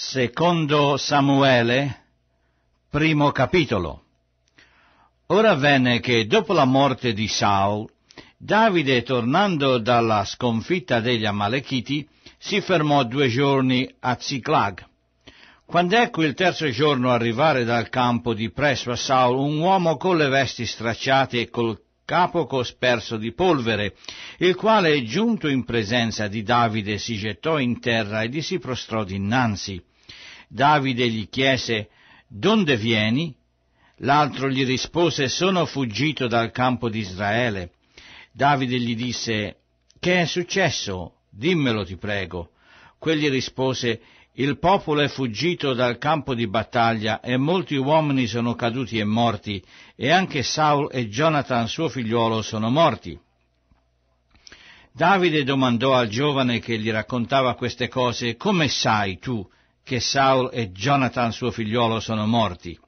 Secondo Samuele, primo capitolo. Ora venne che dopo la morte di Saul, Davide, tornando dalla sconfitta degli Amalechiti, si fermò due giorni a Ziklag. Quando ecco il terzo giorno arrivare dal campo di presso a Saul un uomo con le vesti stracciate e col capo cosperso di polvere, il quale, giunto in presenza di Davide, si gettò in terra e gli si prostrò dinanzi. Davide gli chiese, Donde vieni? L'altro gli rispose, Sono fuggito dal campo di Israele. Davide gli disse, Che è successo? Dimmelo, ti prego. Quegli rispose, il popolo è fuggito dal campo di battaglia e molti uomini sono caduti e morti, e anche Saul e Jonathan suo figliuolo sono morti. Davide domandò al giovane che gli raccontava queste cose, come sai tu che Saul e Jonathan suo figliuolo sono morti?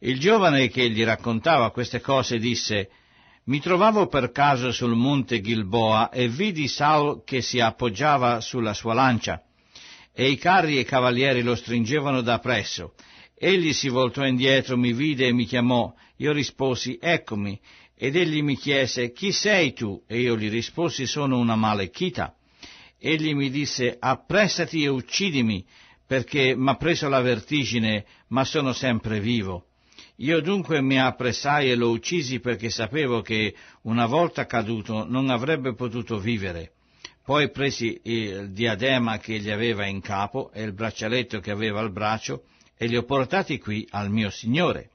Il giovane che gli raccontava queste cose disse, mi trovavo per caso sul monte Gilboa e vidi Saul che si appoggiava sulla sua lancia e i carri e i cavalieri lo stringevano da presso. Egli si voltò indietro, mi vide e mi chiamò. Io risposi, eccomi. Ed egli mi chiese, chi sei tu? E io gli risposi, sono una malechita. Egli mi disse, appressati e uccidimi, perché m'ha preso la vertigine, ma sono sempre vivo. Io dunque mi appressai e lo uccisi perché sapevo che, una volta caduto, non avrebbe potuto vivere. Poi presi il diadema che gli aveva in capo e il braccialetto che aveva al braccio e li ho portati qui al mio signore.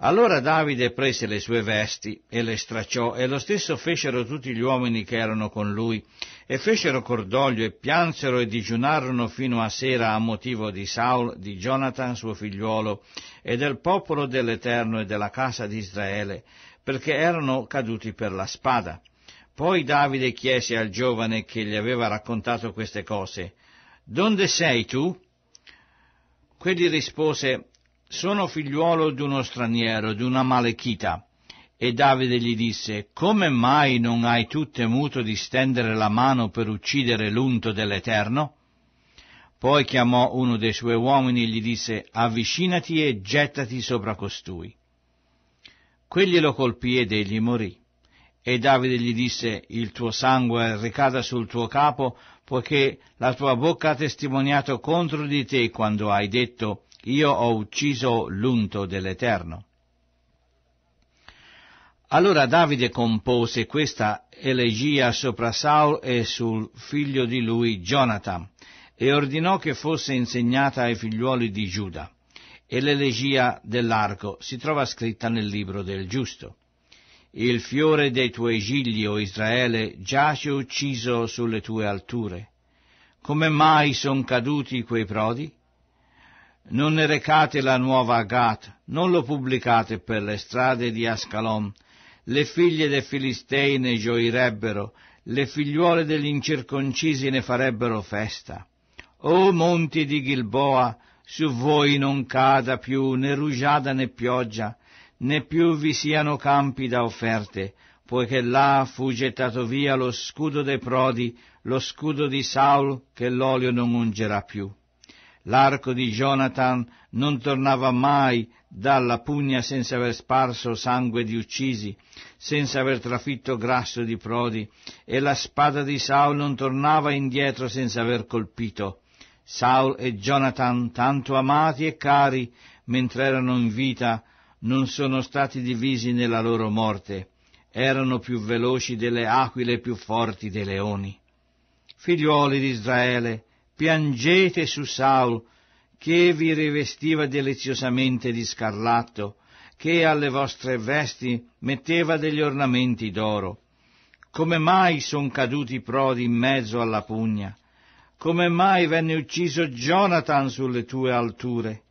Allora Davide prese le sue vesti e le stracciò e lo stesso fecero tutti gli uomini che erano con lui e fecero cordoglio e piansero e digiunarono fino a sera a motivo di Saul, di Jonathan suo figliuolo e del popolo dell'Eterno e della casa di Israele perché erano caduti per la spada. Poi Davide chiese al giovane che gli aveva raccontato queste cose, Donde sei tu? Quelli rispose, Sono figliuolo di uno straniero, di una malechita. E Davide gli disse, Come mai non hai tu temuto di stendere la mano per uccidere l'unto dell'Eterno? Poi chiamò uno dei suoi uomini e gli disse, Avvicinati e gettati sopra costui. Quegli lo colpì ed egli morì. E Davide gli disse, il tuo sangue ricada sul tuo capo, poiché la tua bocca ha testimoniato contro di te quando hai detto, io ho ucciso l'unto dell'Eterno. Allora Davide compose questa elegia sopra Saul e sul figlio di lui Jonathan, e ordinò che fosse insegnata ai figliuoli di Giuda. E l'elegia dell'arco si trova scritta nel libro del giusto. Il fiore dei tuoi gigli, o Israele, giace ucciso sulle tue alture. Come mai son caduti quei prodi? Non ne recate la nuova Agat, non lo pubblicate per le strade di Ascalon. Le figlie dei Filistei ne gioirebbero, le figliuole degli incirconcisi ne farebbero festa. O monti di Gilboa, su voi non cada più né rugiada né pioggia, né più vi siano campi da offerte, poiché là fu gettato via lo scudo dei prodi, lo scudo di Saul che l'olio non ungerà più. L'arco di Jonathan non tornava mai dalla pugna senza aver sparso sangue di uccisi, senza aver trafitto grasso di prodi, e la spada di Saul non tornava indietro senza aver colpito. Saul e Jonathan, tanto amati e cari, mentre erano in vita, non sono stati divisi nella loro morte, erano più veloci delle aquile e più forti dei leoni. Figliuoli di Israele, piangete su Saul, che vi rivestiva deliziosamente di scarlatto, che alle vostre vesti metteva degli ornamenti d'oro. Come mai son caduti i prodi in mezzo alla pugna? Come mai venne ucciso Jonathan sulle tue alture?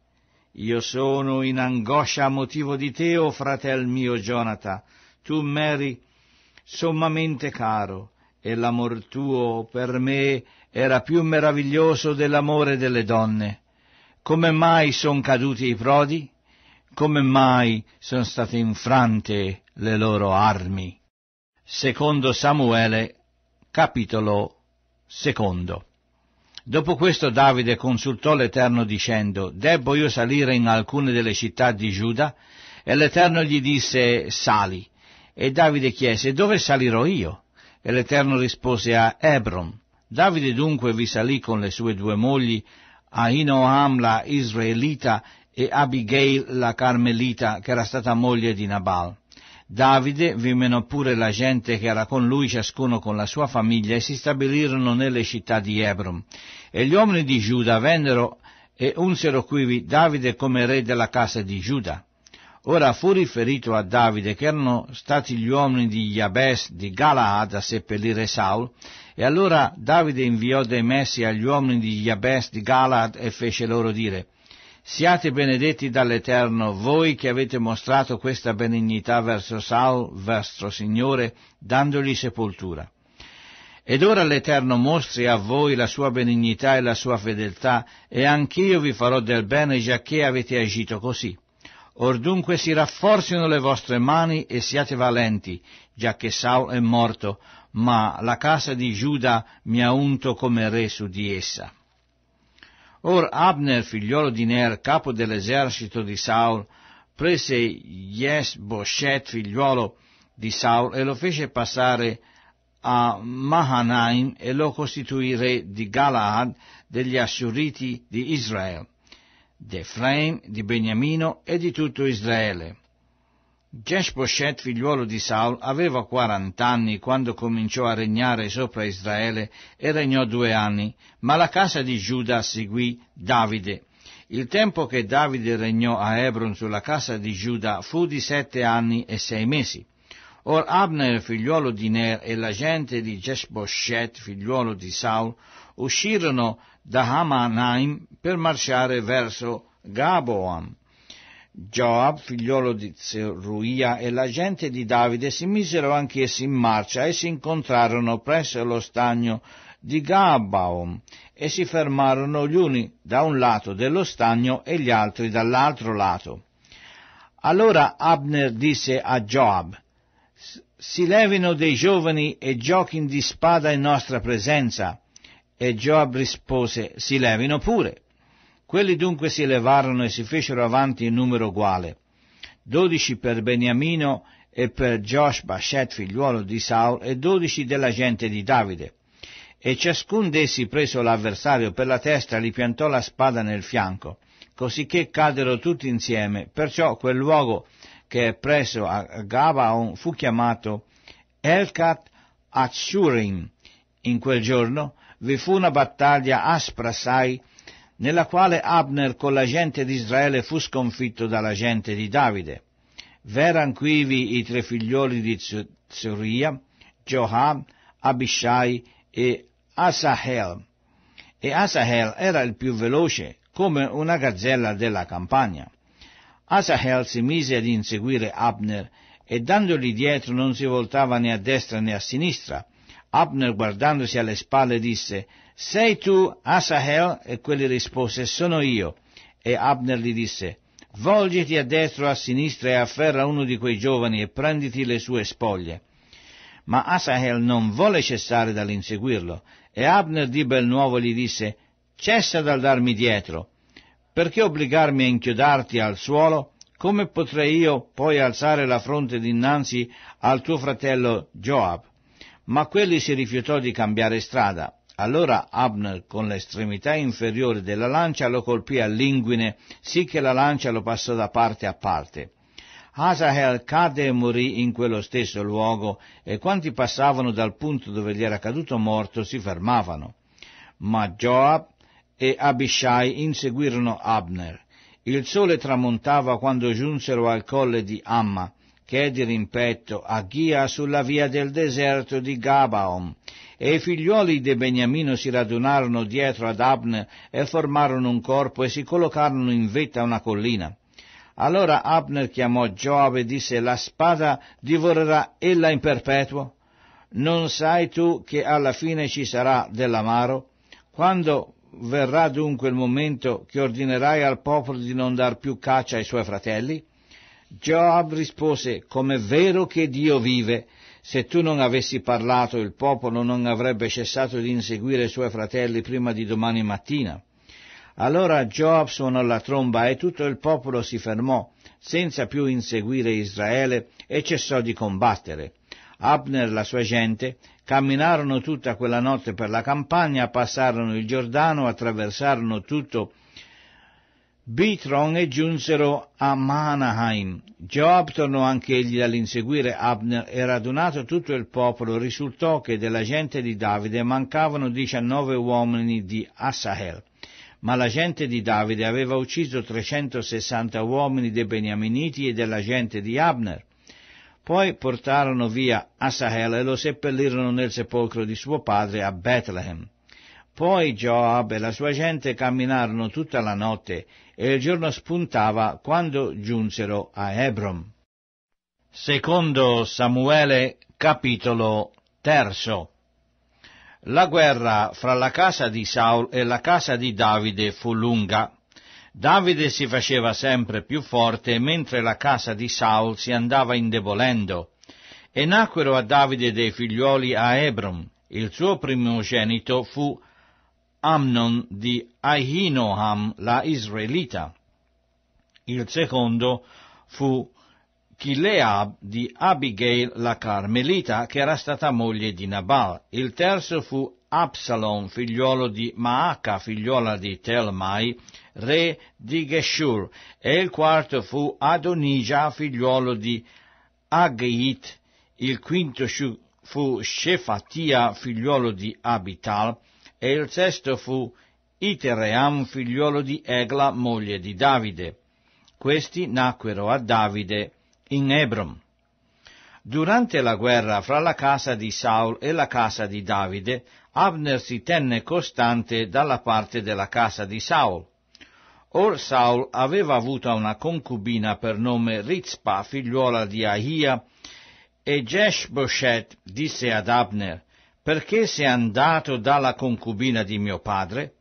Io sono in angoscia a motivo di te, o oh fratel mio Jonathan. Tu m'eri sommamente caro, e l'amor tuo per me era più meraviglioso dell'amore delle donne. Come mai son caduti i prodi? Come mai sono state infrante le loro armi? Secondo Samuele, capitolo secondo. Dopo questo Davide consultò l'Eterno dicendo, Debbo io salire in alcune delle città di Giuda? E l'Eterno gli disse, Sali. E Davide chiese, Dove salirò io? E l'Eterno rispose a Ebron. Davide dunque vi salì con le sue due mogli, Ahinoam la israelita e Abigail la carmelita, che era stata moglie di Nabal. Davide vi menò pure la gente che era con lui, ciascuno con la sua famiglia, e si stabilirono nelle città di Ebron. E gli uomini di Giuda vennero e unsero quivi Davide come re della casa di Giuda. Ora fu riferito a Davide che erano stati gli uomini di Jabes di Galaad a seppellire Saul, e allora Davide inviò dei messi agli uomini di Jabes di Galaad e fece loro dire, Siate benedetti dall'Eterno, voi che avete mostrato questa benignità verso Saul, vostro Signore, dandogli sepoltura. Ed ora l'Eterno mostri a voi la sua benignità e la sua fedeltà, e anch'io vi farò del bene, giacché avete agito così. Or dunque si rafforzino le vostre mani e siate valenti, giacché Saul è morto, ma la casa di Giuda mi ha unto come re su di essa. Or Abner, figliolo di Ner, capo dell'esercito di Saul, prese Yes Boshet, figliolo di Saul, e lo fece passare a Mahanaim e lo costituì re di Galaad, degli Assuriti di Israele, di Efraim, di Beniamino e di tutto Israele. Geshboshet, figliuolo di Saul, aveva quarant'anni quando cominciò a regnare sopra Israele e regnò due anni, ma la casa di Giuda seguì Davide. Il tempo che Davide regnò a Hebron sulla casa di Giuda fu di sette anni e sei mesi. Or Abner, figliuolo di Ner, e la gente di Gesboshet, figliuolo di Saul, uscirono da Hamanaim per marciare verso Gaboam. Joab, figliuolo di Zeruia, e la gente di Davide si misero anch'essi in marcia e si incontrarono presso lo stagno di Gabaum e si fermarono gli uni da un lato dello stagno e gli altri dall'altro lato. Allora Abner disse a Joab, si levino dei giovani e giochino di spada in nostra presenza. E Joab rispose, si levino pure. Quelli dunque si levarono e si fecero avanti in numero uguale. Dodici per Beniamino e per Josh Bashet, figliuolo di Saul, e dodici della gente di Davide. E ciascun d'essi preso l'avversario per la testa gli piantò la spada nel fianco, così che cadero tutti insieme, perciò quel luogo che è presso a Gabaon fu chiamato Elcat Azurim. In quel giorno vi fu una battaglia aspra, sai, nella quale Abner con la gente di Israele fu sconfitto dalla gente di Davide. V'eran quivi i tre figlioli di Zuria, Joab, Abishai e Asahel. E Asahel era il più veloce, come una gazzella della campagna. Asahel si mise ad inseguire Abner e dandogli dietro non si voltava né a destra né a sinistra. Abner guardandosi alle spalle disse Sei tu Asahel? E quelli rispose Sono io. E Abner gli disse Volgiti a destra o a sinistra e afferra uno di quei giovani e prenditi le sue spoglie. Ma Asahel non volle cessare dall'inseguirlo, e Abner di bel nuovo gli disse Cessa dal darmi dietro. Perché obbligarmi a inchiodarti al suolo? Come potrei io poi alzare la fronte dinanzi al tuo fratello Joab? Ma quelli si rifiutò di cambiare strada. Allora Abner con l'estremità inferiore della lancia lo colpì all'inguine, sì che la lancia lo passò da parte a parte. Asahel cadde e morì in quello stesso luogo, e quanti passavano dal punto dove gli era caduto morto si fermavano. Ma Joab e Abishai inseguirono Abner. Il sole tramontava quando giunsero al colle di Amma, che è di rimpetto a Ghia sulla via del deserto di Gabaon, e i figliuoli di Beniamino si radunarono dietro ad Abner e formarono un corpo e si collocarono in vetta a una collina. Allora Abner chiamò Giove e disse la spada divorerà ella in perpetuo? Non sai tu che alla fine ci sarà dell'amaro? Quando Verrà dunque il momento che ordinerai al popolo di non dar più caccia ai suoi fratelli? Joab rispose, come vero che Dio vive, se tu non avessi parlato il popolo non avrebbe cessato di inseguire i suoi fratelli prima di domani mattina. Allora Joab suonò la tromba e tutto il popolo si fermò, senza più inseguire Israele, e cessò di combattere. Abner, la sua gente, Camminarono tutta quella notte per la campagna, passarono il Giordano, attraversarono tutto Bitron e giunsero a Manaheim. Joab tornò anche egli dall'inseguire Abner e radunato tutto il popolo risultò che della gente di Davide mancavano diciannove uomini di Asahel. Ma la gente di Davide aveva ucciso 360 uomini dei Beniaminiti e della gente di Abner. Poi portarono via Asahel e lo seppellirono nel sepolcro di suo padre a Bethlehem. Poi Joab e la sua gente camminarono tutta la notte e il giorno spuntava quando giunsero a Hebron. Secondo Samuele capitolo terzo La guerra fra la casa di Saul e la casa di Davide fu lunga Davide si faceva sempre più forte mentre la casa di Saul si andava indebolendo e nacquero a Davide dei figlioli a Hebron. Il suo primogenito fu Amnon di Ahinoam, la israelita. Il secondo fu Chileab di Abigail la Carmelita, che era stata moglie di Nabal. Il terzo fu Absalom, figliuolo di Maaca, figliola di Telmai, re di Geshur, e il quarto fu Adonijah, figliuolo di Agheit, il quinto fu Shefatia, figliuolo di Abital, e il sesto fu Iteream, figliuolo di Egla, moglie di Davide. Questi nacquero a Davide in Hebron. Durante la guerra fra la casa di Saul e la casa di Davide, Abner si tenne costante dalla parte della casa di Saul. Or Saul aveva avuto una concubina per nome Rizpa, figliuola di Ahia, e Jeshboshet disse ad Abner, perché sei andato dalla concubina di mio padre?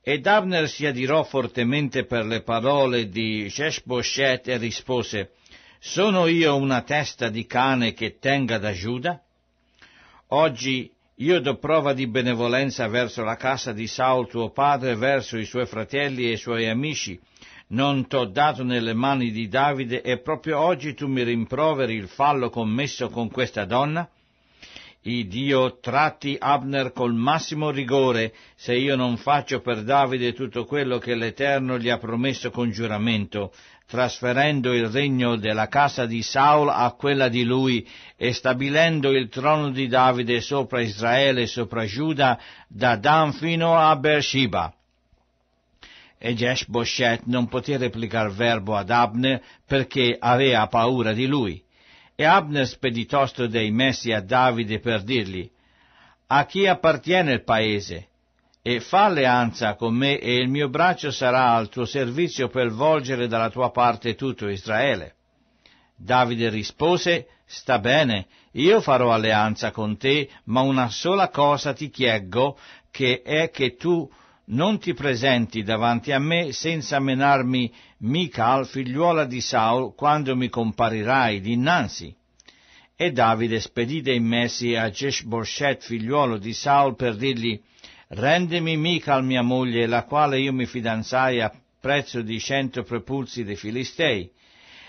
Ed Abner si adirò fortemente per le parole di Jeshboshet e rispose, sono io una testa di cane che tenga da Giuda? Oggi io do prova di benevolenza verso la casa di Saul tuo padre, verso i suoi fratelli e i suoi amici. Non t'ho dato nelle mani di Davide e proprio oggi tu mi rimproveri il fallo commesso con questa donna? Il Dio tratti Abner col massimo rigore se io non faccio per Davide tutto quello che l'Eterno gli ha promesso con giuramento, trasferendo il regno della casa di Saul a quella di lui e stabilendo il trono di Davide sopra Israele e sopra Giuda, da Dan fino a Beersheba. E Jeshboshet non poté replicare verbo ad Abner perché aveva paura di lui. E Abner speditosto dei messi a Davide per dirgli, a chi appartiene il paese? e fa alleanza con me e il mio braccio sarà al tuo servizio per volgere dalla tua parte tutto Israele. Davide rispose, sta bene, io farò alleanza con te, ma una sola cosa ti chieggo, che è che tu non ti presenti davanti a me senza menarmi Mical, figliuola di Saul, quando mi comparirai dinanzi. E Davide spedì dei messi a Jeshboshet, figliuolo di Saul, per dirgli, rendimi Mical mia moglie, la quale io mi fidanzai a prezzo di cento prepulsi dei Filistei.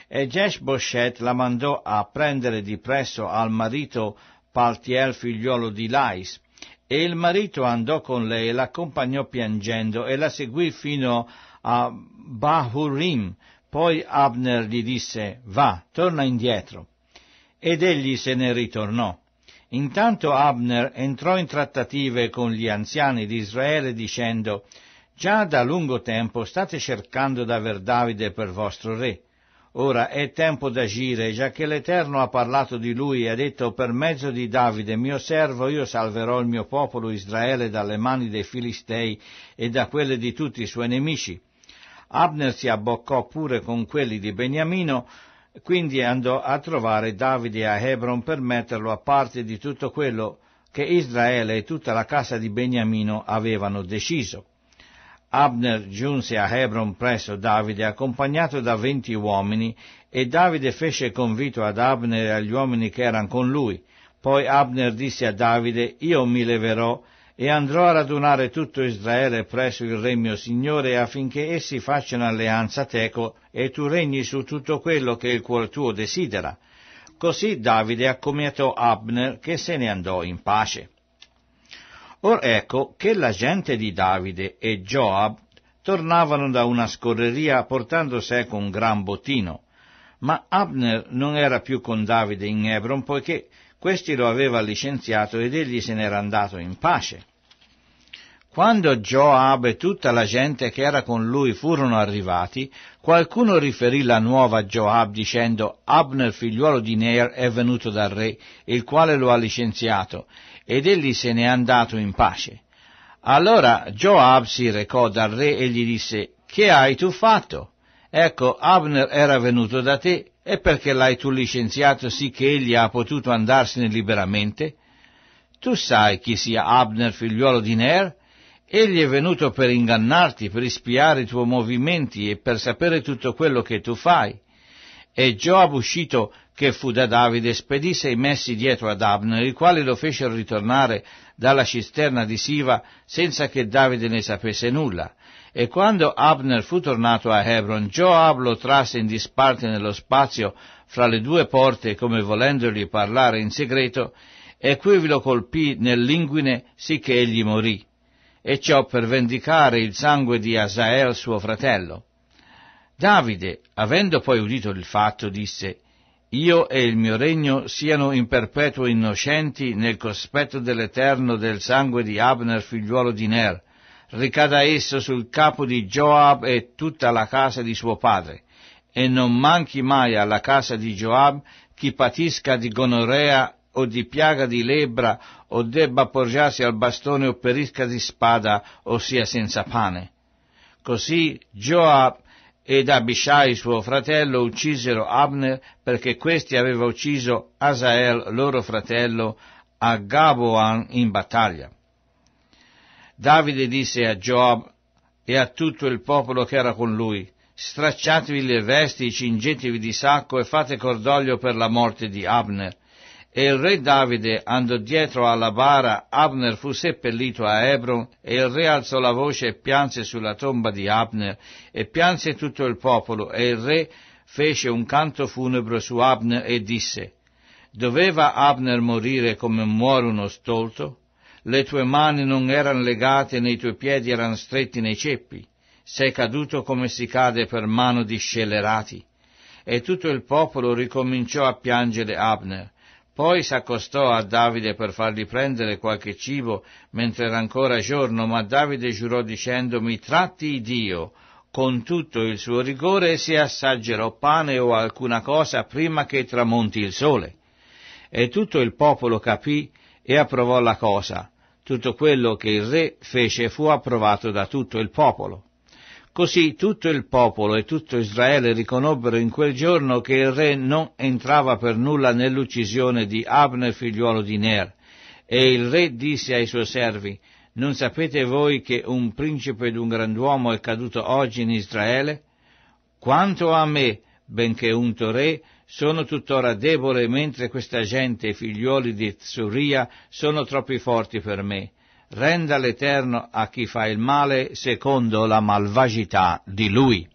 E Jeshboshet la mandò a prendere di presso al marito Paltiel figliuolo di Lais. E il marito andò con lei e l'accompagnò piangendo e la seguì fino a Bahurim. Poi Abner gli disse, va, torna indietro. Ed egli se ne ritornò. Intanto Abner entrò in trattative con gli anziani di Israele dicendo Già da lungo tempo state cercando d'aver Davide per vostro re. Ora è tempo d'agire, già che l'Eterno ha parlato di lui e ha detto per mezzo di Davide, mio servo, io salverò il mio popolo Israele dalle mani dei Filistei e da quelle di tutti i suoi nemici. Abner si abboccò pure con quelli di Beniamino, quindi andò a trovare Davide a Hebron per metterlo a parte di tutto quello che Israele e tutta la casa di Beniamino avevano deciso. Abner giunse a Hebron presso Davide accompagnato da venti uomini e Davide fece convito ad Abner e agli uomini che erano con lui. Poi Abner disse a Davide, io mi leverò e andrò a radunare tutto Israele presso il re mio Signore affinché essi facciano alleanza teco e tu regni su tutto quello che il cuore tuo desidera. Così Davide accomiatò Abner che se ne andò in pace. Or ecco che la gente di Davide e Joab tornavano da una scorreria portando seco un gran bottino. Ma Abner non era più con Davide in Hebron poiché questi lo aveva licenziato ed egli se n'era andato in pace. Quando Joab e tutta la gente che era con lui furono arrivati, qualcuno riferì la nuova a Joab dicendo Abner figliuolo di Ner è venuto dal re, il quale lo ha licenziato, ed egli se n'è andato in pace. Allora Joab si recò dal re e gli disse Che hai tu fatto? Ecco, Abner era venuto da te, e perché l'hai tu licenziato sì che egli ha potuto andarsene liberamente? Tu sai chi sia Abner, figliuolo di Ner? Egli è venuto per ingannarti, per spiare i tuoi movimenti e per sapere tutto quello che tu fai. E Joab uscito che fu da Davide spedisse i messi dietro ad Abner, i quali lo fecero ritornare dalla cisterna di Siva senza che Davide ne sapesse nulla. E quando Abner fu tornato a Hebron, Joab lo trasse in disparte nello spazio fra le due porte come volendogli parlare in segreto, e quivi lo colpì nell'inguine sicché sì egli morì, e ciò per vendicare il sangue di Asael suo fratello. Davide, avendo poi udito il fatto, disse, io e il mio regno siano in perpetuo innocenti nel cospetto dell'Eterno del sangue di Abner figliuolo di Ner, ricada esso sul capo di Joab e tutta la casa di suo padre, e non manchi mai alla casa di Joab chi patisca di gonorea o di piaga di lebra o debba porgiarsi al bastone o perisca di spada o sia senza pane. Così Joab ed Abishai suo fratello uccisero Abner perché questi aveva ucciso Asael loro fratello a Gaboan in battaglia. Davide disse a Joab e a tutto il popolo che era con lui, stracciatevi le vesti, cingetevi di sacco e fate cordoglio per la morte di Abner. E il re Davide andò dietro alla bara, Abner fu seppellito a Hebron, e il re alzò la voce e pianse sulla tomba di Abner, e pianse tutto il popolo, e il re fece un canto funebro su Abner e disse, Doveva Abner morire come muore uno stolto? le tue mani non erano legate né i tuoi piedi erano stretti nei ceppi, sei caduto come si cade per mano di scelerati. E tutto il popolo ricominciò a piangere Abner. Poi s'accostò a Davide per fargli prendere qualche cibo mentre era ancora giorno, ma Davide giurò dicendo mi tratti Dio con tutto il suo rigore se assaggerò pane o alcuna cosa prima che tramonti il sole. E tutto il popolo capì e approvò la cosa, tutto quello che il re fece fu approvato da tutto il popolo. Così tutto il popolo e tutto Israele riconobbero in quel giorno che il re non entrava per nulla nell'uccisione di Abner figliuolo di Ner. E il re disse ai suoi servi, non sapete voi che un principe ed un grand'uomo è caduto oggi in Israele? Quanto a me, benché unto re, sono tuttora debole mentre questa gente, i figlioli di Zuria, sono troppo forti per me. Renda l'Eterno a chi fa il male secondo la malvagità di lui.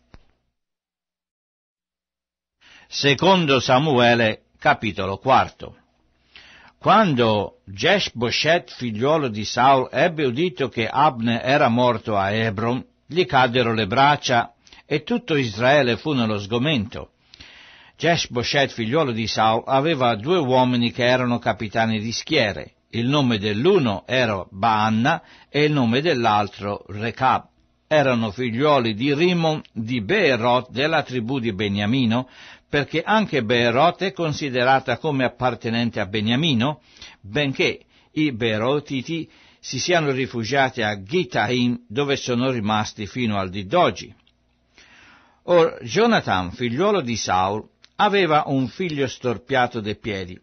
Secondo Samuele, capitolo quarto. Quando Jeshboshet, figliuolo di Saul, ebbe udito che Abne era morto a Hebron, gli caddero le braccia e tutto Israele fu nello sgomento. Jeshboshet, figliuolo di Saul, aveva due uomini che erano capitani di schiere. Il nome dell'uno era Baanna e il nome dell'altro Rechab. Erano figliuoli di Rimon di Beeroth della tribù di Beniamino, perché anche Beeroth è considerata come appartenente a Beniamino, benché i Beerotiti si siano rifugiati a Gitaim, dove sono rimasti fino al di d'oggi. Or Jonathan, figliuolo di Saul, aveva un figlio storpiato dei piedi,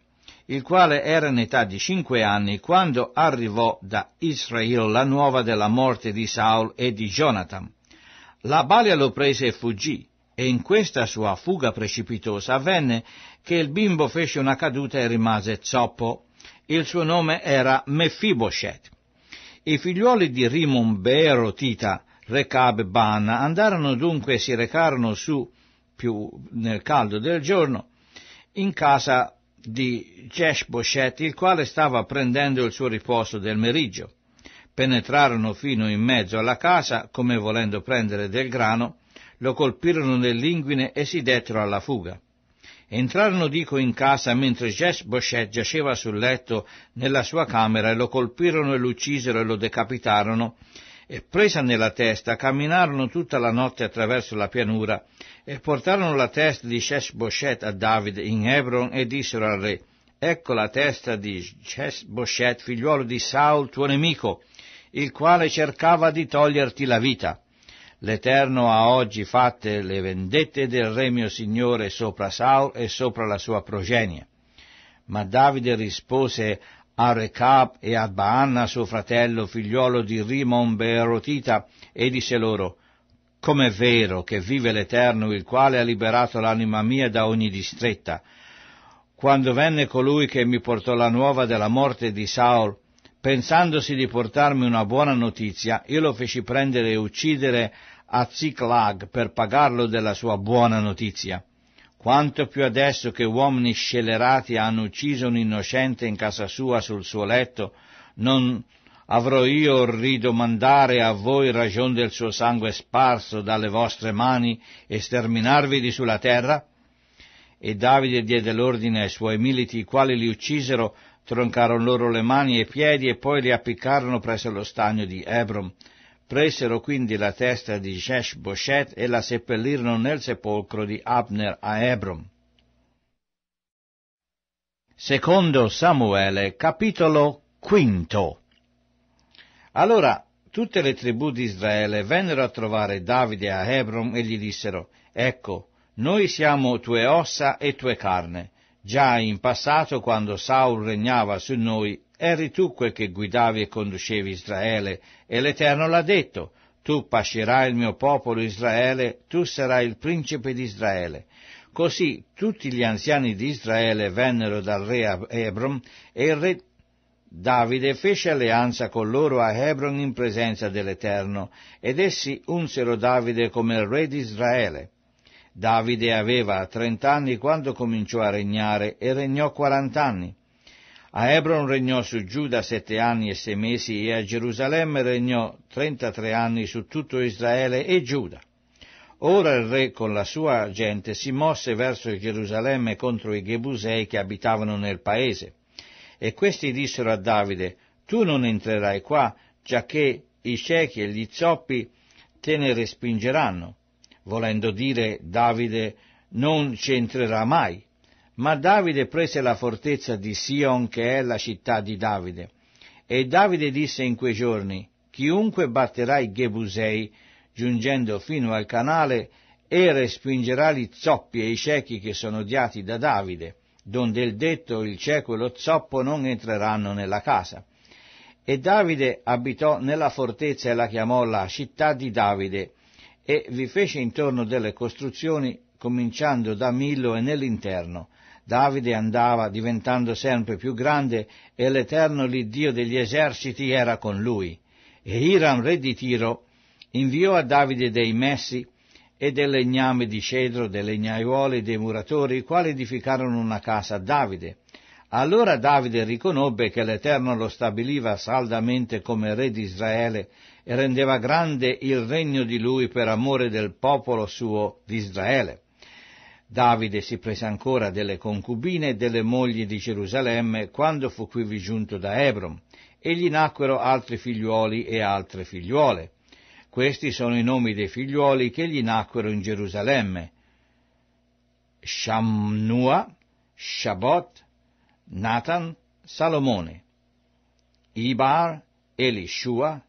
il quale era in età di cinque anni quando arrivò da Israele la nuova della morte di Saul e di Jonathan. La balia lo prese e fuggì, e in questa sua fuga precipitosa avvenne che il bimbo fece una caduta e rimase zoppo. Il suo nome era Mefiboshet. I figliuoli di Rimon Beerotita, Recab e Banna andarono dunque e si recarono su più nel caldo del giorno, in casa di Cesh Boshet, il quale stava prendendo il suo riposo del meriggio. Penetrarono fino in mezzo alla casa, come volendo prendere del grano, lo colpirono nell'inguine e si dettero alla fuga. Entrarono dico in casa mentre Jess Boshet giaceva sul letto nella sua camera e lo colpirono e lo uccisero e lo decapitarono e presa nella testa camminarono tutta la notte attraverso la pianura e portarono la testa di Sheshboshet a David in Hebron e dissero al re Ecco la testa di Sheshboshet, figliuolo di Saul, tuo nemico, il quale cercava di toglierti la vita. L'Eterno ha oggi fatte le vendette del re mio Signore sopra Saul e sopra la sua progenie. Ma Davide rispose a Recap e a Baanna suo fratello, figliuolo di Rimon Beerotita, e disse loro, Com'è vero che vive l'Eterno, il quale ha liberato l'anima mia da ogni distretta. Quando venne colui che mi portò la nuova della morte di Saul, pensandosi di portarmi una buona notizia, io lo feci prendere e uccidere a Ziklag per pagarlo della sua buona notizia quanto più adesso che uomini scelerati hanno ucciso un innocente in casa sua sul suo letto, non avrò io ridomandare a voi ragion del suo sangue sparso dalle vostre mani e sterminarvi di sulla terra? E Davide diede l'ordine ai suoi militi, i quali li uccisero, troncarono loro le mani e i piedi e poi li appiccarono presso lo stagno di Ebron. Presero quindi la testa di Shesh Boshet e la seppellirono nel sepolcro di Abner a Hebron. Secondo Samuele, capitolo quinto. Allora tutte le tribù di Israele vennero a trovare Davide a Hebron e gli dissero, ecco, noi siamo tue ossa e tue carne. Già in passato, quando Saul regnava su noi, Eri tu quel che guidavi e conducevi Israele, e l'Eterno l'ha detto, tu pascerai il mio popolo Israele, tu sarai il principe di Israele. Così tutti gli anziani di Israele vennero dal re Hebron e il re Davide fece alleanza con loro a Hebron in presenza dell'Eterno ed essi unsero Davide come il re di Israele. Davide aveva trent'anni quando cominciò a regnare e regnò quarant'anni. A Hebron regnò su Giuda sette anni e sei mesi e a Gerusalemme regnò trentatré anni su tutto Israele e Giuda. Ora il re con la sua gente si mosse verso Gerusalemme contro i Gebusei che abitavano nel paese. E questi dissero a Davide, tu non entrerai qua, giacché i ciechi e gli zoppi te ne respingeranno. Volendo dire Davide, non ci entrerà mai, ma Davide prese la fortezza di Sion, che è la città di Davide. E Davide disse in quei giorni, Chiunque batterà i Gebusei, giungendo fino al canale, e respingerà gli zoppi e i ciechi che sono odiati da Davide, donde il detto il cieco e lo zoppo non entreranno nella casa. E Davide abitò nella fortezza e la chiamò la città di Davide, e vi fece intorno delle costruzioni, cominciando da Millo e nell'interno, Davide andava diventando sempre più grande e l'Eterno l'Iddio degli eserciti era con lui. E Hiram, re di Tiro, inviò a Davide dei messi e del legname di cedro, delle legnaiuole e dei muratori, i quali edificarono una casa a Davide. Allora Davide riconobbe che l'Eterno lo stabiliva saldamente come re di Israele e rendeva grande il regno di lui per amore del popolo suo di Israele. Davide si prese ancora delle concubine e delle mogli di Gerusalemme quando fu qui giunto da Ebron, e gli nacquero altri figliuoli e altre figliuole. Questi sono i nomi dei figliuoli che gli nacquero in Gerusalemme. Shamnua, Shabot, Nathan, Salomone, Ibar, Elishua,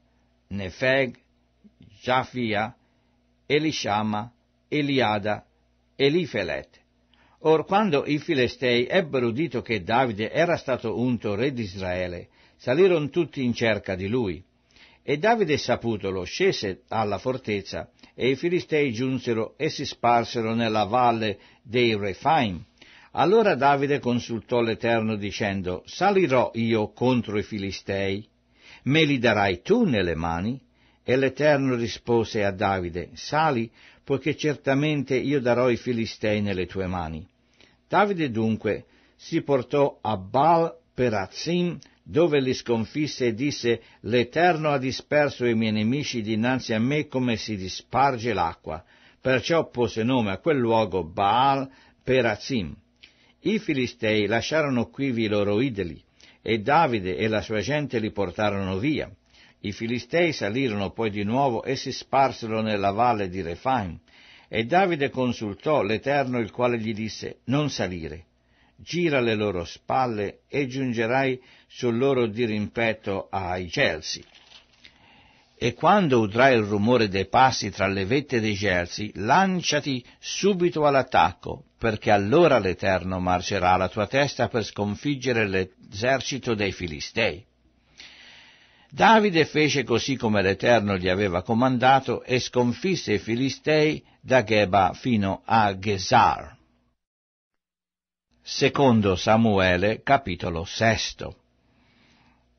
Nefeg, Jafia, Elishama, Eliada Elifelet. Or quando i Filistei ebbero udito che Davide era stato unto re di Israele, salirono tutti in cerca di lui. E Davide saputolo scese alla fortezza, e i Filistei giunsero e si sparsero nella valle dei Refaim. Allora Davide consultò l'Eterno dicendo, salirò io contro i Filistei? Me li darai tu nelle mani? E l'Eterno rispose a Davide, sali, poiché certamente io darò i Filistei nelle tue mani. Davide dunque si portò a Baal Perazim, dove li sconfisse e disse L'Eterno ha disperso i miei nemici dinanzi a me come si disparge l'acqua. Perciò pose nome a quel luogo Baal Perazim. I Filistei lasciarono quivi i loro idoli, e Davide e la sua gente li portarono via. I Filistei salirono poi di nuovo e si sparsero nella valle di Refaim, e Davide consultò l'Eterno il quale gli disse, non salire, gira le loro spalle e giungerai sul loro dirimpetto ai Gelsi. E quando udrai il rumore dei passi tra le vette dei Gelsi, lanciati subito all'attacco, perché allora l'Eterno marcerà alla tua testa per sconfiggere l'esercito dei Filistei. Davide fece così come l'Eterno gli aveva comandato e sconfisse i Filistei da Geba fino a Gesar. Secondo Samuele, capitolo sesto.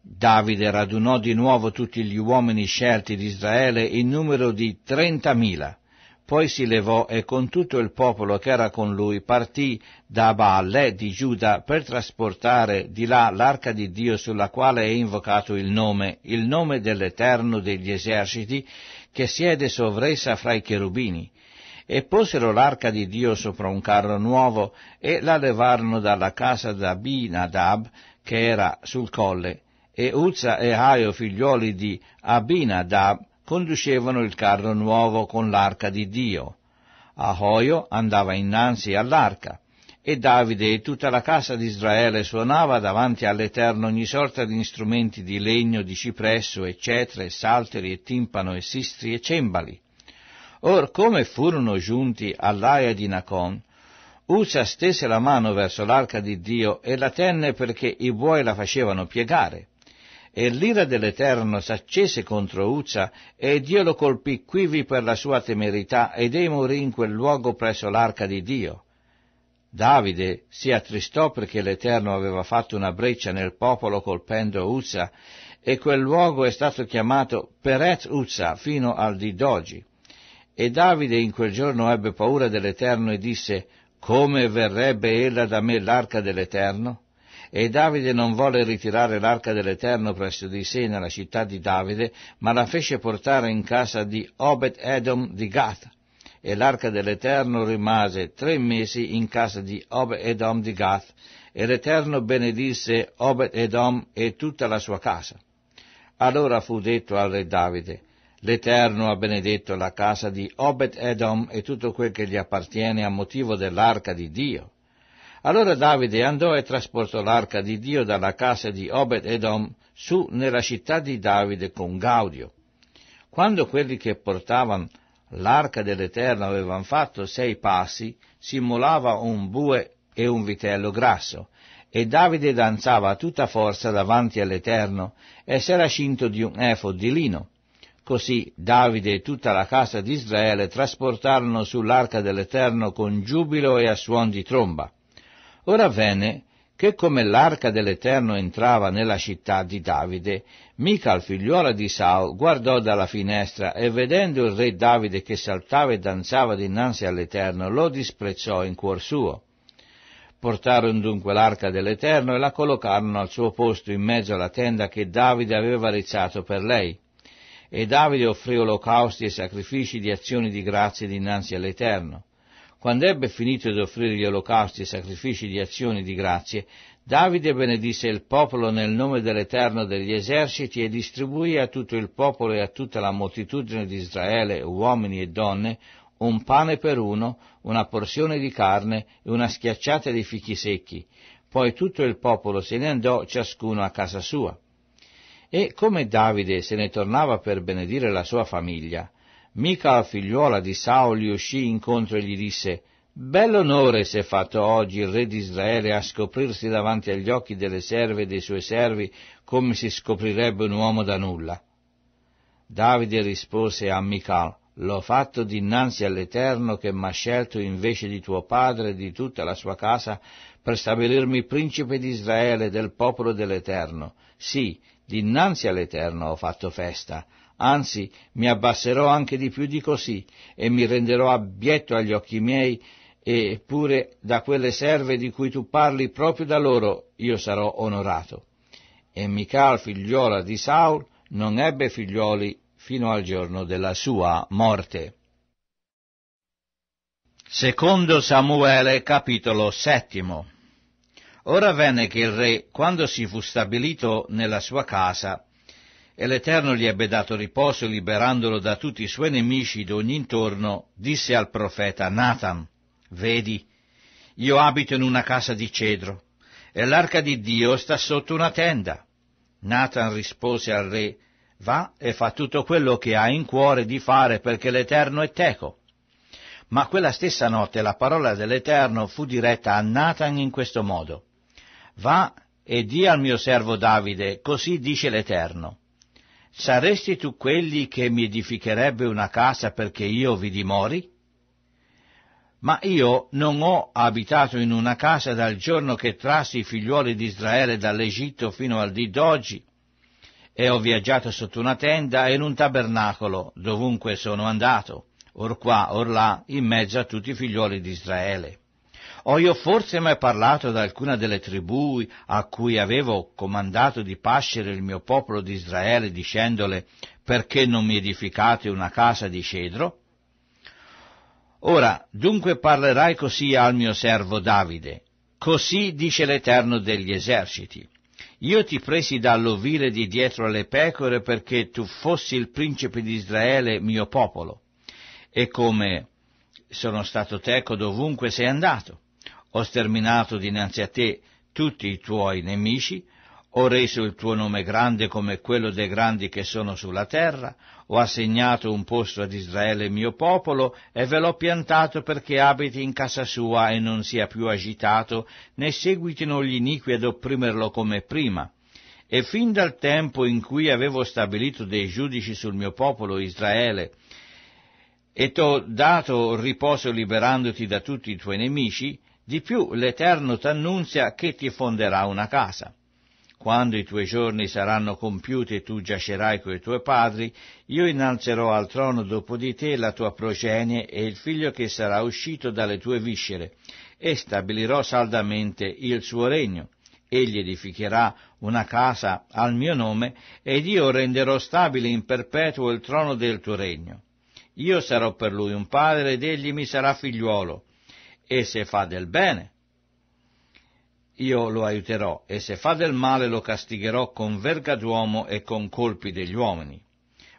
Davide radunò di nuovo tutti gli uomini scelti di Israele in numero di trentamila poi si levò e con tutto il popolo che era con lui partì da Baalè di Giuda per trasportare di là l'arca di Dio sulla quale è invocato il nome, il nome dell'Eterno degli eserciti che siede sovressa fra i cherubini. E posero l'arca di Dio sopra un carro nuovo e la levarono dalla casa da Binadab che era sul colle. E Uzza e Aio figliuoli di Abinadab conducevano il carro nuovo con l'arca di Dio. Ahoio andava innanzi all'arca e Davide e tutta la casa di Israele suonava davanti all'Eterno ogni sorta di strumenti di legno, di cipresso, eccetera, e salteri, e timpano, e sistri, e cembali. Or come furono giunti all'aia di Nacon, Uzza stese la mano verso l'arca di Dio e la tenne perché i buoi la facevano piegare e l'ira dell'Eterno s'accese contro Uzza, e Dio lo colpì quivi per la sua temerità, ed ei morì in quel luogo presso l'arca di Dio. Davide si attristò perché l'Eterno aveva fatto una breccia nel popolo colpendo Uzza, e quel luogo è stato chiamato Peret Uzza fino al di d'oggi. E Davide in quel giorno ebbe paura dell'Eterno e disse, Come verrebbe ella da me l'arca dell'Eterno? E Davide non volle ritirare l'arca dell'Eterno presso di sé nella città di Davide, ma la fece portare in casa di Obed Edom di Gath. E l'arca dell'Eterno rimase tre mesi in casa di Obed Edom di Gath, e l'Eterno benedisse Obed Edom e tutta la sua casa. Allora fu detto al re Davide, L'Eterno ha benedetto la casa di Obed Edom e tutto quel che gli appartiene a motivo dell'arca di Dio. Allora Davide andò e trasportò l'arca di Dio dalla casa di Obed Edom su nella città di Davide con Gaudio. Quando quelli che portavano l'arca dell'Eterno avevano fatto sei passi, si molava un bue e un vitello grasso, e Davide danzava a tutta forza davanti all'Eterno e s'era cinto di un efo di lino. Così Davide e tutta la casa di Israele trasportarono sull'arca dell'Eterno con giubilo e a suon di tromba. Ora venne che come l'arca dell'Eterno entrava nella città di Davide, Michal, figliuola di Saul, guardò dalla finestra e vedendo il re Davide che saltava e danzava dinanzi all'Eterno, lo disprezzò in cuor suo. Portarono dunque l'arca dell'Eterno e la collocarono al suo posto in mezzo alla tenda che Davide aveva rizzato per lei. E Davide offrì olocausti e sacrifici di azioni di grazie dinanzi all'Eterno. Quando ebbe finito di offrire gli olocausti e sacrifici di azioni di grazie, Davide benedisse il popolo nel nome dell'Eterno degli eserciti e distribuì a tutto il popolo e a tutta la moltitudine di Israele, uomini e donne, un pane per uno, una porzione di carne e una schiacciata di fichi secchi. Poi tutto il popolo se ne andò ciascuno a casa sua. E come Davide se ne tornava per benedire la sua famiglia, Mica, figliuola di Saul, gli uscì incontro e gli disse, Bell'onore si è fatto oggi il re di Israele a scoprirsi davanti agli occhi delle serve e dei suoi servi come si scoprirebbe un uomo da nulla. Davide rispose a Michal, L'ho fatto dinanzi all'Eterno che m'ha scelto invece di tuo padre e di tutta la sua casa per stabilirmi principe di Israele del popolo dell'Eterno. Sì, dinanzi all'Eterno ho fatto festa, anzi mi abbasserò anche di più di così e mi renderò abietto agli occhi miei eppure da quelle serve di cui tu parli proprio da loro io sarò onorato. E Michal, figliola di Saul, non ebbe figlioli fino al giorno della sua morte. Secondo Samuele capitolo settimo Ora venne che il re, quando si fu stabilito nella sua casa, e l'Eterno gli ebbe dato riposo liberandolo da tutti i suoi nemici d'ogni intorno, disse al profeta Nathan, Vedi, io abito in una casa di cedro, e l'arca di Dio sta sotto una tenda. Nathan rispose al re, Va e fa tutto quello che hai in cuore di fare perché l'Eterno è teco. Ma quella stessa notte la parola dell'Eterno fu diretta a Nathan in questo modo. Va e di al mio servo Davide, così dice l'Eterno saresti tu quelli che mi edificherebbe una casa perché io vi dimori? Ma io non ho abitato in una casa dal giorno che trassi i figliuoli di Israele dall'Egitto fino al dì d'oggi, e ho viaggiato sotto una tenda e in un tabernacolo, dovunque sono andato, or qua, or là, in mezzo a tutti i figliuoli di Israele. Ho io forse mai parlato ad alcuna delle tribù a cui avevo comandato di pascere il mio popolo di Israele dicendole perché non mi edificate una casa di cedro? Ora, dunque parlerai così al mio servo Davide. Così dice l'Eterno degli eserciti. Io ti presi dall'ovile di dietro alle pecore perché tu fossi il principe di Israele, mio popolo. E come sono stato teco dovunque sei andato ho sterminato dinanzi a te tutti i tuoi nemici, ho reso il tuo nome grande come quello dei grandi che sono sulla terra, ho assegnato un posto ad Israele mio popolo e ve l'ho piantato perché abiti in casa sua e non sia più agitato, né seguitino gli iniqui ad opprimerlo come prima. E fin dal tempo in cui avevo stabilito dei giudici sul mio popolo Israele, e t'ho dato riposo liberandoti da tutti i tuoi nemici, di più l'Eterno t'annunzia che ti fonderà una casa. Quando i tuoi giorni saranno compiuti e tu giacerai coi tuoi padri, io innalzerò al trono dopo di te la tua progenie e il figlio che sarà uscito dalle tue viscere, e stabilirò saldamente il suo regno. Egli edificherà una casa al mio nome, ed io renderò stabile in perpetuo il trono del tuo regno. Io sarò per lui un padre ed egli mi sarà figliuolo e se fa del bene, io lo aiuterò, e se fa del male lo castigherò con verga d'uomo e con colpi degli uomini.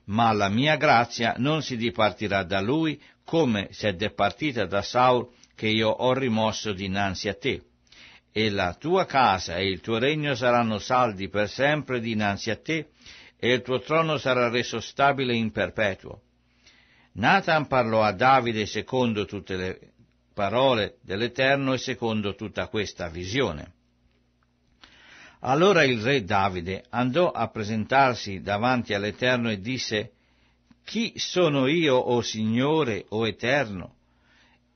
Ma la mia grazia non si dipartirà da lui, come se è departita da Saul, che io ho rimosso dinanzi a te. E la tua casa e il tuo regno saranno saldi per sempre dinanzi a te, e il tuo trono sarà reso stabile in perpetuo. Nathan parlò a Davide secondo tutte le parole dell'Eterno e secondo tutta questa visione. Allora il re Davide andò a presentarsi davanti all'Eterno e disse, Chi sono io, o Signore, o Eterno?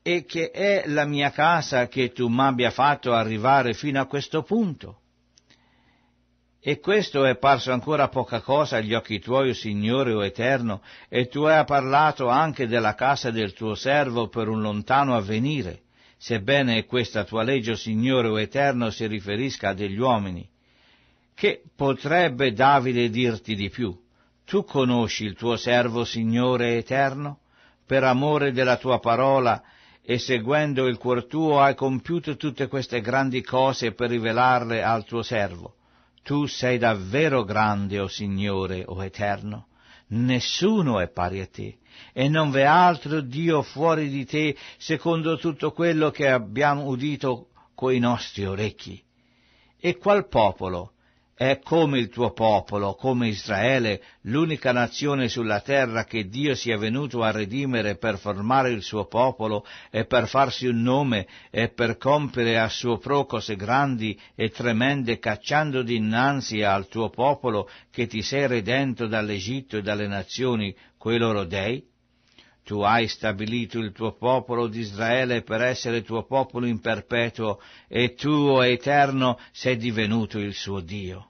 E che è la mia casa che tu m'abbia fatto arrivare fino a questo punto? E questo è parso ancora poca cosa agli occhi tuoi, Signore o Eterno, e tu hai parlato anche della casa del tuo servo per un lontano avvenire, sebbene questa tua legge, Signore o Eterno, si riferisca a degli uomini. Che potrebbe Davide dirti di più? Tu conosci il tuo servo, Signore Eterno? Per amore della tua parola, e seguendo il cuor tuo hai compiuto tutte queste grandi cose per rivelarle al tuo servo. Tu sei davvero grande, o oh Signore, o oh Eterno. Nessuno è pari a te, e non v'è altro Dio fuori di te, secondo tutto quello che abbiamo udito coi nostri orecchi. E qual popolo è come il tuo popolo, come Israele, l'unica nazione sulla terra che Dio sia venuto a redimere per formare il suo popolo e per farsi un nome e per compiere a suo pro cose grandi e tremende cacciando dinanzi al tuo popolo che ti sei redento dall'Egitto e dalle nazioni, quei loro dei? Tu hai stabilito il tuo popolo d'Israele per essere tuo popolo in perpetuo, e tuo Eterno, sei divenuto il suo Dio.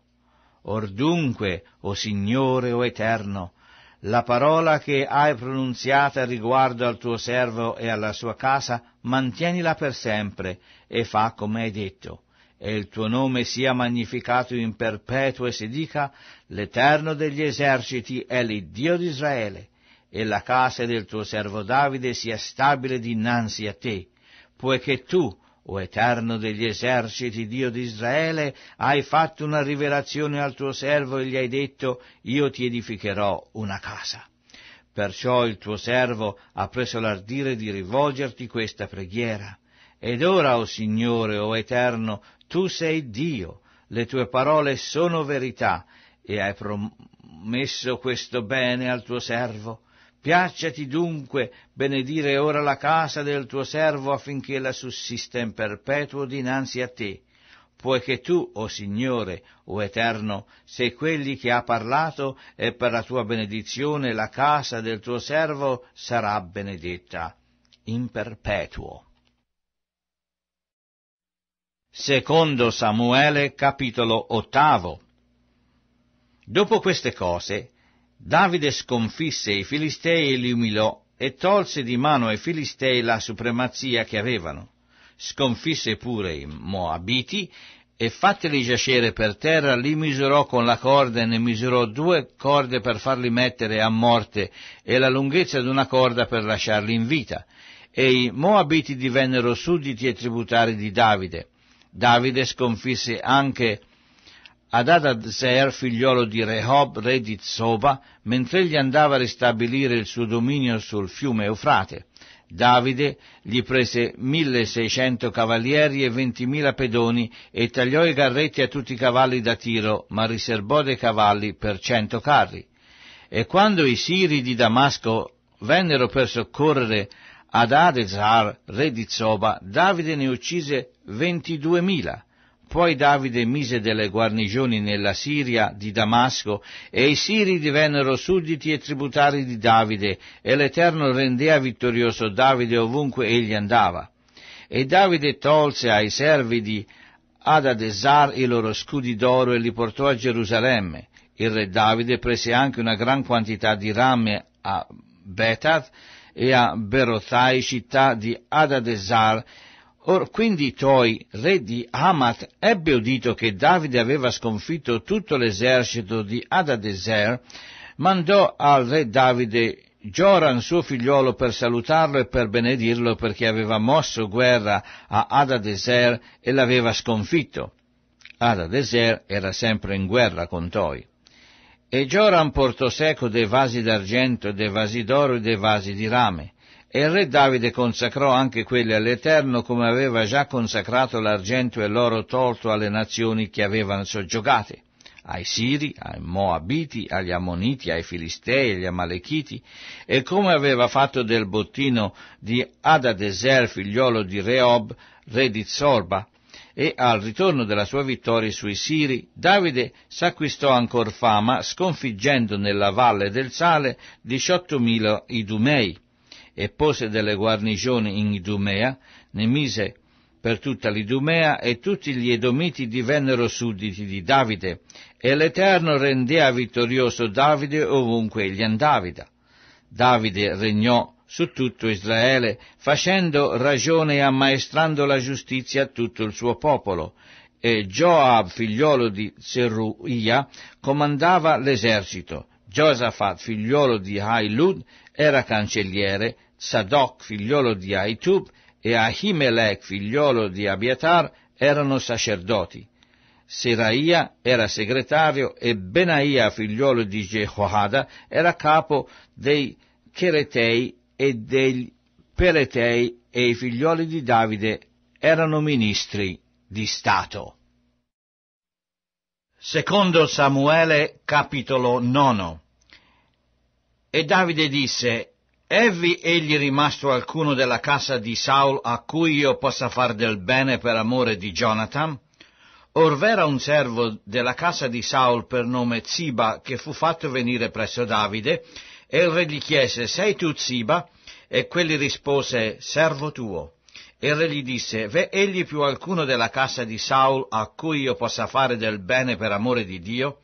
Or dunque, o Signore, o Eterno, la parola che hai pronunziata riguardo al tuo servo e alla sua casa, mantienila per sempre e fa come hai detto. E il tuo nome sia magnificato in perpetuo e si dica, l'Eterno degli eserciti è l'Iddio d'Israele, e la casa del tuo servo Davide sia stabile dinanzi a te, poiché tu, o Eterno degli eserciti, Dio di Israele, hai fatto una rivelazione al tuo servo e gli hai detto, io ti edificherò una casa. Perciò il tuo servo ha preso l'ardire di rivolgerti questa preghiera. Ed ora, o oh Signore, o oh Eterno, tu sei Dio, le tue parole sono verità, e hai promesso questo bene al tuo servo. Piacciati dunque benedire ora la casa del tuo servo affinché la sussista in perpetuo dinanzi a te, poiché tu, o oh Signore, o oh Eterno, sei quelli che ha parlato e per la tua benedizione la casa del tuo servo sarà benedetta in perpetuo. Secondo Samuele capitolo ottavo Dopo queste cose Davide sconfisse i Filistei e li umilò e tolse di mano ai Filistei la supremazia che avevano. Sconfisse pure i Moabiti e fatteli giacere per terra, li misurò con la corda e ne misurò due corde per farli mettere a morte e la lunghezza di una corda per lasciarli in vita. E i Moabiti divennero sudditi e tributari di Davide. Davide sconfisse anche ad Adadeser, figliolo di Rehob, re di Zoba, mentre egli andava a ristabilire il suo dominio sul fiume Eufrate. Davide gli prese 1600 cavalieri e 20.000 pedoni e tagliò i garretti a tutti i cavalli da tiro, ma riservò dei cavalli per 100 carri. E quando i siri di Damasco vennero per soccorrere ad Adezar, re di Zoba, Davide ne uccise 22.000 poi Davide mise delle guarnigioni nella Siria di Damasco e i Siri divennero sudditi e tributari di Davide e l'Eterno rendea vittorioso Davide ovunque egli andava. E Davide tolse ai servi di Adadesar i loro scudi d'oro e li portò a Gerusalemme. Il re Davide prese anche una gran quantità di rame a Betat e a Berothai, città di Adadesar, Or quindi Toi, re di Hamat, ebbe udito che Davide aveva sconfitto tutto l'esercito di Adadeser, mandò al re Davide Joran suo figliuolo per salutarlo e per benedirlo perché aveva mosso guerra a Adadeser e l'aveva sconfitto. Adadeser era sempre in guerra con Toi. E Joran portò seco dei vasi d'argento, dei vasi d'oro e dei vasi di rame e il re Davide consacrò anche quelle all'Eterno come aveva già consacrato l'argento e l'oro tolto alle nazioni che avevano soggiogate, ai Siri, ai Moabiti, agli Ammoniti, ai Filistei, agli Amalechiti, e come aveva fatto del bottino di Adadeser, figliolo di Reob, re di Zorba, e al ritorno della sua vittoria sui Siri, Davide s'acquistò ancor fama sconfiggendo nella valle del Sale 18.000 idumei e pose delle guarnigioni in Idumea, ne mise per tutta l'Idumea e tutti gli Edomiti divennero sudditi di Davide e l'Eterno rendea vittorioso Davide ovunque egli andavida. Davide regnò su tutto Israele, facendo ragione e ammaestrando la giustizia a tutto il suo popolo. E Joab, figliolo di Zeruia, comandava l'esercito. Giosafat, figliolo di Hailud, era cancelliere Sadoc figliolo di Aitub e Ahimelech figliolo di Abiatar erano sacerdoti. Seraia era segretario e Benaia figliolo di Jehoada era capo dei Cheretei e dei Peretei e i figlioli di Davide erano ministri di Stato. Secondo Samuele capitolo 9 E Davide disse, Evi egli rimasto alcuno della casa di Saul a cui io possa far del bene per amore di Jonathan? Or vera un servo della casa di Saul per nome Ziba che fu fatto venire presso Davide, e il re gli chiese, sei tu Ziba? E quelli rispose, servo tuo. E il re gli disse, v'è egli più alcuno della casa di Saul a cui io possa fare del bene per amore di Dio?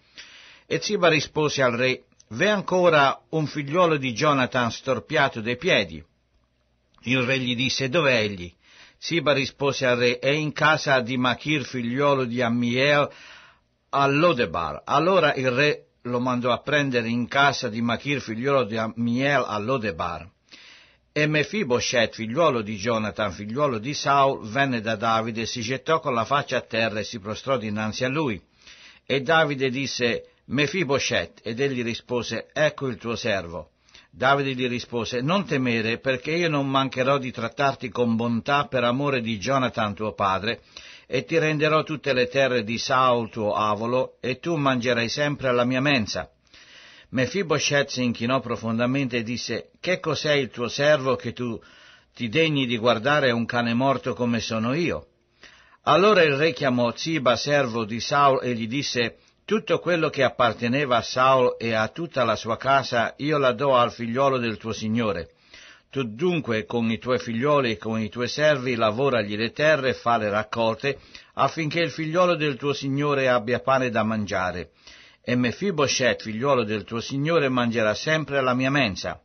E Ziba rispose al re, V'è ancora un figliuolo di Jonathan storpiato dai piedi. Il re gli disse, dov'è egli? Siba rispose al re, è in casa di Machir, figliuolo di Ammiel, all'Odebar. Allora il re lo mandò a prendere in casa di Machir, figliuolo di Ammiel, all'Odebar. E Mefiboshet, figliuolo di Jonathan, figliuolo di Saul, venne da Davide, si gettò con la faccia a terra e si prostrò dinanzi a lui. E Davide disse, Mefiboshet, ed egli rispose, ecco il tuo servo. Davide gli rispose, non temere, perché io non mancherò di trattarti con bontà per amore di Jonathan tuo padre, e ti renderò tutte le terre di Saul tuo avolo, e tu mangerai sempre alla mia mensa. Mefiboshet si inchinò profondamente e disse, che cos'è il tuo servo che tu ti degni di guardare un cane morto come sono io? Allora il re chiamò Ziba, servo di Saul, e gli disse, tutto quello che apparteneva a Saul e a tutta la sua casa io la do al figliolo del tuo Signore. Tu dunque con i tuoi figlioli e con i tuoi servi lavoragli le terre e fa le raccolte, affinché il figliolo del tuo Signore abbia pane da mangiare. E Mefiboshet, figliolo del tuo Signore, mangerà sempre alla mia mensa.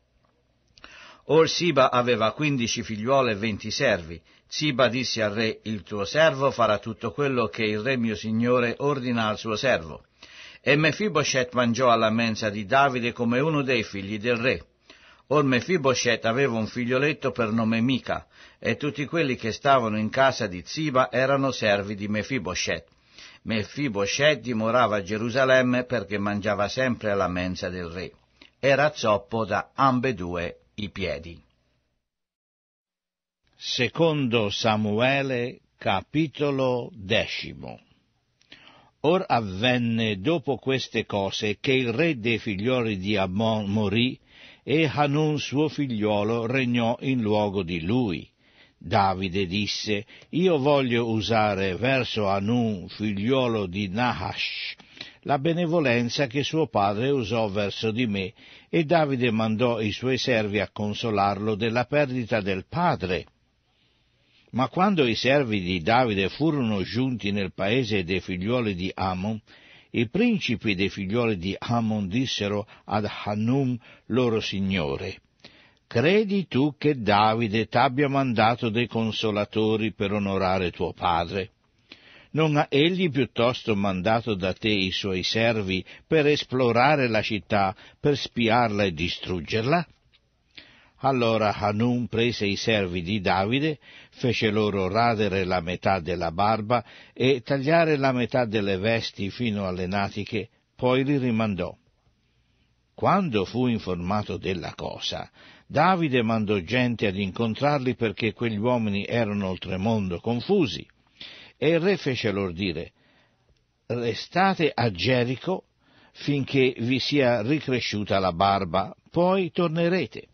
Or Siba aveva quindici figliuole e venti servi. Siba disse al re, il tuo servo farà tutto quello che il re mio signore ordina al suo servo. E Mefiboshet mangiò alla mensa di Davide come uno dei figli del re. Or Mefiboshet aveva un figlioletto per nome Mica, e tutti quelli che stavano in casa di Ziba erano servi di Mefiboshet. Mefiboshet dimorava a Gerusalemme perché mangiava sempre alla mensa del re. Era zoppo da ambedue i piedi. Secondo Samuele, capitolo decimo. Or avvenne dopo queste cose che il re dei figlioli di Ammon morì e Hanun suo figliuolo regnò in luogo di lui. Davide disse, io voglio usare verso Hanun, figliuolo di Nahash, la benevolenza che suo padre usò verso di me, e Davide mandò i suoi servi a consolarlo della perdita del padre ma quando i servi di Davide furono giunti nel paese dei figliuoli di Amon, i principi dei figlioli di Amon dissero ad Hanum loro signore, Credi tu che Davide t'abbia mandato dei consolatori per onorare tuo padre? Non ha egli piuttosto mandato da te i suoi servi per esplorare la città, per spiarla e distruggerla? Allora Hanun prese i servi di Davide, fece loro radere la metà della barba e tagliare la metà delle vesti fino alle natiche, poi li rimandò. Quando fu informato della cosa, Davide mandò gente ad incontrarli perché quegli uomini erano oltremondo confusi. E il re fece loro dire, restate a Gerico finché vi sia ricresciuta la barba, poi tornerete.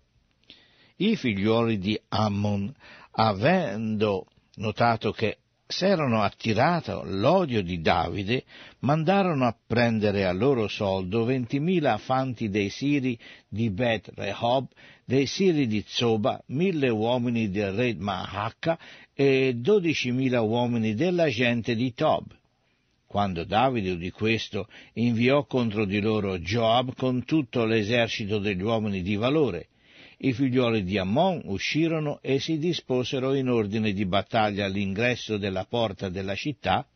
I figliuoli di Ammon avendo notato che s'erano attirato l'odio di Davide, mandarono a prendere a loro soldo ventimila fanti dei siri di Bet Rehob, dei siri di Zoba, mille uomini del re Mahacca e dodicimila uomini della gente di Tob. Quando Davide udì questo, inviò contro di loro Joab con tutto l'esercito degli uomini di valore, i figliuoli di Ammon uscirono e si disposero in ordine di battaglia all'ingresso della porta della città,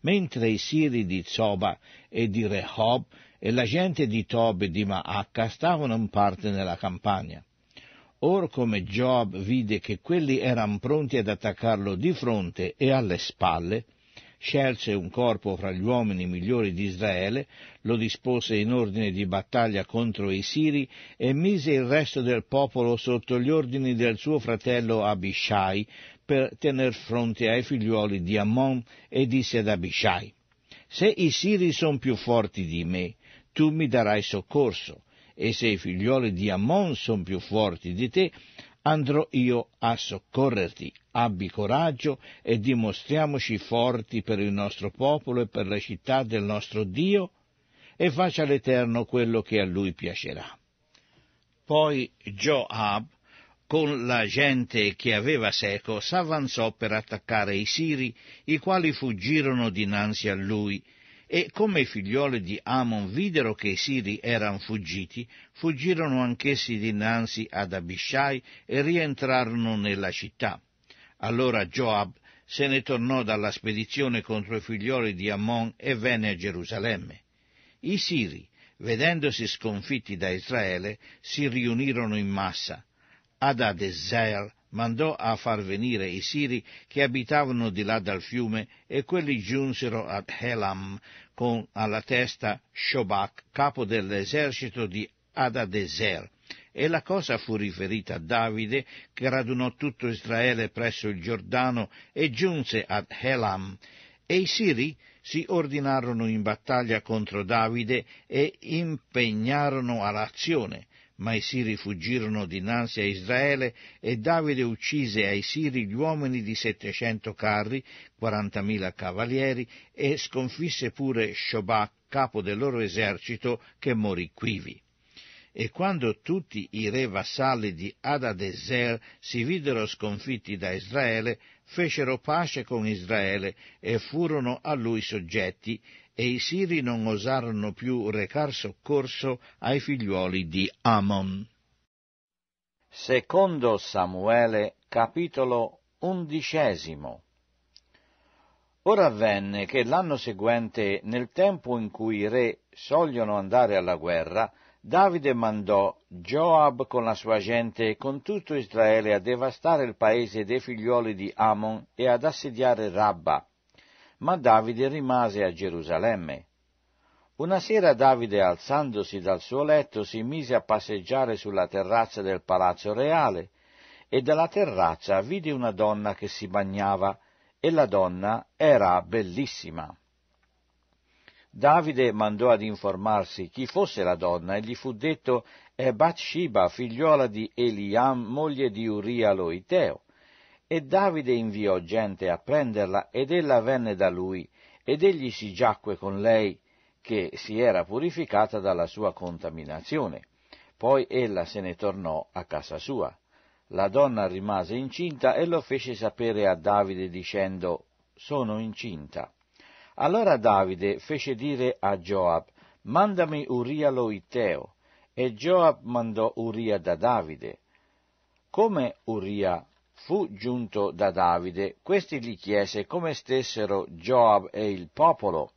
mentre i siri di Zoba e di Rehob e la gente di Tob e di Maacca stavano in parte nella campagna. Or come Job vide che quelli erano pronti ad attaccarlo di fronte e alle spalle, scelse un corpo fra gli uomini migliori di Israele, lo dispose in ordine di battaglia contro i Siri e mise il resto del popolo sotto gli ordini del suo fratello Abishai per tener fronte ai figliuoli di Ammon e disse ad Abishai, se i Siri sono più forti di me, tu mi darai soccorso, e se i figliuoli di Ammon sono più forti di te, andrò io a soccorrerti. Abbi coraggio e dimostriamoci forti per il nostro popolo e per la città del nostro Dio, e faccia l'Eterno quello che a lui piacerà. Poi Joab, con la gente che aveva seco, s'avanzò per attaccare i Siri, i quali fuggirono dinanzi a lui, e come i figlioli di Amon videro che i siri erano fuggiti, fuggirono anch'essi dinanzi ad Abishai e rientrarono nella città. Allora Joab se ne tornò dalla spedizione contro i figlioli di Amon e venne a Gerusalemme. I siri, vedendosi sconfitti da Israele, si riunirono in massa. Ad Adezer mandò a far venire i siri che abitavano di là dal fiume e quelli giunsero ad Helam con alla testa Shobach, capo dell'esercito di Adadezer. E la cosa fu riferita a Davide, che radunò tutto Israele presso il Giordano e giunse ad Helam. E i siri si ordinarono in battaglia contro Davide e impegnarono all'azione ma i Siri fuggirono dinanzi a Israele e Davide uccise ai Siri gli uomini di 700 carri, 40.000 cavalieri e sconfisse pure Shobà, capo del loro esercito, che morì quivi. E quando tutti i re vassalli di Adadezer si videro sconfitti da Israele, fecero pace con Israele e furono a lui soggetti, e i siri non osarono più recar soccorso ai figliuoli di Amon. Secondo Samuele, capitolo undicesimo. Ora avvenne che l'anno seguente, nel tempo in cui i re sogliono andare alla guerra, Davide mandò Joab con la sua gente e con tutto Israele a devastare il paese dei figliuoli di Amon e ad assediare Rabba ma Davide rimase a Gerusalemme. Una sera Davide, alzandosi dal suo letto, si mise a passeggiare sulla terrazza del palazzo reale e dalla terrazza vide una donna che si bagnava e la donna era bellissima. Davide mandò ad informarsi chi fosse la donna e gli fu detto è Bathsheba, figliuola di Eliam, moglie di Uria Loiteo. E Davide inviò gente a prenderla, ed ella venne da lui, ed egli si giacque con lei, che si era purificata dalla sua contaminazione. Poi ella se ne tornò a casa sua. La donna rimase incinta e lo fece sapere a Davide dicendo, sono incinta. Allora Davide fece dire a Joab, mandami Uria lo Itteo. e Joab mandò Uria da Davide. Come Uria fu giunto da Davide, questi gli chiese come stessero Joab e il popolo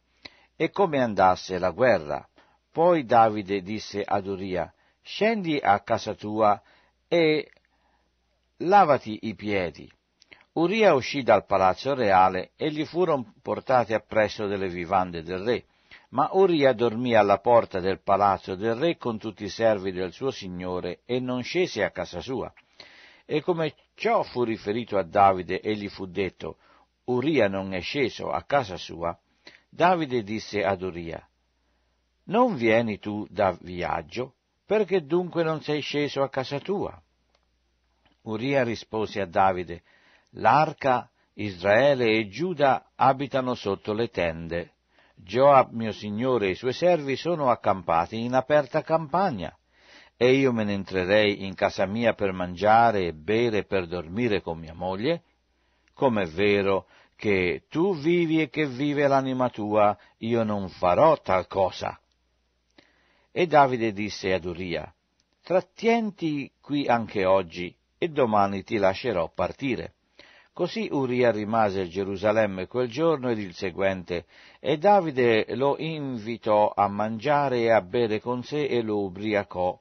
e come andasse la guerra. Poi Davide disse ad Uria, scendi a casa tua e lavati i piedi. Uria uscì dal palazzo reale e gli furono portate appresso delle vivande del re. Ma Uria dormì alla porta del palazzo del re con tutti i servi del suo signore e non scese a casa sua. E come Ciò fu riferito a Davide e gli fu detto, Uria non è sceso a casa sua. Davide disse ad Uria, Non vieni tu da viaggio, perché dunque non sei sceso a casa tua? Uria rispose a Davide, L'arca, Israele e Giuda abitano sotto le tende. Joab mio signore e i suoi servi sono accampati in aperta campagna e io me ne entrerei in casa mia per mangiare e bere e per dormire con mia moglie? Com'è vero che tu vivi e che vive l'anima tua, io non farò tal cosa. E Davide disse ad Uria, trattienti qui anche oggi e domani ti lascerò partire. Così Uria rimase a Gerusalemme quel giorno ed il seguente, e Davide lo invitò a mangiare e a bere con sé e lo ubriacò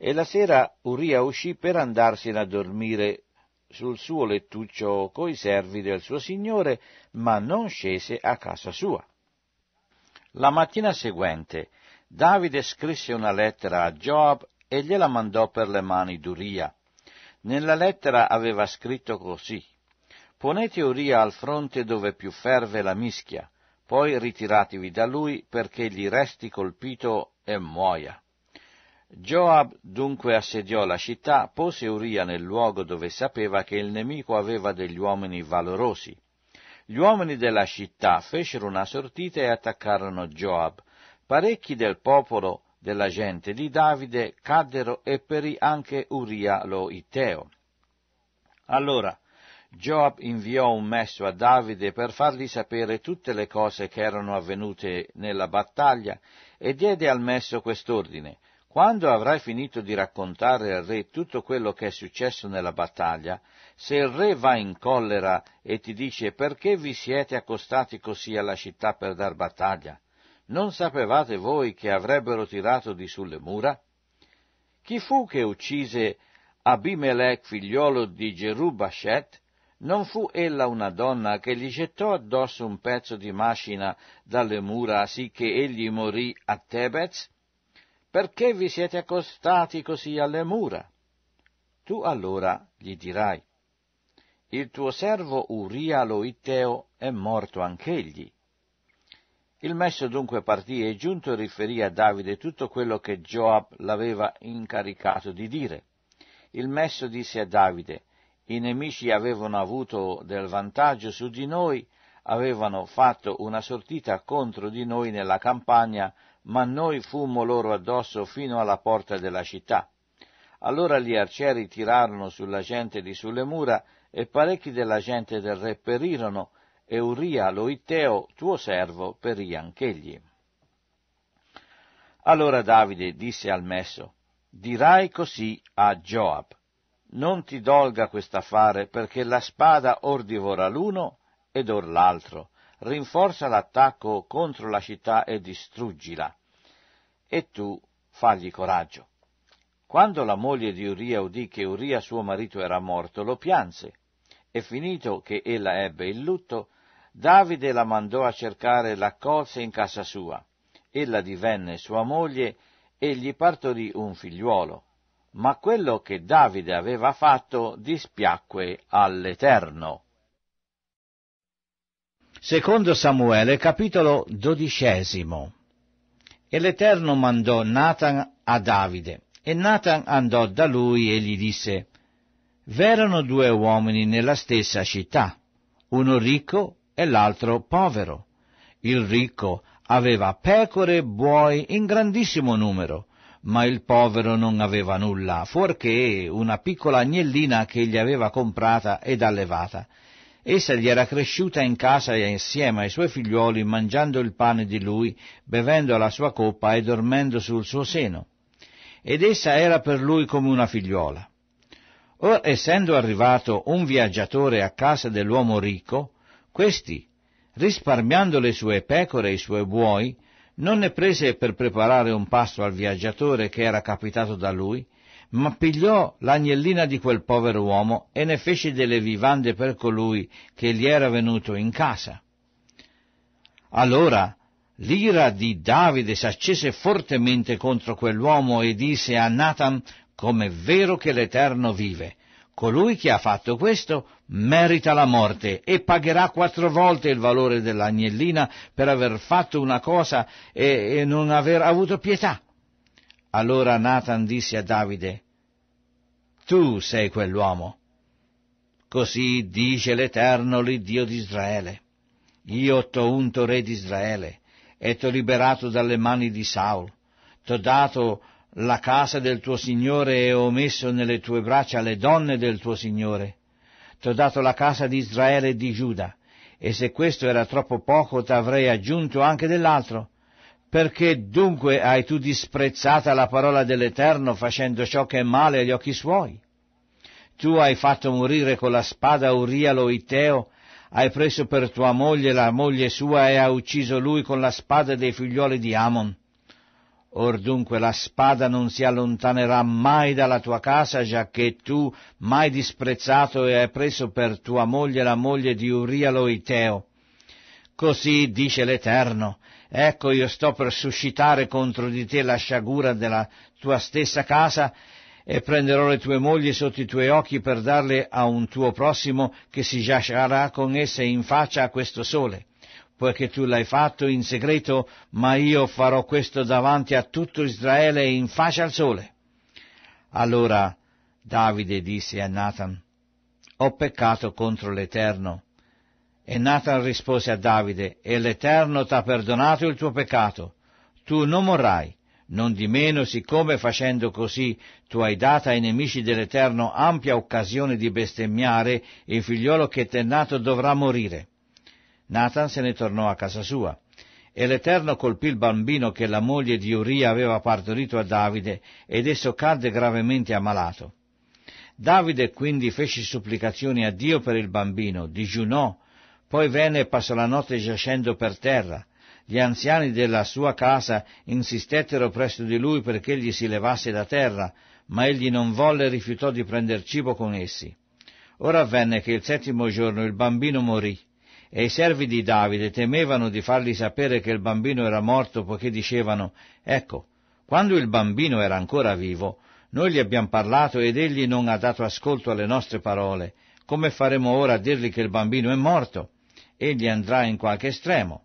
e la sera Uria uscì per andarsene a dormire sul suo lettuccio coi servi del suo signore, ma non scese a casa sua. La mattina seguente Davide scrisse una lettera a Job e gliela mandò per le mani d'Uria. Nella lettera aveva scritto così Ponete Uria al fronte dove più ferve la mischia, poi ritiratevi da lui perché gli resti colpito e muoia. Joab dunque assediò la città, pose Uria nel luogo dove sapeva che il nemico aveva degli uomini valorosi. Gli uomini della città fecero una sortita e attaccarono Joab. Parecchi del popolo della gente di Davide caddero e perì anche Uria lo Iteo. Allora Joab inviò un messo a Davide per fargli sapere tutte le cose che erano avvenute nella battaglia e diede al messo quest'ordine quando avrai finito di raccontare al re tutto quello che è successo nella battaglia, se il re va in collera e ti dice perché vi siete accostati così alla città per dar battaglia, non sapevate voi che avrebbero tirato di sulle mura? Chi fu che uccise Abimelech, figliolo di Gerubashet? Non fu ella una donna che gli gettò addosso un pezzo di mascina dalle mura, sì che egli morì a Tebez? perché vi siete accostati così alle mura? Tu allora gli dirai, il tuo servo Uria Loitteo è morto anch'egli. Il messo dunque partì e giunto riferì a Davide tutto quello che Joab l'aveva incaricato di dire. Il messo disse a Davide, i nemici avevano avuto del vantaggio su di noi, avevano fatto una sortita contro di noi nella campagna ma noi fummo loro addosso fino alla porta della città. Allora gli arcieri tirarono sulla gente di sulle mura e parecchi della gente del re perirono e Uria lo Itteo, tuo servo, perì anch'egli. Allora Davide disse al messo, dirai così a Joab, non ti dolga quest'affare perché la spada or divora l'uno ed or l'altro, rinforza l'attacco contro la città e distruggila e tu fagli coraggio. Quando la moglie di Uria udì che Uria suo marito era morto, lo pianse, e finito che ella ebbe il lutto, Davide la mandò a cercare la colse in casa sua. Ella divenne sua moglie e gli partorì un figliuolo. Ma quello che Davide aveva fatto dispiacque all'Eterno. Secondo Samuele, capitolo dodicesimo. E l'Eterno mandò Nathan a Davide, e Nathan andò da lui e gli disse, V'erano due uomini nella stessa città, uno ricco e l'altro povero. Il ricco aveva pecore e buoi in grandissimo numero, ma il povero non aveva nulla, fuorché una piccola agnellina che gli aveva comprata ed allevata, Essa gli era cresciuta in casa e insieme ai suoi figliuoli, mangiando il pane di lui, bevendo la sua coppa e dormendo sul suo seno. Ed essa era per lui come una figliuola. Or, essendo arrivato un viaggiatore a casa dell'uomo ricco, questi, risparmiando le sue pecore e i suoi buoi, non ne prese per preparare un pasto al viaggiatore che era capitato da lui, ma pigliò l'agnellina di quel povero uomo e ne fece delle vivande per colui che gli era venuto in casa. Allora l'ira di Davide s'accese fortemente contro quell'uomo e disse a Nathan, com'è vero che l'Eterno vive, colui che ha fatto questo merita la morte e pagherà quattro volte il valore dell'agnellina per aver fatto una cosa e, e non aver avuto pietà. Allora Nathan disse a Davide, Tu sei quell'uomo. Così dice l'Eterno, l'Iddio di Israele. Io t'ho unto re di Israele e t'ho liberato dalle mani di Saul. T'ho dato la casa del tuo Signore e ho messo nelle tue braccia le donne del tuo Signore. T'ho dato la casa di Israele e di Giuda. E se questo era troppo poco, t'avrei aggiunto anche dell'altro perché dunque hai tu disprezzata la parola dell'Eterno facendo ciò che è male agli occhi suoi? Tu hai fatto morire con la spada Uria l'Oiteo, hai preso per tua moglie la moglie sua e hai ucciso lui con la spada dei figlioli di Amon. Or dunque la spada non si allontanerà mai dalla tua casa, giacché tu mai disprezzato e hai preso per tua moglie la moglie di Uria l'Oiteo. Così dice l'Eterno, ecco io sto per suscitare contro di te la sciagura della tua stessa casa e prenderò le tue mogli sotto i tuoi occhi per darle a un tuo prossimo che si giacerà con esse in faccia a questo sole poiché tu l'hai fatto in segreto, ma io farò questo davanti a tutto Israele in faccia al sole. Allora Davide disse a Nathan, ho peccato contro l'Eterno, e Nathan rispose a Davide, e l'Eterno t'ha perdonato il tuo peccato, tu non morrai. Non di meno, siccome facendo così tu hai data ai nemici dell'Eterno ampia occasione di bestemmiare, il figliolo che t'è nato dovrà morire. Nathan se ne tornò a casa sua. E l'Eterno colpì il bambino che la moglie di Uria aveva partorito a Davide, ed esso cadde gravemente ammalato. Davide quindi fece supplicazioni a Dio per il bambino, digiunò, poi venne e passò la notte giacendo per terra. Gli anziani della sua casa insistettero presso di lui perché egli si levasse da terra, ma egli non volle e rifiutò di prender cibo con essi. Ora avvenne che il settimo giorno il bambino morì, e i servi di Davide temevano di fargli sapere che il bambino era morto, poiché dicevano, ecco, quando il bambino era ancora vivo, noi gli abbiamo parlato ed egli non ha dato ascolto alle nostre parole, come faremo ora a dirgli che il bambino è morto? egli andrà in qualche estremo.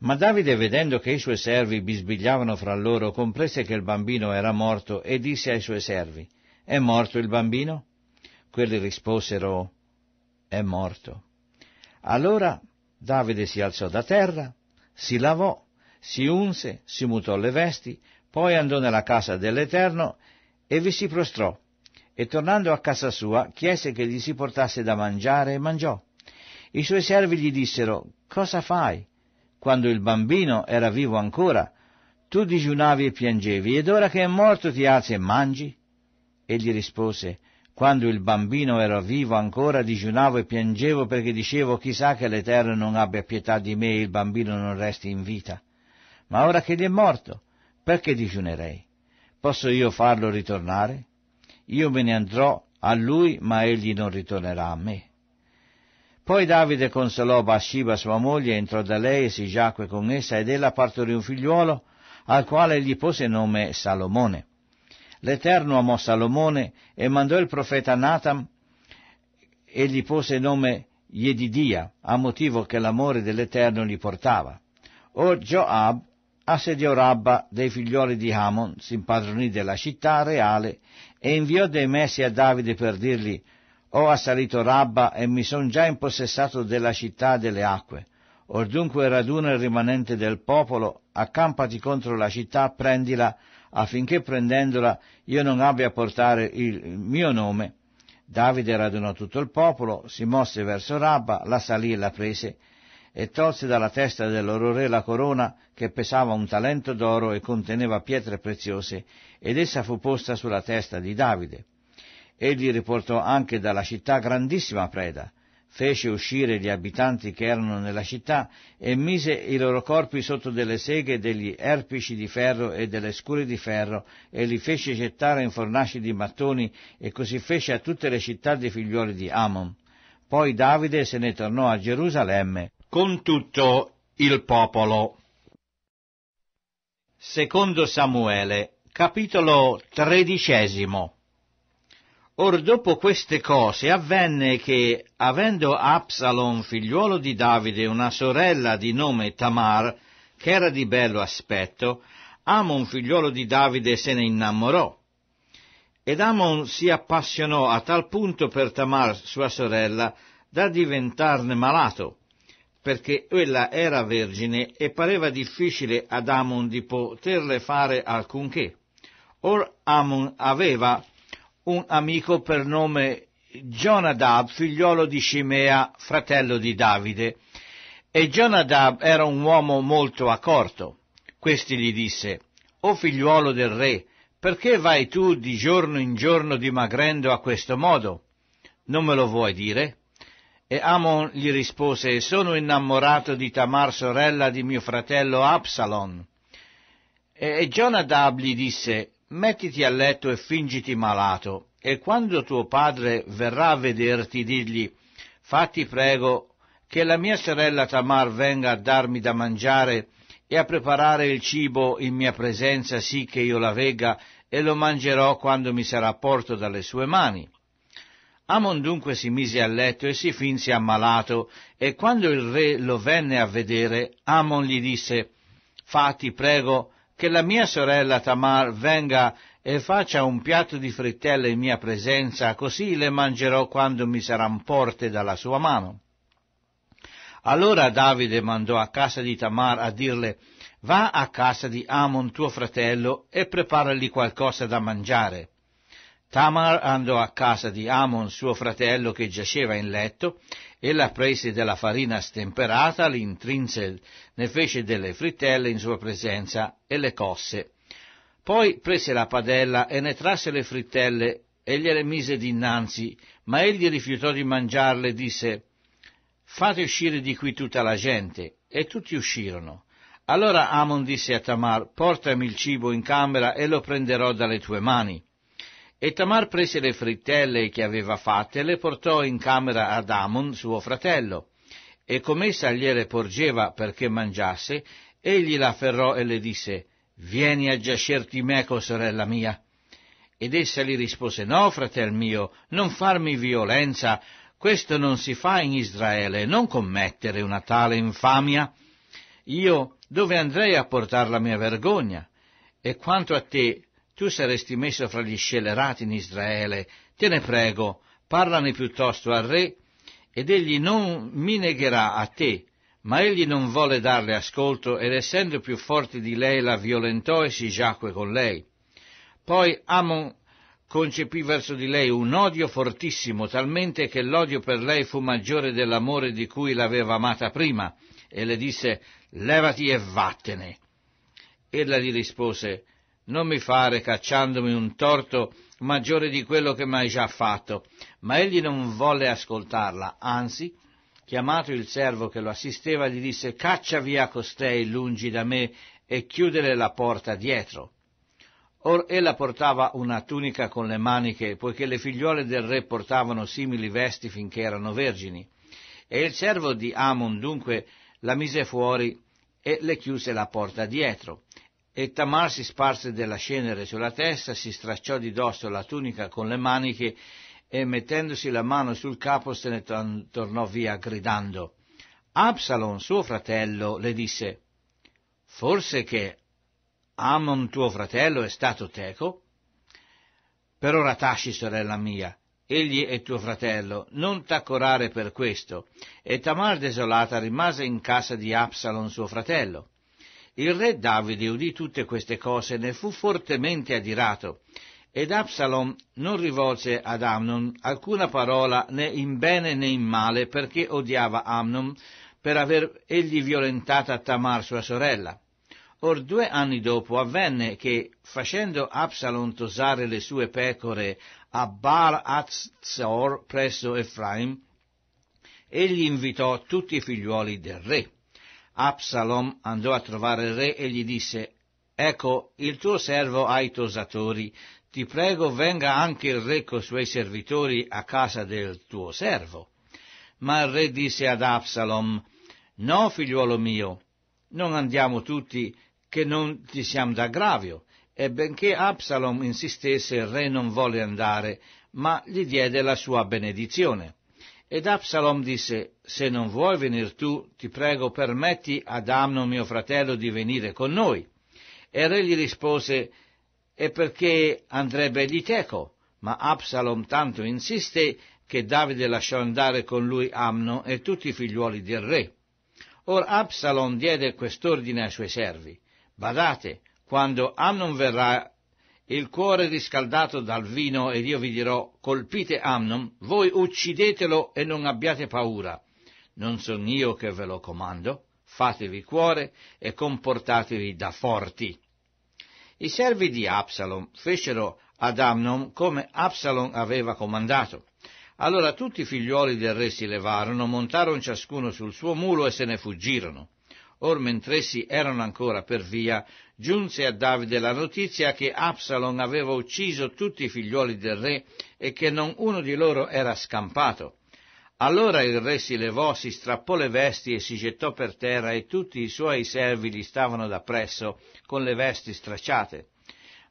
Ma Davide, vedendo che i suoi servi bisbigliavano fra loro, comprese che il bambino era morto e disse ai suoi servi, È morto il bambino? Quelli risposero, È morto. Allora Davide si alzò da terra, si lavò, si unse, si mutò le vesti, poi andò nella casa dell'Eterno e vi si prostrò, e tornando a casa sua chiese che gli si portasse da mangiare e mangiò. I suoi servi gli dissero, cosa fai? Quando il bambino era vivo ancora, tu digiunavi e piangevi, ed ora che è morto ti alzi e mangi? Egli rispose, quando il bambino era vivo ancora digiunavo e piangevo perché dicevo chissà che l'Eterno non abbia pietà di me e il bambino non resti in vita. Ma ora che gli è morto, perché digiunerei? Posso io farlo ritornare? Io me ne andrò a lui, ma egli non ritornerà a me. Poi Davide consolò Bathsheba sua moglie, entrò da lei e si giacque con essa ed ella partorì un figliuolo al quale gli pose nome Salomone. L'Eterno amò Salomone e mandò il profeta Natam e gli pose nome Yedidia, a motivo che l'amore dell'Eterno gli portava. O Joab assediò Rabba dei figlioli di Hamon, si impadronì della città reale e inviò dei messi a Davide per dirgli ho assalito Rabba e mi son già impossessato della città delle acque. Or dunque raduna il rimanente del popolo, accampati contro la città, prendila, affinché prendendola io non abbia a portare il mio nome. Davide radunò tutto il popolo, si mosse verso Rabba, la salì e la prese, e tolse dalla testa del loro re la corona che pesava un talento d'oro e conteneva pietre preziose, ed essa fu posta sulla testa di Davide. Egli riportò anche dalla città grandissima preda, fece uscire gli abitanti che erano nella città e mise i loro corpi sotto delle seghe degli erpici di ferro e delle scure di ferro e li fece gettare in fornaci di mattoni e così fece a tutte le città dei figliuoli di Amon. Poi Davide se ne tornò a Gerusalemme con tutto il popolo. Secondo Samuele, capitolo tredicesimo. Or dopo queste cose avvenne che, avendo Absalom figliuolo di Davide una sorella di nome Tamar, che era di bello aspetto, Amon figliuolo di Davide se ne innamorò. Ed Amon si appassionò a tal punto per Tamar, sua sorella, da diventarne malato, perché ella era vergine e pareva difficile ad Amon di poterle fare alcunché. Or Amon aveva un amico per nome Jonadab, figliolo di Shimea, fratello di Davide. E Jonadab era un uomo molto accorto. Questi gli disse, O figliuolo del re, perché vai tu di giorno in giorno dimagrendo a questo modo? Non me lo vuoi dire? E Amon gli rispose, Sono innamorato di Tamar, sorella di mio fratello Absalon. E Jonadab gli disse, mettiti a letto e fingiti malato, e quando tuo padre verrà a vederti, digli, fatti prego che la mia sorella Tamar venga a darmi da mangiare e a preparare il cibo in mia presenza sì che io la vegga e lo mangerò quando mi sarà porto dalle sue mani. Amon dunque si mise a letto e si finse ammalato, e quando il re lo venne a vedere, Amon gli disse, Fatti, prego, che la mia sorella Tamar venga e faccia un piatto di frittelle in mia presenza, così le mangerò quando mi saranno porte dalla sua mano. Allora Davide mandò a casa di Tamar a dirle, va a casa di Amon tuo fratello e preparagli qualcosa da mangiare. Tamar andò a casa di Amon suo fratello che giaceva in letto Ella prese della farina stemperata, l'intrinse, ne fece delle frittelle in sua presenza e le cosse. Poi prese la padella e ne trasse le frittelle e gliele mise dinanzi, ma egli rifiutò di mangiarle e disse Fate uscire di qui tutta la gente. E tutti uscirono. Allora Amon disse a Tamar Portami il cibo in camera e lo prenderò dalle tue mani. E Tamar prese le frittelle che aveva fatte e le portò in camera ad Amon, suo fratello. E com'essa gliele porgeva perché mangiasse, egli la afferrò e le disse, Vieni a giacerti meco, sorella mia. Ed essa gli rispose, No, fratel mio, non farmi violenza, questo non si fa in Israele, non commettere una tale infamia. Io dove andrei a portar la mia vergogna? E quanto a te, tu saresti messo fra gli scelerati in Israele, te ne prego, parlane piuttosto al re, ed egli non mi negherà a te. Ma egli non volle darle ascolto ed essendo più forte di lei la violentò e si giacque con lei. Poi Amon concepì verso di lei un odio fortissimo, talmente che l'odio per lei fu maggiore dell'amore di cui l'aveva amata prima, e le disse, levati e vattene. Ella gli rispose, non mi fare cacciandomi un torto maggiore di quello che m'hai già fatto. Ma egli non volle ascoltarla, anzi, chiamato il servo che lo assisteva, gli disse caccia via costei lungi da me e chiudere la porta dietro. Or ella portava una tunica con le maniche, poiché le figliuole del re portavano simili vesti finché erano vergini. E il servo di Amon dunque la mise fuori e le chiuse la porta dietro e Tamar si sparse della cenere sulla testa, si stracciò di dosso la tunica con le maniche e mettendosi la mano sul capo se ne tornò via gridando. Absalon, suo fratello, le disse, forse che Amon tuo fratello è stato teco? Per ora tasci, sorella mia, egli è tuo fratello, non t'accorare per questo. E Tamar desolata rimase in casa di Absalon suo fratello. Il re Davide udì tutte queste cose, e ne fu fortemente adirato, ed Absalom non rivolse ad Amnon alcuna parola né in bene né in male, perché odiava Amnon per aver egli violentata Tamar sua sorella. Or due anni dopo avvenne che, facendo Absalom tosare le sue pecore a Bar Atzor presso Efraim, egli invitò tutti i figliuoli del re. Absalom andò a trovare il re e gli disse, Ecco, il tuo servo ha i tosatori, ti prego venga anche il re coi suoi servitori a casa del tuo servo. Ma il re disse ad Absalom, No, figliuolo mio, non andiamo tutti, che non ti siamo d'aggravio. E benché Absalom insistesse, il re non volle andare, ma gli diede la sua benedizione. Ed Absalom disse, se non vuoi venir tu, ti prego permetti ad Amnon mio fratello di venire con noi. E re gli rispose, e perché andrebbe di teco? Ma Absalom tanto insiste che Davide lasciò andare con lui Amnon e tutti i figliuoli del re. Or Absalom diede quest'ordine ai suoi servi, badate, quando Amnon verrà il cuore riscaldato dal vino ed io vi dirò, colpite Amnon, voi uccidetelo e non abbiate paura. Non sono io che ve lo comando, fatevi cuore e comportatevi da forti. I servi di Absalom fecero ad Amnon come Absalom aveva comandato. Allora tutti i figliuoli del re si levarono, montarono ciascuno sul suo mulo e se ne fuggirono. Or mentr'essi erano ancora per via, giunse a Davide la notizia che Absalom aveva ucciso tutti i figliuoli del re e che non uno di loro era scampato. Allora il re si levò, si strappò le vesti e si gettò per terra e tutti i suoi servi gli stavano da presso con le vesti stracciate.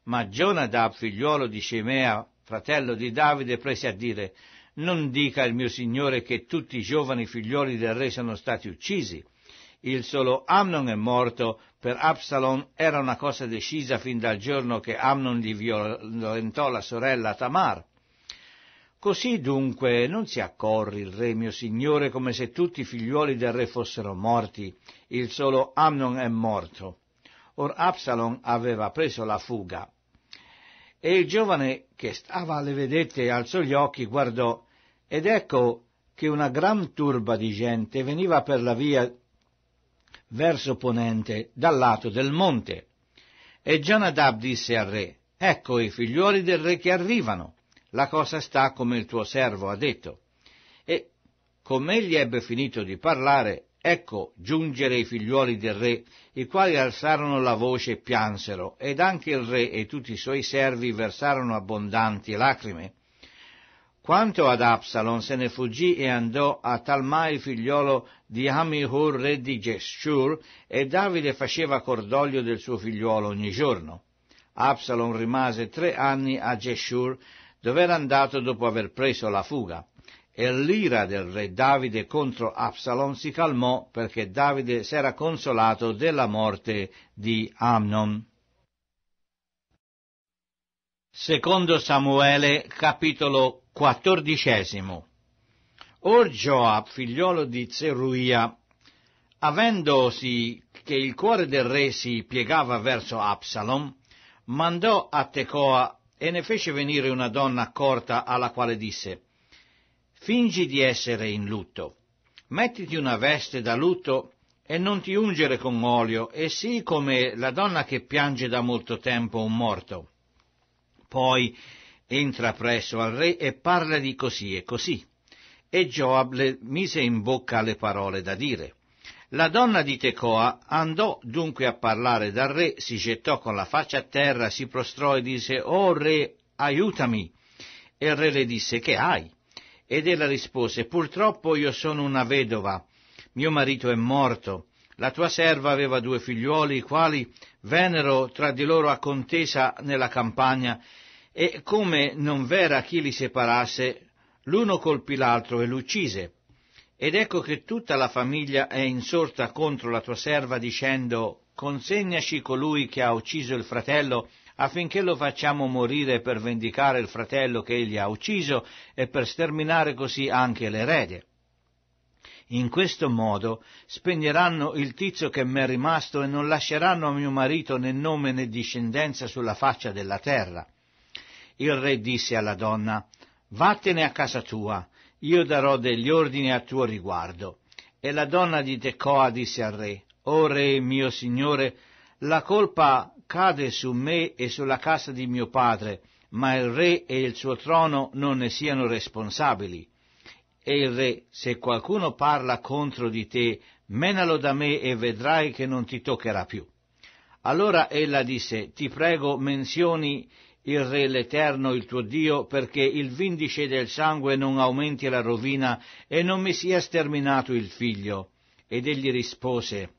Ma Jonadab, figliuolo di Shemea, fratello di Davide, prese a dire Non dica il mio signore che tutti i giovani figlioli del re sono stati uccisi, il solo Amnon è morto, per Absalom era una cosa decisa fin dal giorno che Amnon gli violentò la sorella Tamar. Così dunque non si accorri il re mio signore come se tutti i figliuoli del re fossero morti, il solo Amnon è morto. Or Absalom aveva preso la fuga. E il giovane che stava alle vedette alzò gli occhi, guardò, ed ecco che una gran turba di gente veniva per la via verso ponente, dal lato del monte. E Jonadab disse al re, Ecco i figliuoli del re che arrivano, la cosa sta come il tuo servo ha detto. E, come egli ebbe finito di parlare, ecco giungere i figliuoli del re, i quali alzarono la voce e piansero, ed anche il re e tutti i suoi servi versarono abbondanti lacrime. Quanto ad Absalom se ne fuggì e andò a Talmai figliolo di Amihur re di Geshur, e Davide faceva cordoglio del suo figliolo ogni giorno. Absalom rimase tre anni a Geshur, dove era andato dopo aver preso la fuga. E l'ira del re Davide contro Absalom si calmò perché Davide s'era consolato della morte di Amnon. Secondo Samuele, capitolo Quattordicesimo. Or Joab, figliolo di Zeruia, avendosi che il cuore del re si piegava verso Absalom, mandò a Tecoa e ne fece venire una donna accorta alla quale disse, Fingi di essere in lutto, mettiti una veste da lutto e non ti ungere con olio, e sii come la donna che piange da molto tempo un morto. Poi entra presso al re e parla di così e così. E Joab le mise in bocca le parole da dire. La donna di Tecoa andò dunque a parlare dal re, si gettò con la faccia a terra, si prostrò e disse, Oh re, aiutami. E il re le disse, Che hai? Ed ella rispose, Purtroppo io sono una vedova, mio marito è morto, la tua serva aveva due figliuoli, i quali vennero tra di loro a contesa nella campagna, e come non vera chi li separasse, l'uno colpì l'altro e l'uccise. Ed ecco che tutta la famiglia è insorta contro la tua serva dicendo consegnaci colui che ha ucciso il fratello affinché lo facciamo morire per vendicare il fratello che egli ha ucciso e per sterminare così anche l'erede. In questo modo spegneranno il tizio che m'è rimasto e non lasceranno a mio marito né nome né discendenza sulla faccia della terra. Il re disse alla donna, Vattene a casa tua, io darò degli ordini a tuo riguardo. E la donna di Tecoa disse al re, O re mio signore, la colpa cade su me e sulla casa di mio padre, ma il re e il suo trono non ne siano responsabili. E il re, se qualcuno parla contro di te, menalo da me e vedrai che non ti toccherà più. Allora ella disse, ti prego, menzioni il Re l'Eterno, il tuo Dio, perché il vindice del sangue non aumenti la rovina e non mi sia sterminato il figlio. Ed egli rispose,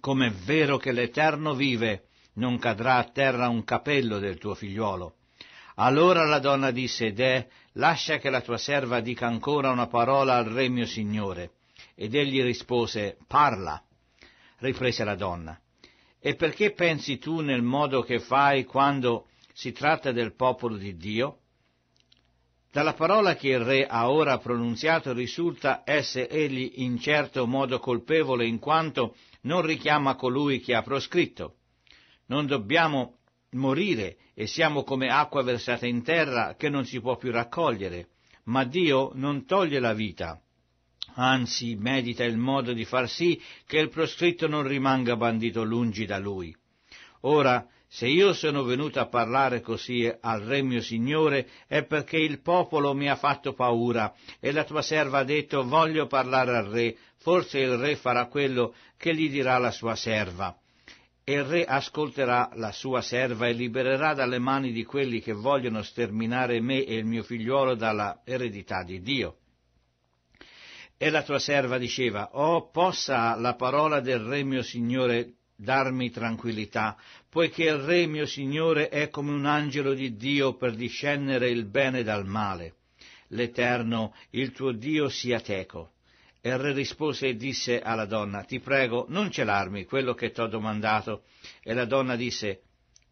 Com'è vero che l'Eterno vive, non cadrà a terra un capello del tuo figliuolo. Allora la donna disse, Deh, lascia che la tua serva dica ancora una parola al Re mio Signore. Ed egli rispose, Parla. Riprese la donna. E perché pensi tu nel modo che fai quando si tratta del popolo di Dio? Dalla parola che il re ha ora pronunziato risulta essere egli in certo modo colpevole in quanto non richiama colui che ha proscritto. Non dobbiamo morire e siamo come acqua versata in terra che non si può più raccogliere, ma Dio non toglie la vita. Anzi, medita il modo di far sì che il proscritto non rimanga bandito lungi da lui. Ora, se io sono venuto a parlare così al Re mio Signore è perché il popolo mi ha fatto paura e la tua serva ha detto voglio parlare al Re, forse il Re farà quello che gli dirà la sua serva. E il Re ascolterà la sua serva e libererà dalle mani di quelli che vogliono sterminare me e il mio figliuolo dalla eredità di Dio. E la tua serva diceva, Oh, possa la parola del Re mio Signore darmi tranquillità, poiché il Re mio Signore è come un angelo di Dio per discendere il bene dal male. L'Eterno, il tuo Dio, sia teco. E il re rispose e disse alla donna, ti prego, non celarmi quello che t'ho domandato. E la donna disse,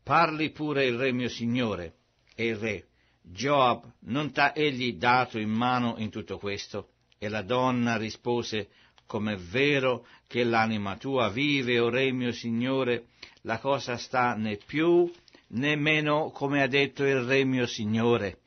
parli pure il re mio signore. E il re, Joab, non t'ha egli dato in mano in tutto questo? E la donna rispose, com'è vero che l'anima tua vive, o Re mio Signore, la cosa sta né più né meno come ha detto il Re mio Signore.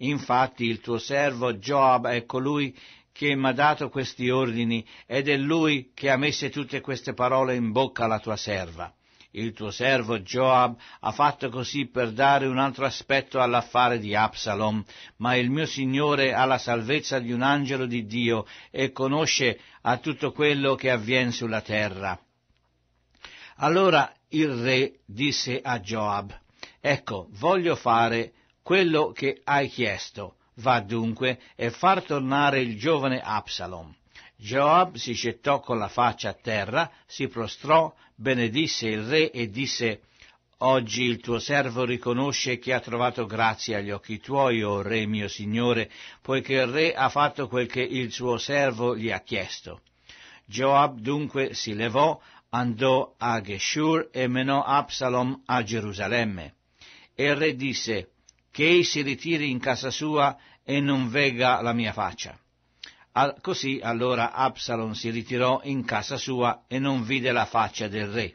Infatti il tuo servo Joab è colui che mi ha dato questi ordini ed è lui che ha messe tutte queste parole in bocca alla tua serva. Il tuo servo Joab ha fatto così per dare un altro aspetto all'affare di Absalom, ma il mio Signore ha la salvezza di un angelo di Dio e conosce a tutto quello che avviene sulla terra. Allora il re disse a Joab, ecco, voglio fare quello che hai chiesto, va dunque e far tornare il giovane Absalom. Joab si gettò con la faccia a terra, si prostrò, benedisse il re e disse Oggi il tuo servo riconosce che ha trovato grazia agli occhi tuoi, o oh re mio signore, poiché il re ha fatto quel che il suo servo gli ha chiesto. Joab dunque si levò, andò a Geshur e menò Absalom a Gerusalemme. E il re disse, Chei si ritiri in casa sua e non vega la mia faccia. Al, così allora Absalom si ritirò in casa sua e non vide la faccia del re.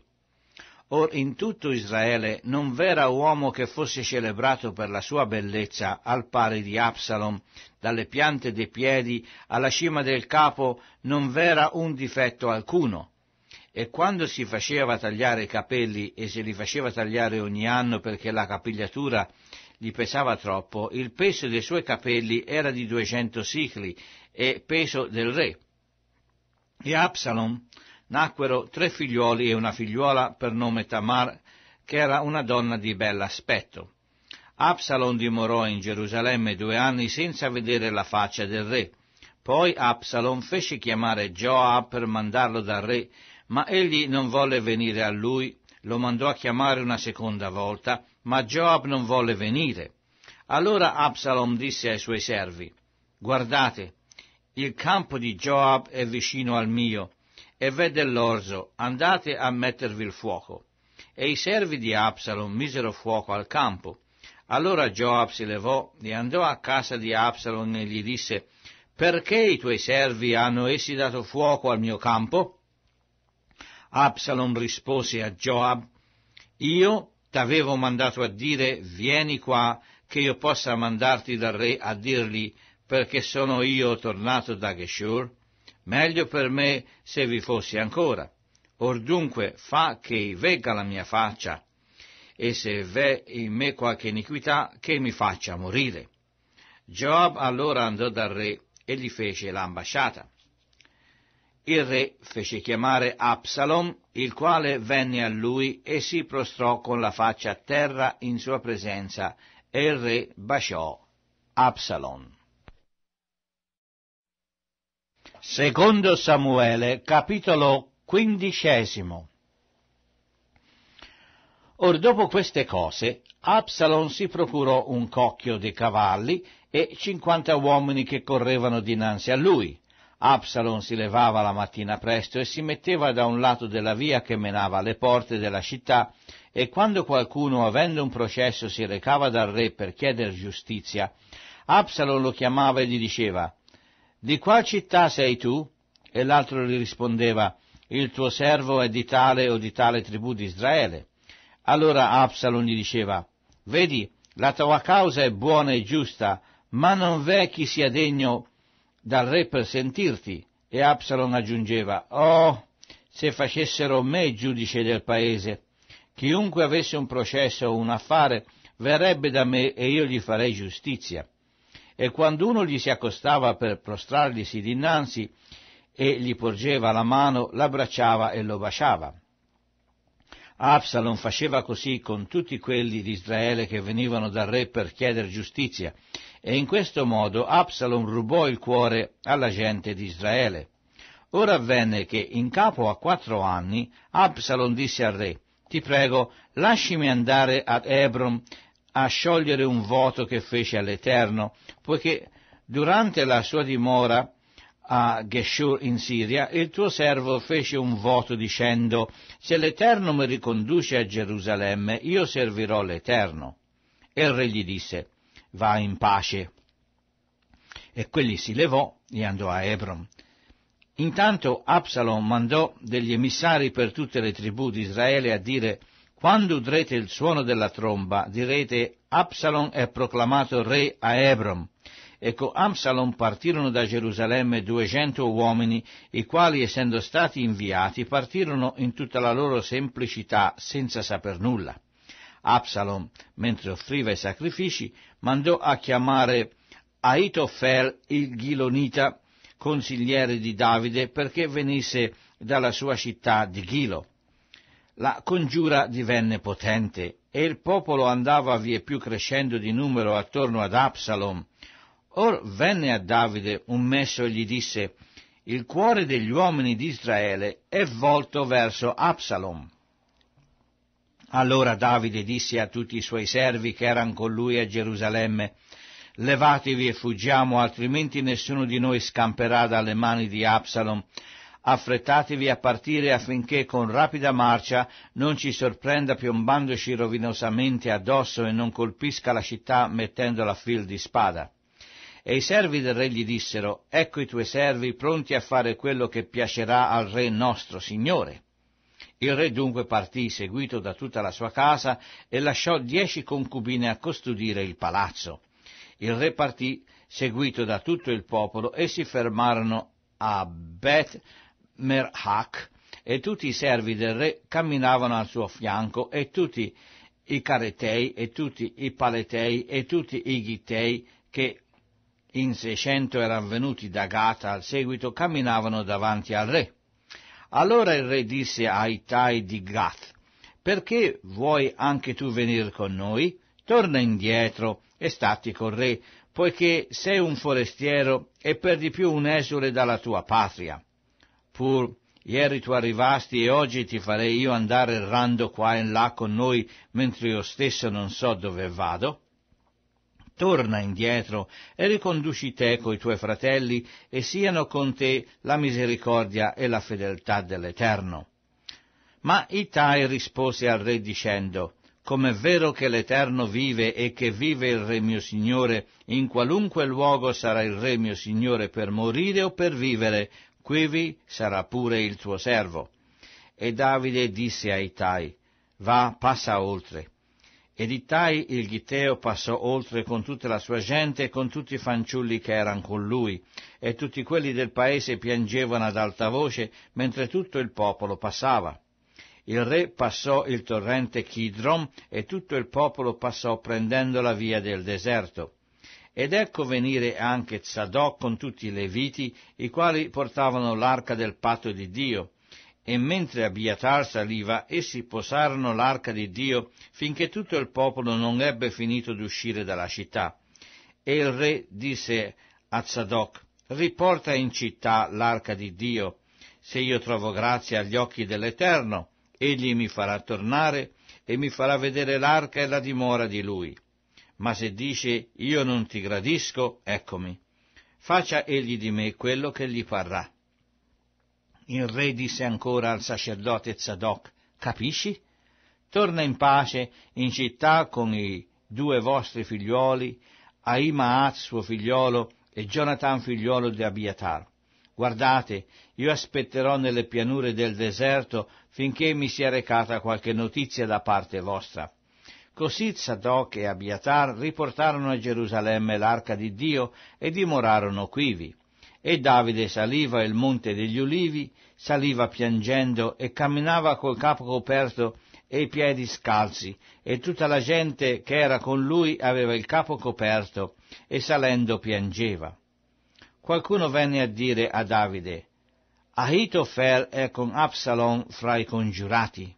Or in tutto Israele non v'era uomo che fosse celebrato per la sua bellezza al pari di Absalom, dalle piante dei piedi alla cima del capo non v'era un difetto alcuno. E quando si faceva tagliare i capelli, e se li faceva tagliare ogni anno perché la capigliatura gli pesava troppo, il peso dei suoi capelli era di duecento sicli, e peso del re. E a Absalom nacquero tre figliuoli e una figliuola per nome Tamar, che era una donna di bell'aspetto. Absalom dimorò in Gerusalemme due anni senza vedere la faccia del re. Poi Absalom fece chiamare Joab per mandarlo dal re, ma egli non volle venire a lui, lo mandò a chiamare una seconda volta, ma Joab non volle venire. Allora Absalom disse ai suoi servi, Guardate, il campo di Joab è vicino al mio, e vede l'orzo, andate a mettervi il fuoco. E i servi di Absalom misero fuoco al campo. Allora Joab si levò e andò a casa di Absalom e gli disse, perché i tuoi servi hanno essi dato fuoco al mio campo? Absalom rispose a Joab, io t'avevo mandato a dire, vieni qua, che io possa mandarti dal re a dirgli, perché sono io tornato da Geshur? Meglio per me se vi fossi ancora. Or dunque fa che vegga la mia faccia, e se v'è in me qualche iniquità, che mi faccia morire. Joab allora andò dal re e gli fece l'ambasciata. Il re fece chiamare Absalom, il quale venne a lui e si prostrò con la faccia a terra in sua presenza, e il re baciò Absalom. Secondo Samuele, capitolo quindicesimo. Or dopo queste cose, Absalom si procurò un cocchio di cavalli e cinquanta uomini che correvano dinanzi a lui. Absalom si levava la mattina presto e si metteva da un lato della via che menava alle porte della città e quando qualcuno, avendo un processo, si recava dal re per chiedere giustizia, Absalom lo chiamava e gli diceva di qual città sei tu? E l'altro gli rispondeva, il tuo servo è di tale o di tale tribù di Israele. Allora Absalom gli diceva, vedi, la tua causa è buona e giusta, ma non v'è chi sia degno dal re per sentirti. E Absalom aggiungeva, oh, se facessero me giudice del paese, chiunque avesse un processo o un affare verrebbe da me e io gli farei giustizia e quando uno gli si accostava per prostrarglisi dinanzi e gli porgeva la mano, l'abbracciava e lo baciava. Absalom faceva così con tutti quelli di Israele che venivano dal re per chiedere giustizia, e in questo modo Absalom rubò il cuore alla gente di Israele. Ora avvenne che, in capo a quattro anni, Absalom disse al re, Ti prego, lasciami andare ad Ebron a sciogliere un voto che fece all'Eterno, poiché durante la sua dimora a Geshur in Siria, il tuo servo fece un voto dicendo, se l'Eterno mi riconduce a Gerusalemme, io servirò l'Eterno. E il re gli disse, va in pace. E quelli si levò e andò a Hebron. Intanto Absalom mandò degli emissari per tutte le tribù di Israele a dire, quando udrete il suono della tromba, direte Absalom è proclamato re a Ebron. Ecco, Absalom partirono da Gerusalemme duecento uomini, i quali, essendo stati inviati, partirono in tutta la loro semplicità, senza saper nulla. Absalom, mentre offriva i sacrifici, mandò a chiamare Aitofel il Ghilonita, consigliere di Davide, perché venisse dalla sua città di Ghilo. La congiura divenne potente e il popolo andava più crescendo di numero attorno ad Absalom. Or venne a Davide un messo e gli disse, il cuore degli uomini di Israele è volto verso Absalom. Allora Davide disse a tutti i suoi servi che erano con lui a Gerusalemme, levatevi e fuggiamo, altrimenti nessuno di noi scamperà dalle mani di Absalom, affrettatevi a partire affinché con rapida marcia non ci sorprenda piombandoci rovinosamente addosso e non colpisca la città mettendola a fil di spada. E i servi del re gli dissero, ecco i tuoi servi pronti a fare quello che piacerà al re nostro signore. Il re dunque partì, seguito da tutta la sua casa, e lasciò dieci concubine a custodire il palazzo. Il re partì, seguito da tutto il popolo, e si fermarono a Bet Merhak, e tutti i servi del re camminavano al suo fianco, e tutti i caretei, e tutti i paletei, e tutti i ghitei, che in seicento erano venuti da Gata al seguito, camminavano davanti al re. Allora il re disse ai Tai di Gath, perché vuoi anche tu venire con noi? Torna indietro e statti col re, poiché sei un forestiero e per di più un esule dalla tua patria pur ieri tu arrivasti e oggi ti farei io andare errando qua e là con noi mentre io stesso non so dove vado? Torna indietro e riconduci te coi tuoi fratelli e siano con te la misericordia e la fedeltà dell'Eterno. Ma Itai rispose al re dicendo, Com'è vero che l'Eterno vive e che vive il Re mio Signore, in qualunque luogo sarà il Re mio Signore per morire o per vivere, quivi sarà pure il tuo servo. E Davide disse a Itai, va, passa oltre. Ed Ittai il Giteo passò oltre con tutta la sua gente e con tutti i fanciulli che erano con lui, e tutti quelli del paese piangevano ad alta voce mentre tutto il popolo passava. Il re passò il torrente Kidron e tutto il popolo passò prendendo la via del deserto. Ed ecco venire anche Zadok con tutti i Leviti, i quali portavano l'arca del patto di Dio. E mentre Abiatar saliva, essi posarono l'arca di Dio finché tutto il popolo non ebbe finito d'uscire dalla città. E il re disse a Zadok, riporta in città l'arca di Dio. Se io trovo grazia agli occhi dell'Eterno, egli mi farà tornare e mi farà vedere l'arca e la dimora di lui ma se dice io non ti gradisco, eccomi, faccia egli di me quello che gli parrà. Il re disse ancora al sacerdote Zadok, capisci? Torna in pace in città con i due vostri figliuoli, Ahimaaz suo figliolo e Jonathan figliolo di Abiatar. Guardate, io aspetterò nelle pianure del deserto finché mi sia recata qualche notizia da parte vostra. Così Zadok e Abiatar riportarono a Gerusalemme l'arca di Dio e dimorarono quivi. E Davide saliva il monte degli ulivi, saliva piangendo e camminava col capo coperto e i piedi scalzi, e tutta la gente che era con lui aveva il capo coperto, e salendo piangeva. Qualcuno venne a dire a Davide, Ahitofer è con Absalom fra i congiurati.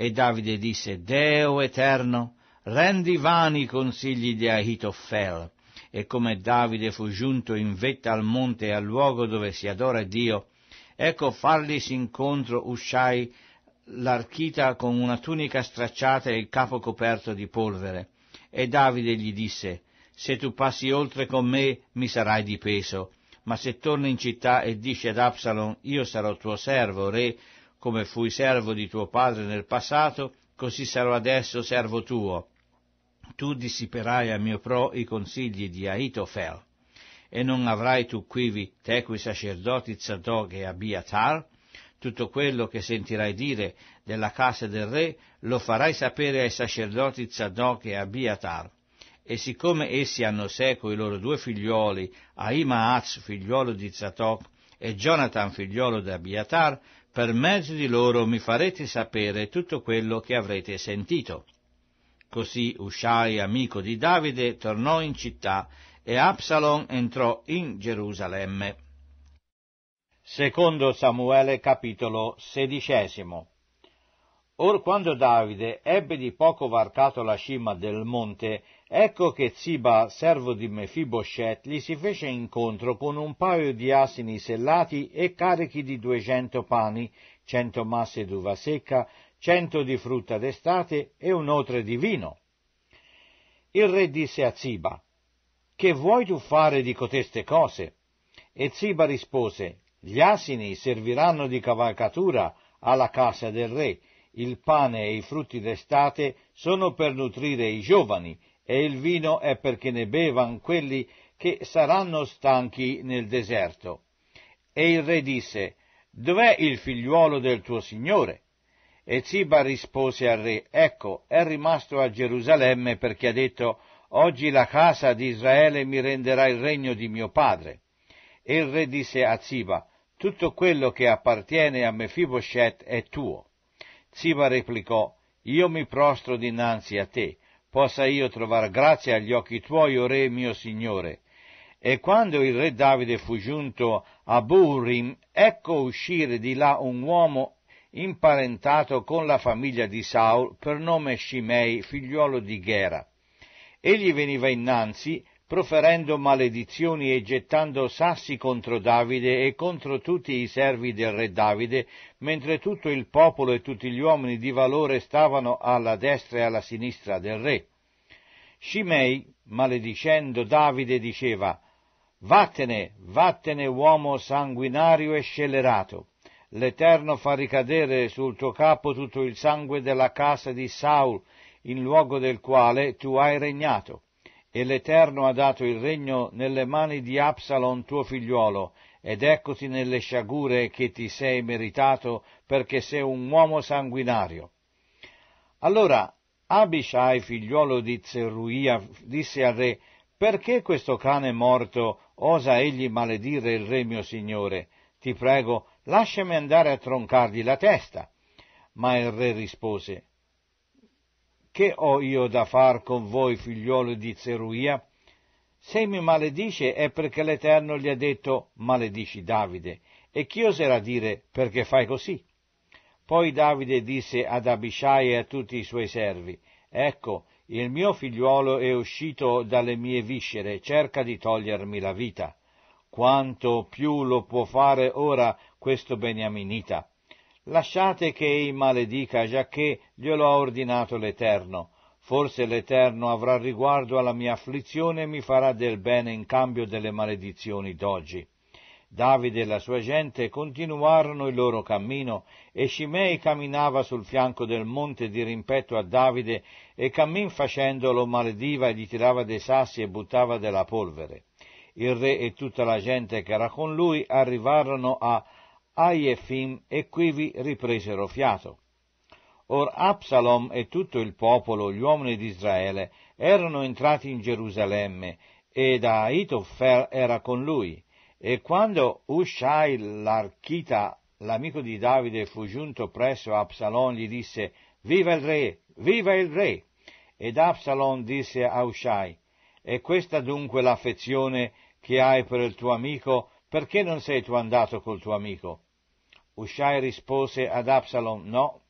E Davide disse, Deo eterno, rendi vani i consigli di Ahitofel. E come Davide fu giunto in vetta al monte e al luogo dove si adora Dio, ecco farlisi incontro usciai l'archita con una tunica stracciata e il capo coperto di polvere. E Davide gli disse, se tu passi oltre con me mi sarai di peso, ma se torni in città e dici ad Absalom, io sarò tuo servo, re, come fui servo di tuo padre nel passato, così sarò adesso servo tuo. Tu dissiperai a mio pro i consigli di Aitofel, e non avrai tu quivi te quei sacerdoti Zadok e Abiatar, tutto quello che sentirai dire della casa del re lo farai sapere ai sacerdoti Zadok e Abiatar. E siccome essi hanno seco i loro due figlioli, Ahimaaz figliolo di Zadok, e Jonathan, figliolo di Abiatar, per mezzo di loro mi farete sapere tutto quello che avrete sentito. Così Usciai, amico di Davide, tornò in città e Absalom entrò in Gerusalemme. Secondo Samuele capitolo sedicesimo Or quando Davide ebbe di poco varcato la cima del monte Ecco che Ziba, servo di Mefiboshet, gli si fece incontro con un paio di asini sellati e carichi di duecento pani, cento masse d'uva secca, cento di frutta d'estate e un'otre di vino. Il re disse a Ziba, Che vuoi tu fare di coteste cose? E Ziba rispose, Gli asini serviranno di cavalcatura alla casa del re, il pane e i frutti d'estate sono per nutrire i giovani, e il vino è perché ne bevan quelli che saranno stanchi nel deserto. E il re disse, Dov'è il figliuolo del tuo signore? E Ziba rispose al re, Ecco, è rimasto a Gerusalemme perché ha detto, Oggi la casa di Israele mi renderà il regno di mio padre. E il re disse a Ziba, Tutto quello che appartiene a Mefiboshet è tuo. Ziba replicò, Io mi prostro dinanzi a te possa io trovar grazia agli occhi tuoi, o Re mio Signore. E quando il re Davide fu giunto a Burim, ecco uscire di là un uomo imparentato con la famiglia di Saul, per nome Shimei, figliuolo di Gera. Egli veniva innanzi, proferendo maledizioni e gettando sassi contro Davide e contro tutti i servi del re Davide, mentre tutto il popolo e tutti gli uomini di valore stavano alla destra e alla sinistra del re. Shimei, maledicendo Davide, diceva Vattene, vattene uomo sanguinario e scellerato. L'Eterno fa ricadere sul tuo capo tutto il sangue della casa di Saul, in luogo del quale tu hai regnato e l'Eterno ha dato il regno nelle mani di Absalon tuo figliuolo, ed eccoti nelle sciagure che ti sei meritato perché sei un uomo sanguinario. Allora Abishai, figliuolo di Zeruia, disse al re, perché questo cane morto osa egli maledire il re mio signore? Ti prego, lasciami andare a troncargli la testa. Ma il re rispose, che ho io da far con voi, figliuolo di Zeruia? Se mi maledice è perché l'Eterno gli ha detto, maledici Davide, e chi oserà dire, perché fai così? Poi Davide disse ad Abishai e a tutti i suoi servi, ecco, il mio figliuolo è uscito dalle mie viscere, cerca di togliermi la vita. Quanto più lo può fare ora questo beniaminita? Lasciate che ei maledica, giacché glielo ha ordinato l'Eterno. Forse l'Eterno avrà riguardo alla mia afflizione e mi farà del bene in cambio delle maledizioni d'oggi. Davide e la sua gente continuarono il loro cammino e Scimei camminava sul fianco del monte di rimpetto a Davide e cammin facendo lo malediva e gli tirava dei sassi e buttava della polvere. Il re e tutta la gente che era con lui arrivarono a Aiefim e quivi ripresero fiato. Or Absalom e tutto il popolo, gli uomini di Israele, erano entrati in Gerusalemme, ed Aitofel era con lui. E quando Ushai l'Archita, l'amico di Davide, fu giunto presso Absalom, gli disse, Viva il re, viva il re! Ed Absalom disse a Ushai, È questa dunque l'affezione che hai per il tuo amico? Perché non sei tu andato col tuo amico? Usciai rispose ad Absalom, no,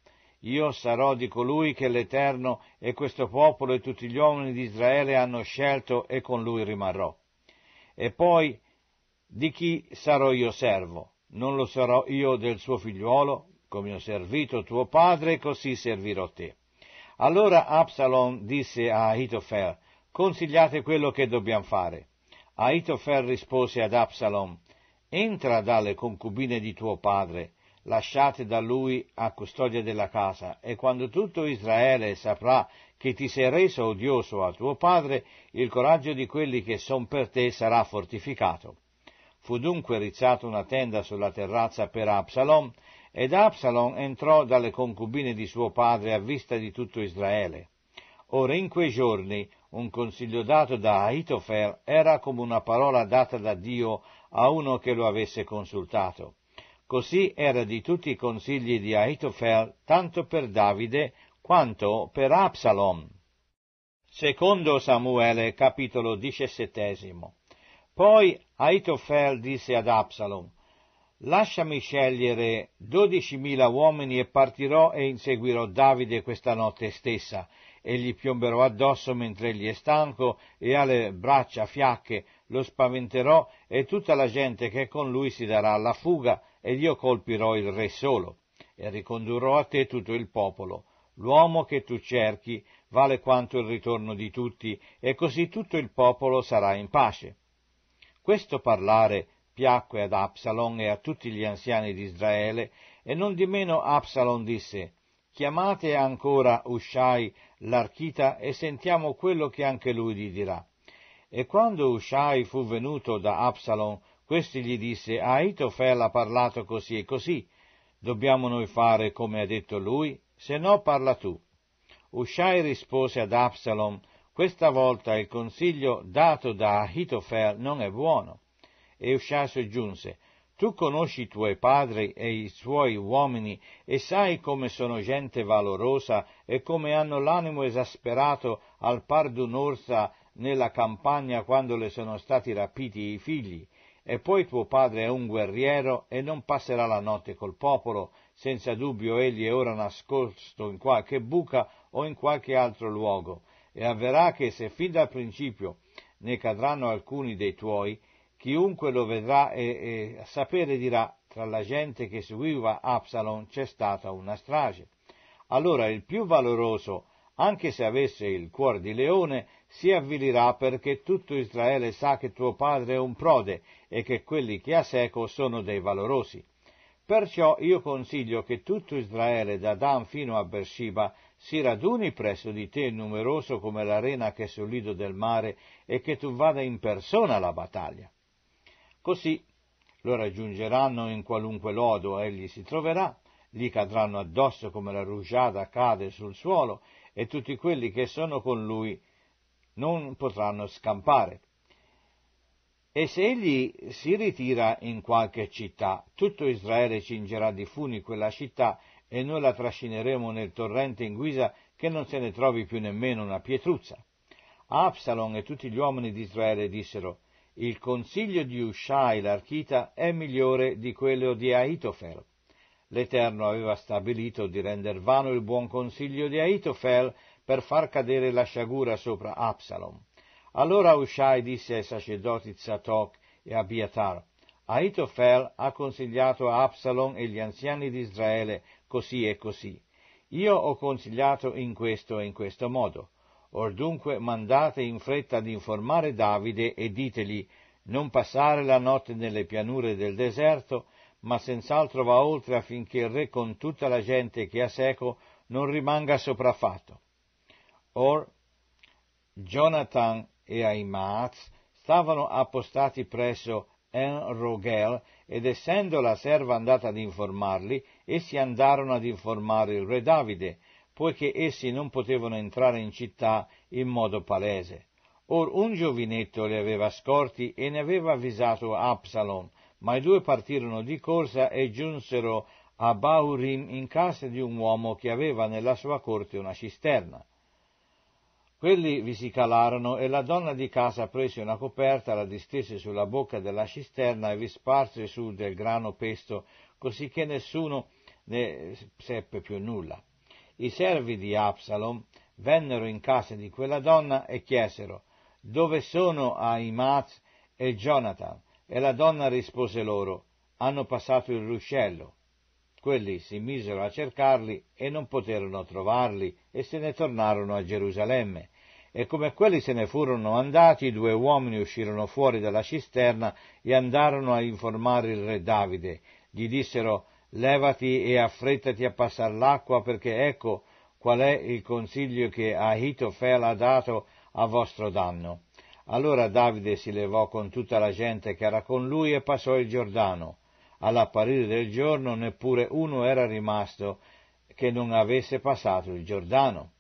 io sarò di colui che l'Eterno e questo popolo e tutti gli uomini di Israele hanno scelto e con lui rimarrò. E poi di chi sarò io servo? Non lo sarò io del suo figliuolo, come ho servito tuo padre, così servirò te. Allora Absalom disse a Ahitofel, consigliate quello che dobbiamo fare. Ahitofel rispose ad Absalom, entra dalle concubine di tuo padre, lasciate da lui a custodia della casa, e quando tutto Israele saprà che ti sei reso odioso a tuo padre, il coraggio di quelli che son per te sarà fortificato. Fu dunque rizzata una tenda sulla terrazza per Absalom, ed Absalom entrò dalle concubine di suo padre a vista di tutto Israele. Ora in quei giorni un consiglio dato da Aitofer era come una parola data da Dio a uno che lo avesse consultato. Così era di tutti i consigli di Ahitofel, tanto per Davide quanto per Absalom. Secondo Samuele, capitolo diciassettesimo. Poi Ahitofel disse ad Absalom, Lasciami scegliere dodicimila uomini e partirò e inseguirò Davide questa notte stessa, e gli piomberò addosso mentre egli è stanco e ha le braccia fiacche, lo spaventerò e tutta la gente che è con lui si darà alla fuga ed io colpirò il re solo e ricondurrò a te tutto il popolo. L'uomo che tu cerchi vale quanto il ritorno di tutti e così tutto il popolo sarà in pace. Questo parlare piacque ad Absalom e a tutti gli anziani di Israele e non di meno Absalom disse Chiamate ancora Usciai l'archita e sentiamo quello che anche lui gli dirà. E quando Ushai fu venuto da Absalom, questi gli disse, Aitofel ha parlato così e così, dobbiamo noi fare come ha detto lui? Se no parla tu. Ushai rispose ad Absalom, questa volta il consiglio dato da Ahitofel non è buono. E Ushai soggiunse, tu conosci i tuoi padri e i suoi uomini e sai come sono gente valorosa e come hanno l'animo esasperato al par d'un'orsa nella campagna quando le sono stati rapiti i figli, e poi tuo padre è un guerriero e non passerà la notte col popolo, senza dubbio egli è ora nascosto in qualche buca o in qualche altro luogo, e avverrà che se fin dal principio ne cadranno alcuni dei tuoi, chiunque lo vedrà e, e sapere dirà tra la gente che seguiva Absalon c'è stata una strage. Allora il più valoroso, anche se avesse il cuore di leone, si avvilirà perché tutto Israele sa che tuo padre è un prode e che quelli che ha seco sono dei valorosi. Perciò io consiglio che tutto Israele, da Dan fino a Beersheba, si raduni presso di te numeroso come l'arena che è sul lido del mare e che tu vada in persona alla battaglia. Così lo raggiungeranno in qualunque lodo egli si troverà, gli cadranno addosso come la rugiada cade sul suolo e tutti quelli che sono con lui non potranno scampare. E se egli si ritira in qualche città, tutto Israele cingerà di funi quella città e noi la trascineremo nel torrente in guisa che non se ne trovi più nemmeno una pietruzza. Absalom e tutti gli uomini di Israele dissero, il consiglio di Ushai l'archita è migliore di quello di Aitofel. L'Eterno aveva stabilito di render vano il buon consiglio di Aitofel per far cadere la sciagura sopra Absalom. Allora Ushai disse ai sacerdoti Zatok e a Abiatar, Aitofel ha consigliato a Absalom e gli anziani di Israele così e così. Io ho consigliato in questo e in questo modo. Or dunque mandate in fretta ad informare Davide e ditegli non passare la notte nelle pianure del deserto, ma senz'altro va oltre affinché il re con tutta la gente che ha seco non rimanga sopraffatto. Or Jonathan e Aimaaz stavano appostati presso En-Rogel ed essendo la serva andata ad informarli, essi andarono ad informare il re Davide, poiché essi non potevano entrare in città in modo palese. Or un giovinetto li aveva scorti e ne aveva avvisato Absalom, ma i due partirono di corsa e giunsero a Baurim in casa di un uomo che aveva nella sua corte una cisterna. Quelli vi si calarono e la donna di casa prese una coperta, la distese sulla bocca della cisterna e vi sparse su del grano pesto, così che nessuno ne seppe più nulla. I servi di Absalom vennero in casa di quella donna e chiesero dove sono Ahimaaz e Jonathan? E la donna rispose loro hanno passato il ruscello. Quelli si misero a cercarli e non poterono trovarli e se ne tornarono a Gerusalemme. E come quelli se ne furono andati, due uomini uscirono fuori dalla cisterna e andarono a informare il re Davide. Gli dissero, levati e affrettati a passare l'acqua perché ecco qual è il consiglio che Ahitofel ha dato a vostro danno. Allora Davide si levò con tutta la gente che era con lui e passò il Giordano, all'apparire del giorno neppure uno era rimasto che non avesse passato il Giordano.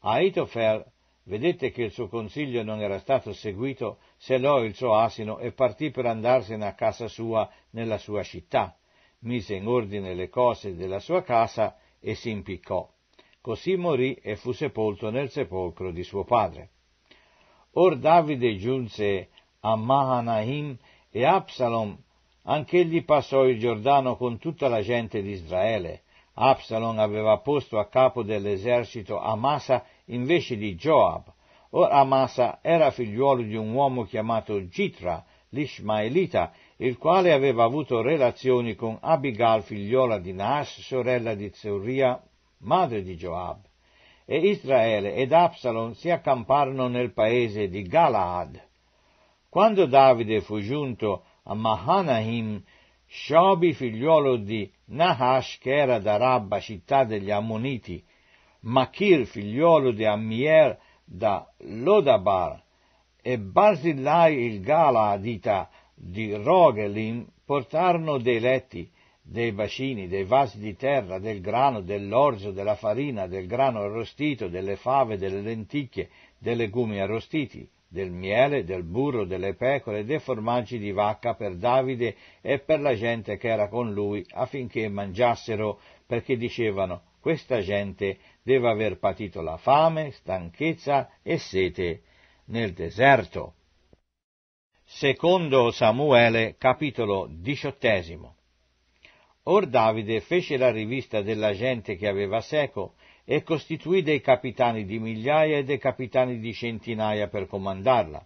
Aitofel vedette che il suo consiglio non era stato seguito, selò il suo asino e partì per andarsene a casa sua nella sua città. Mise in ordine le cose della sua casa e si impiccò. Così morì e fu sepolto nel sepolcro di suo padre. Or Davide giunse a Mahanaim e Absalom Anch'egli passò il Giordano con tutta la gente di Israele. Absalom aveva posto a capo dell'esercito Amasa invece di Joab. Ora Amasa era figliuolo di un uomo chiamato Gitra, l'Ishmaelita, il quale aveva avuto relazioni con Abigail, figliola di Naas, sorella di Zeuria, madre di Joab. E Israele ed Absalom si accamparono nel paese di Galaad. Quando Davide fu giunto a Mahanahim, Shobi figliuolo di Nahash che era da Rabba, città degli Ammoniti, Machir figliuolo di Ammier da Lodabar e Barzillai il Galaadita di Rogelim portarono dei letti, dei bacini, dei vasi di terra, del grano, dell'orzo, della farina, del grano arrostito, delle fave, delle lenticchie, dei legumi arrostiti, del miele, del burro, delle pecore e dei formaggi di vacca per Davide e per la gente che era con lui affinché mangiassero, perché dicevano questa gente deve aver patito la fame, stanchezza e sete nel deserto. Secondo Samuele, capitolo diciottesimo. Or Davide fece la rivista della gente che aveva seco e costituì dei capitani di migliaia e dei capitani di centinaia per comandarla,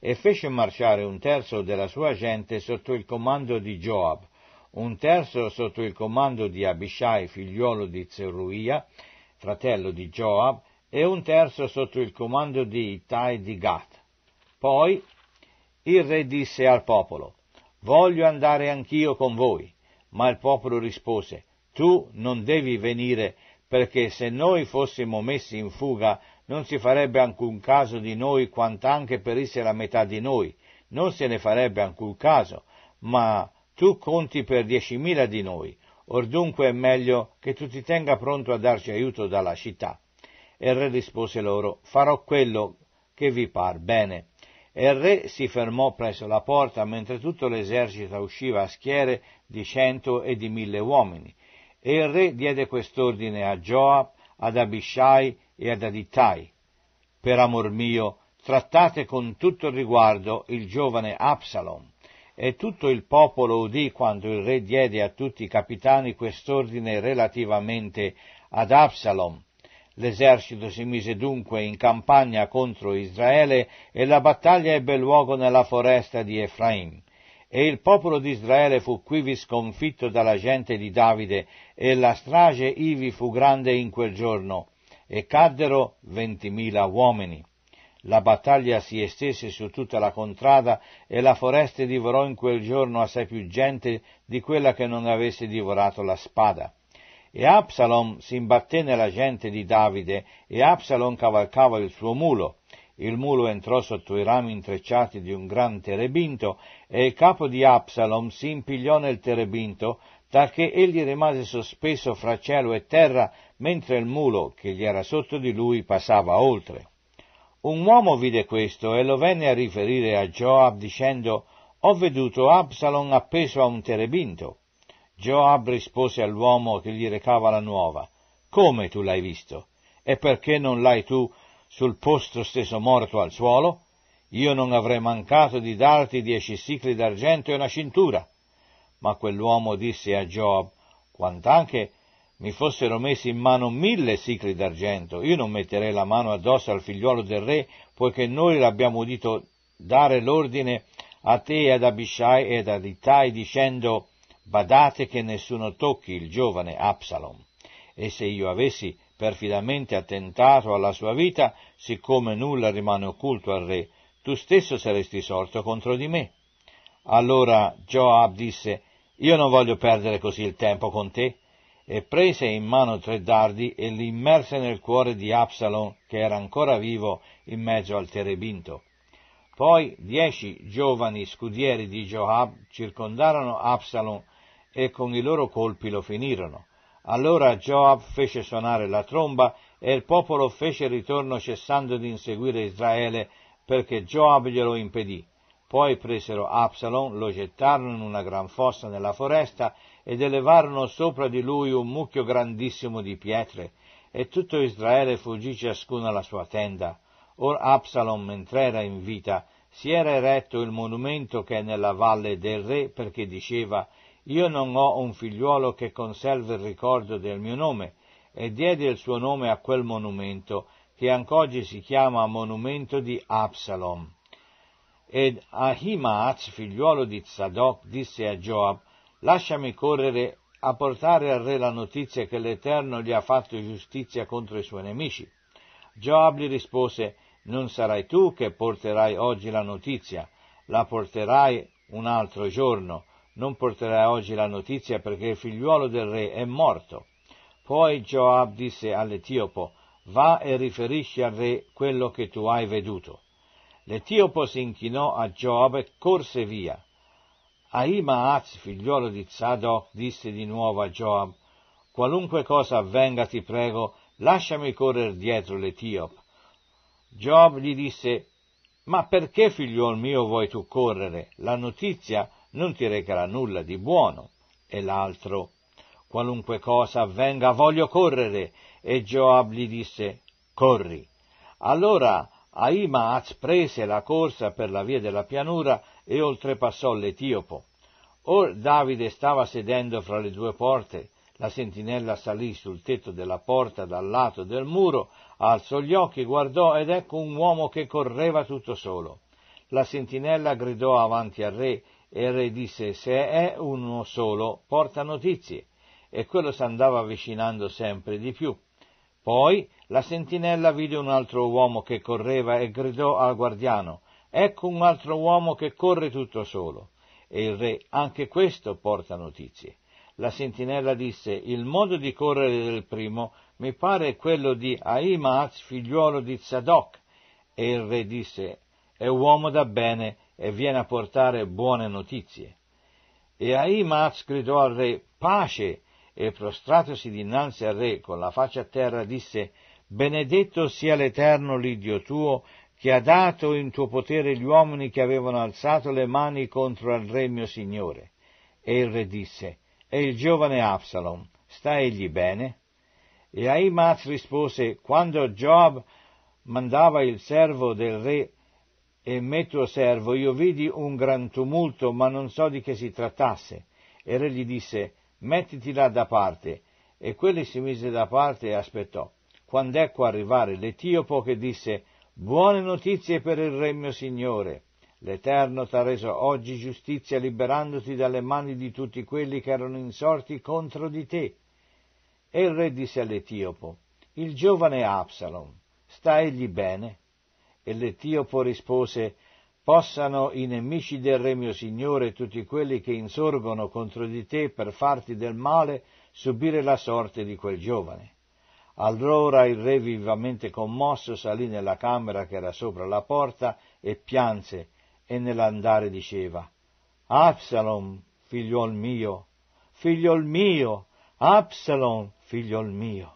e fece marciare un terzo della sua gente sotto il comando di Joab, un terzo sotto il comando di Abishai, figliuolo di Zeruia, fratello di Joab, e un terzo sotto il comando di Ittai di Gat. Poi il re disse al popolo, voglio andare anch'io con voi. Ma il popolo rispose, tu non devi venire perché se noi fossimo messi in fuga non si farebbe alcun caso di noi quant'anche perisse la metà di noi, non se ne farebbe alcun caso, ma tu conti per diecimila di noi, or dunque è meglio che tu ti tenga pronto a darci aiuto dalla città. E il re rispose loro, farò quello che vi par bene. E il re si fermò presso la porta mentre tutto l'esercito usciva a schiere di cento e di mille uomini, e il re diede quest'ordine a Joab, ad Abishai e ad Adittai. Per amor mio, trattate con tutto riguardo il giovane Absalom. E tutto il popolo udì quando il re diede a tutti i capitani quest'ordine relativamente ad Absalom. L'esercito si mise dunque in campagna contro Israele e la battaglia ebbe luogo nella foresta di Efraim. E il popolo di Israele fu quivi sconfitto dalla gente di Davide, e la strage ivi fu grande in quel giorno, e caddero ventimila uomini. La battaglia si estese su tutta la contrada, e la foresta divorò in quel giorno assai più gente di quella che non avesse divorato la spada. E Absalom s'imbatté nella gente di Davide, e Absalom cavalcava il suo mulo, il mulo entrò sotto i rami intrecciati di un gran terebinto e il capo di Absalom si impigliò nel terebinto, talché egli rimase sospeso fra cielo e terra, mentre il mulo, che gli era sotto di lui, passava oltre. Un uomo vide questo e lo venne a riferire a Joab dicendo Ho veduto Absalom appeso a un terebinto. Joab rispose all'uomo che gli recava la nuova Come tu l'hai visto? E perché non l'hai tu sul posto stesso morto al suolo, io non avrei mancato di darti dieci sicli d'argento e una cintura. Ma quell'uomo disse a Job, quant'anche mi fossero messi in mano mille sicli d'argento, io non metterei la mano addosso al figliuolo del re, poiché noi l'abbiamo udito dare l'ordine a te ad Abishai e ad Ittai, dicendo, badate che nessuno tocchi il giovane Absalom. E se io avessi perfidamente attentato alla sua vita, siccome nulla rimane occulto al re, tu stesso saresti sorto contro di me. Allora Joab disse, io non voglio perdere così il tempo con te, e prese in mano tre dardi e li immerse nel cuore di Absalom, che era ancora vivo in mezzo al terebinto. Poi dieci giovani scudieri di Joab circondarono Absalom e con i loro colpi lo finirono. Allora Joab fece suonare la tromba e il popolo fece ritorno cessando di inseguire Israele perché Joab glielo impedì. Poi presero Absalom, lo gettarono in una gran fossa nella foresta ed elevarono sopra di lui un mucchio grandissimo di pietre e tutto Israele fuggì ciascuno alla sua tenda. Or Absalom, mentre era in vita, si era eretto il monumento che è nella valle del re perché diceva io non ho un figliuolo che conserva il ricordo del mio nome, e diede il suo nome a quel monumento, che anc'oggi si chiama monumento di Absalom. Ed Ahimaaz, figliuolo di Zadok, disse a Joab, lasciami correre a portare al re la notizia che l'Eterno gli ha fatto giustizia contro i suoi nemici. Joab gli rispose, non sarai tu che porterai oggi la notizia, la porterai un altro giorno non porterai oggi la notizia perché il figliuolo del re è morto. Poi Joab disse all'Etiopo, va e riferisci al re quello che tu hai veduto. L'Etiopo si inchinò a Joab e corse via. Ahimaaz, figliuolo di Zadok, disse di nuovo a Joab, qualunque cosa avvenga ti prego, lasciami correre dietro l'Etiopo. Joab gli disse, ma perché figliuol mio vuoi tu correre? La notizia non ti recherà nulla di buono. E l'altro, qualunque cosa avvenga voglio correre. E Joab gli disse, corri. Allora Aimaaz prese la corsa per la via della pianura e oltrepassò l'Etiopo. Or Davide stava sedendo fra le due porte, la sentinella salì sul tetto della porta dal lato del muro, alzò gli occhi, guardò ed ecco un uomo che correva tutto solo. La sentinella gridò avanti al re e il re disse, se è uno solo, porta notizie. E quello si andava avvicinando sempre di più. Poi la sentinella vide un altro uomo che correva e gridò al guardiano, ecco un altro uomo che corre tutto solo. E il re, anche questo porta notizie. La sentinella disse, il modo di correre del primo mi pare quello di Ahimaaz, figliuolo di Zadok. E il re disse, è uomo da bene e viene a portare buone notizie. E Ahimaaz gridò al re pace e prostratosi dinanzi al re con la faccia a terra disse benedetto sia l'Eterno l'Iddio tuo che ha dato in tuo potere gli uomini che avevano alzato le mani contro al re mio signore. E il re disse e il giovane Absalom sta egli bene? E Ahimaaz rispose quando Joab mandava il servo del re e me tuo servo, io vidi un gran tumulto, ma non so di che si trattasse. E re gli disse, mettiti là da parte. E quelli si mise da parte e aspettò. Quando ecco arrivare l'Etiopo che disse, buone notizie per il re mio signore. L'Eterno t'ha reso oggi giustizia liberandoti dalle mani di tutti quelli che erano insorti contro di te. E il re disse all'Etiopo, il giovane Absalom, sta egli bene? E l'Etiopo rispose Possano i nemici del re mio Signore, tutti quelli che insorgono contro di te per farti del male, subire la sorte di quel giovane. Allora il re vivamente commosso salì nella camera che era sopra la porta e pianse e nell'andare diceva Absalom, figliol mio, figliol mio, Absalom, figliol mio.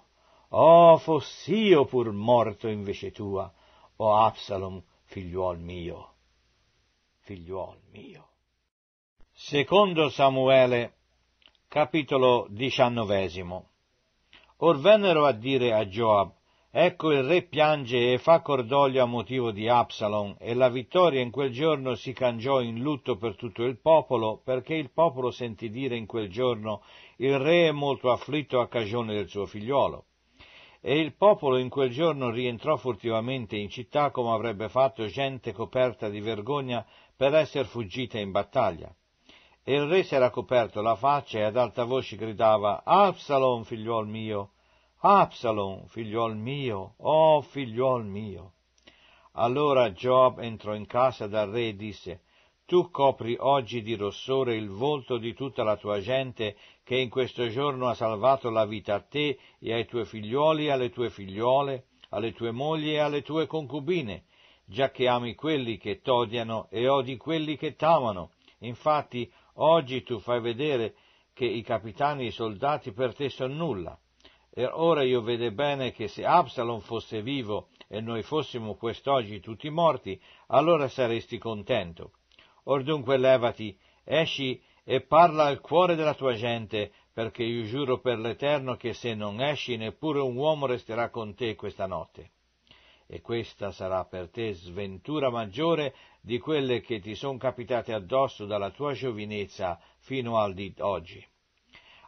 Oh, foss'io pur morto invece tua, o Absalom, figliuol mio, figliuol mio. Secondo Samuele, capitolo diciannovesimo. Or vennero a dire a Joab, ecco il re piange e fa cordoglio a motivo di Absalom, e la vittoria in quel giorno si cangiò in lutto per tutto il popolo, perché il popolo sentì dire in quel giorno, il re è molto afflitto a cagione del suo figliuolo. E il popolo in quel giorno rientrò furtivamente in città come avrebbe fatto gente coperta di vergogna per essere fuggita in battaglia. E il re si era coperto la faccia e ad alta voce gridava Absalom, figliuol mio, Absalom, figliuol mio, oh figliuol mio. Allora Job entrò in casa dal re e disse tu copri oggi di rossore il volto di tutta la tua gente che in questo giorno ha salvato la vita a te e ai tuoi figliuoli e alle tue figliuole, alle tue mogli e alle tue concubine, giacché ami quelli che t'odiano e odi quelli che t'amano. Infatti oggi tu fai vedere che i capitani e i soldati per te sono nulla. E ora io vede bene che se Absalom fosse vivo e noi fossimo quest'oggi tutti morti, allora saresti contento. Or dunque levati, esci e parla al cuore della tua gente, perché io giuro per l'Eterno che se non esci neppure un uomo resterà con te questa notte. E questa sarà per te sventura maggiore di quelle che ti son capitate addosso dalla tua giovinezza fino al di oggi.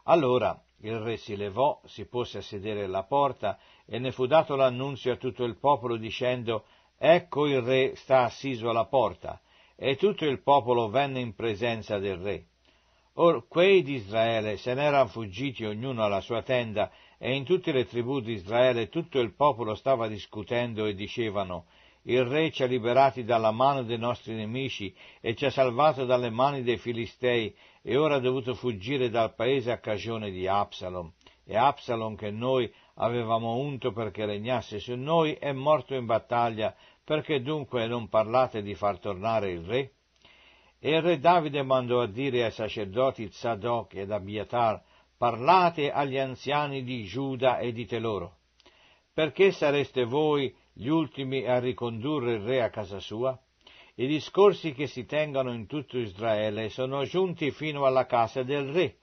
Allora il re si levò, si pose a sedere alla porta e ne fu dato l'annunzio a tutto il popolo dicendo Ecco il re sta assiso alla porta e tutto il popolo venne in presenza del re. Or quei di Israele se n'erano fuggiti ognuno alla sua tenda, e in tutte le tribù di Israele tutto il popolo stava discutendo e dicevano Il re ci ha liberati dalla mano dei nostri nemici e ci ha salvato dalle mani dei Filistei, e ora ha dovuto fuggire dal paese a cagione di Absalom. E Absalom, che noi avevamo unto perché regnasse su noi, è morto in battaglia perché dunque non parlate di far tornare il re? E il re Davide mandò a dire ai sacerdoti Zadok ed Abiatar, parlate agli anziani di Giuda e dite loro, perché sareste voi gli ultimi a ricondurre il re a casa sua? I discorsi che si tengono in tutto Israele sono giunti fino alla casa del re.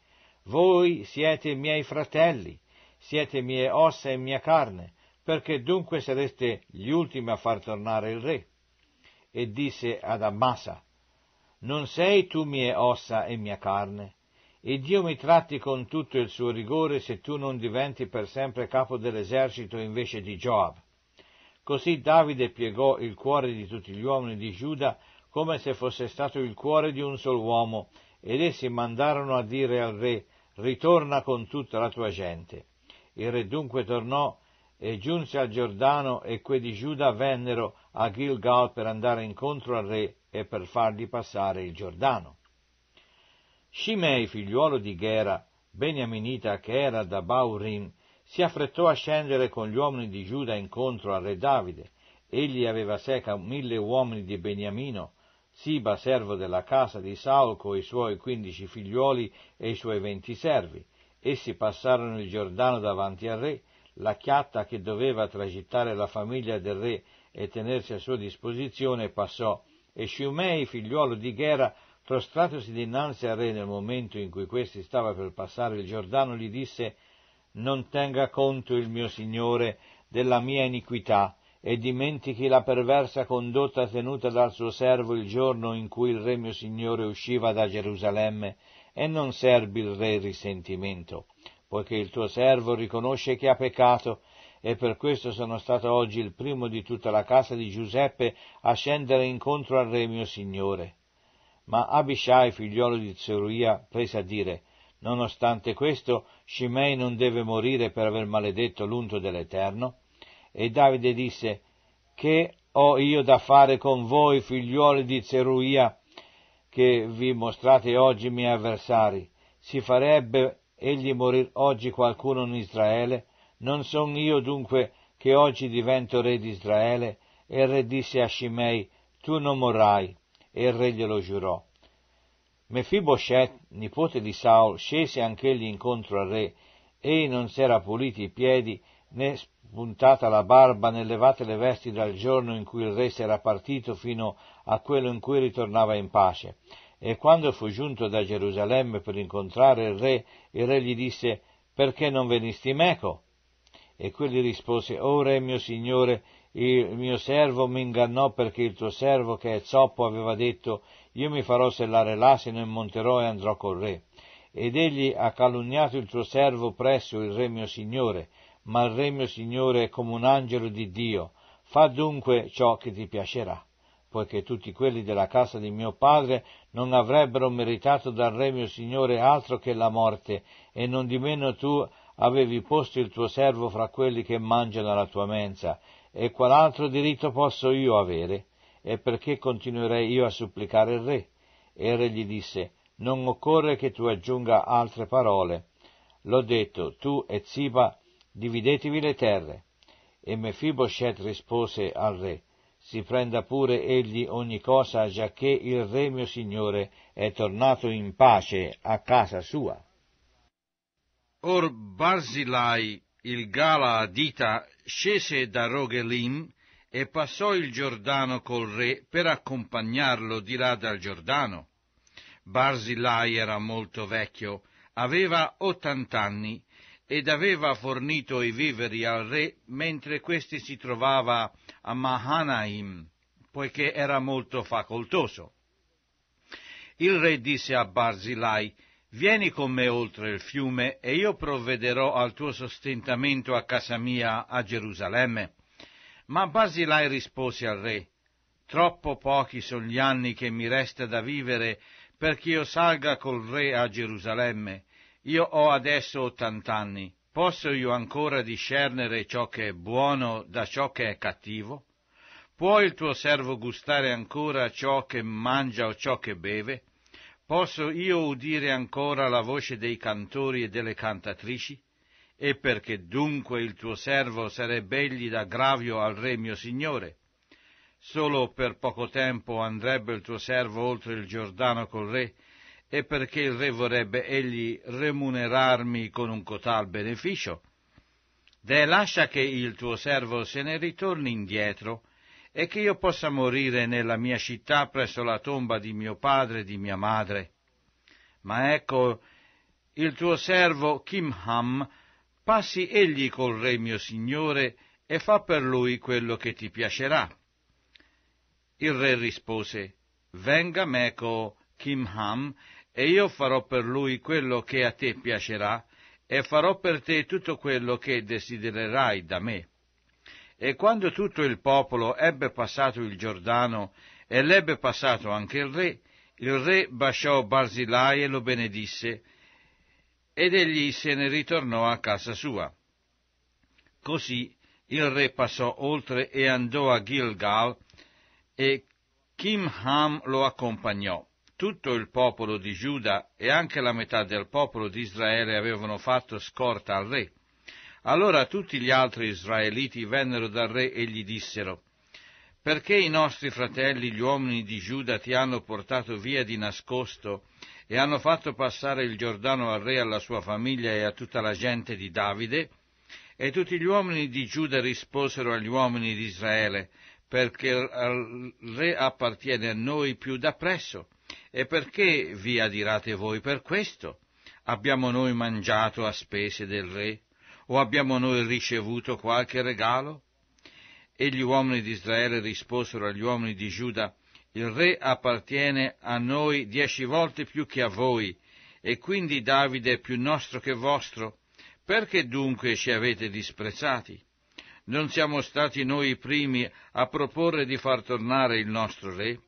Voi siete miei fratelli, siete mie ossa e mia carne perché dunque sareste gli ultimi a far tornare il re? E disse ad Ammasa, Non sei tu mie ossa e mia carne? E Dio mi tratti con tutto il suo rigore se tu non diventi per sempre capo dell'esercito invece di Joab. Così Davide piegò il cuore di tutti gli uomini di Giuda come se fosse stato il cuore di un sol uomo, ed essi mandarono a dire al re, ritorna con tutta la tua gente. Il re dunque tornò e giunse al Giordano e quei di Giuda vennero a Gilgal per andare incontro al re e per fargli passare il Giordano. Shimei, figliuolo di Gera, beniaminita che era da Baurim, si affrettò a scendere con gli uomini di Giuda incontro al re Davide. Egli aveva seca mille uomini di Beniamino, Siba, servo della casa di Saul, coi suoi quindici figliuoli e i suoi venti servi. Essi passarono il Giordano davanti al re, la chiatta che doveva tragittare la famiglia del re e tenersi a sua disposizione passò, e Shimei, figliuolo di Ghera, prostratosi dinanzi al re nel momento in cui questi stava per passare il Giordano, gli disse Non tenga conto il mio Signore della mia iniquità, e dimentichi la perversa condotta tenuta dal suo servo il giorno in cui il re mio Signore usciva da Gerusalemme, e non serbi il re risentimento poiché il tuo servo riconosce che ha peccato, e per questo sono stato oggi il primo di tutta la casa di Giuseppe a scendere incontro al re mio signore. Ma Abishai, figliolo di Zeruia, prese a dire, nonostante questo, Shimei non deve morire per aver maledetto l'unto dell'Eterno. E Davide disse, che ho io da fare con voi, figliuoli di Zeruia, che vi mostrate oggi miei avversari? Si farebbe egli morì oggi qualcuno in Israele? Non son io dunque che oggi divento re di Israele? E il re disse a Shimei, tu non morrai. E il re glielo giurò. Mefiboshet, nipote di Saul, scese anch'egli incontro al re. Ei non s'era puliti i piedi, né spuntata la barba, né levate le vesti dal giorno in cui il re s'era partito fino a quello in cui ritornava in pace. E quando fu giunto da Gerusalemme per incontrare il re, il re gli disse, perché non venisti meco? E quelli rispose, O re mio signore, il mio servo mi ingannò perché il tuo servo che è zoppo aveva detto, io mi farò sellare l'asino e monterò e andrò col re. Ed egli ha calunniato il tuo servo presso il re mio signore, ma il re mio signore è come un angelo di Dio, fa dunque ciò che ti piacerà poiché tutti quelli della casa di mio padre non avrebbero meritato dal re mio signore altro che la morte, e non di meno tu avevi posto il tuo servo fra quelli che mangiano alla tua mensa, e qual altro diritto posso io avere? E perché continuerei io a supplicare il re? E il re gli disse, non occorre che tu aggiunga altre parole. L'ho detto, tu e Ziba dividetevi le terre. E Mefiboshet rispose al re, si prenda pure egli ogni cosa, giacché il re mio Signore è tornato in pace a casa sua. Or Barzilai, il gala Galaadita, scese da Rogelim e passò il Giordano col re per accompagnarlo di là dal Giordano. Barzilai era molto vecchio, aveva ottant'anni ed aveva fornito i viveri al re mentre questi si trovava a Mahanaim, poiché era molto facoltoso. Il re disse a Barzilai, Vieni con me oltre il fiume e io provvederò al tuo sostentamento a casa mia a Gerusalemme. Ma Barzilai rispose al re, Troppo pochi sono gli anni che mi resta da vivere perché io salga col re a Gerusalemme io ho adesso ottant'anni, posso io ancora discernere ciò che è buono da ciò che è cattivo? Può il tuo servo gustare ancora ciò che mangia o ciò che beve? Posso io udire ancora la voce dei cantori e delle cantatrici? E perché dunque il tuo servo sarebbe egli d'aggravio al re mio signore? Solo per poco tempo andrebbe il tuo servo oltre il Giordano col re, e perché il re vorrebbe egli remunerarmi con un cotal beneficio? Deh lascia che il tuo servo se ne ritorni indietro e che io possa morire nella mia città presso la tomba di mio padre e di mia madre. Ma ecco, il tuo servo Kimham passi egli col re mio signore e fa per lui quello che ti piacerà. Il re rispose, venga meco Kimham e io farò per lui quello che a te piacerà, e farò per te tutto quello che desidererai da me. E quando tutto il popolo ebbe passato il Giordano, e l'ebbe passato anche il re, il re baciò Barzilai e lo benedisse, ed egli se ne ritornò a casa sua. Così il re passò oltre e andò a Gilgal, e Kimham lo accompagnò tutto il popolo di Giuda e anche la metà del popolo di Israele avevano fatto scorta al re. Allora tutti gli altri israeliti vennero dal re e gli dissero, perché i nostri fratelli, gli uomini di Giuda, ti hanno portato via di nascosto e hanno fatto passare il Giordano al re, alla sua famiglia e a tutta la gente di Davide? E tutti gli uomini di Giuda risposero agli uomini di Israele, perché il re appartiene a noi più da presso, e perché vi adirate voi per questo? Abbiamo noi mangiato a spese del re? O abbiamo noi ricevuto qualche regalo? E gli uomini di Israele risposero agli uomini di Giuda, il re appartiene a noi dieci volte più che a voi, e quindi Davide è più nostro che vostro. Perché dunque ci avete disprezzati? Non siamo stati noi i primi a proporre di far tornare il nostro re?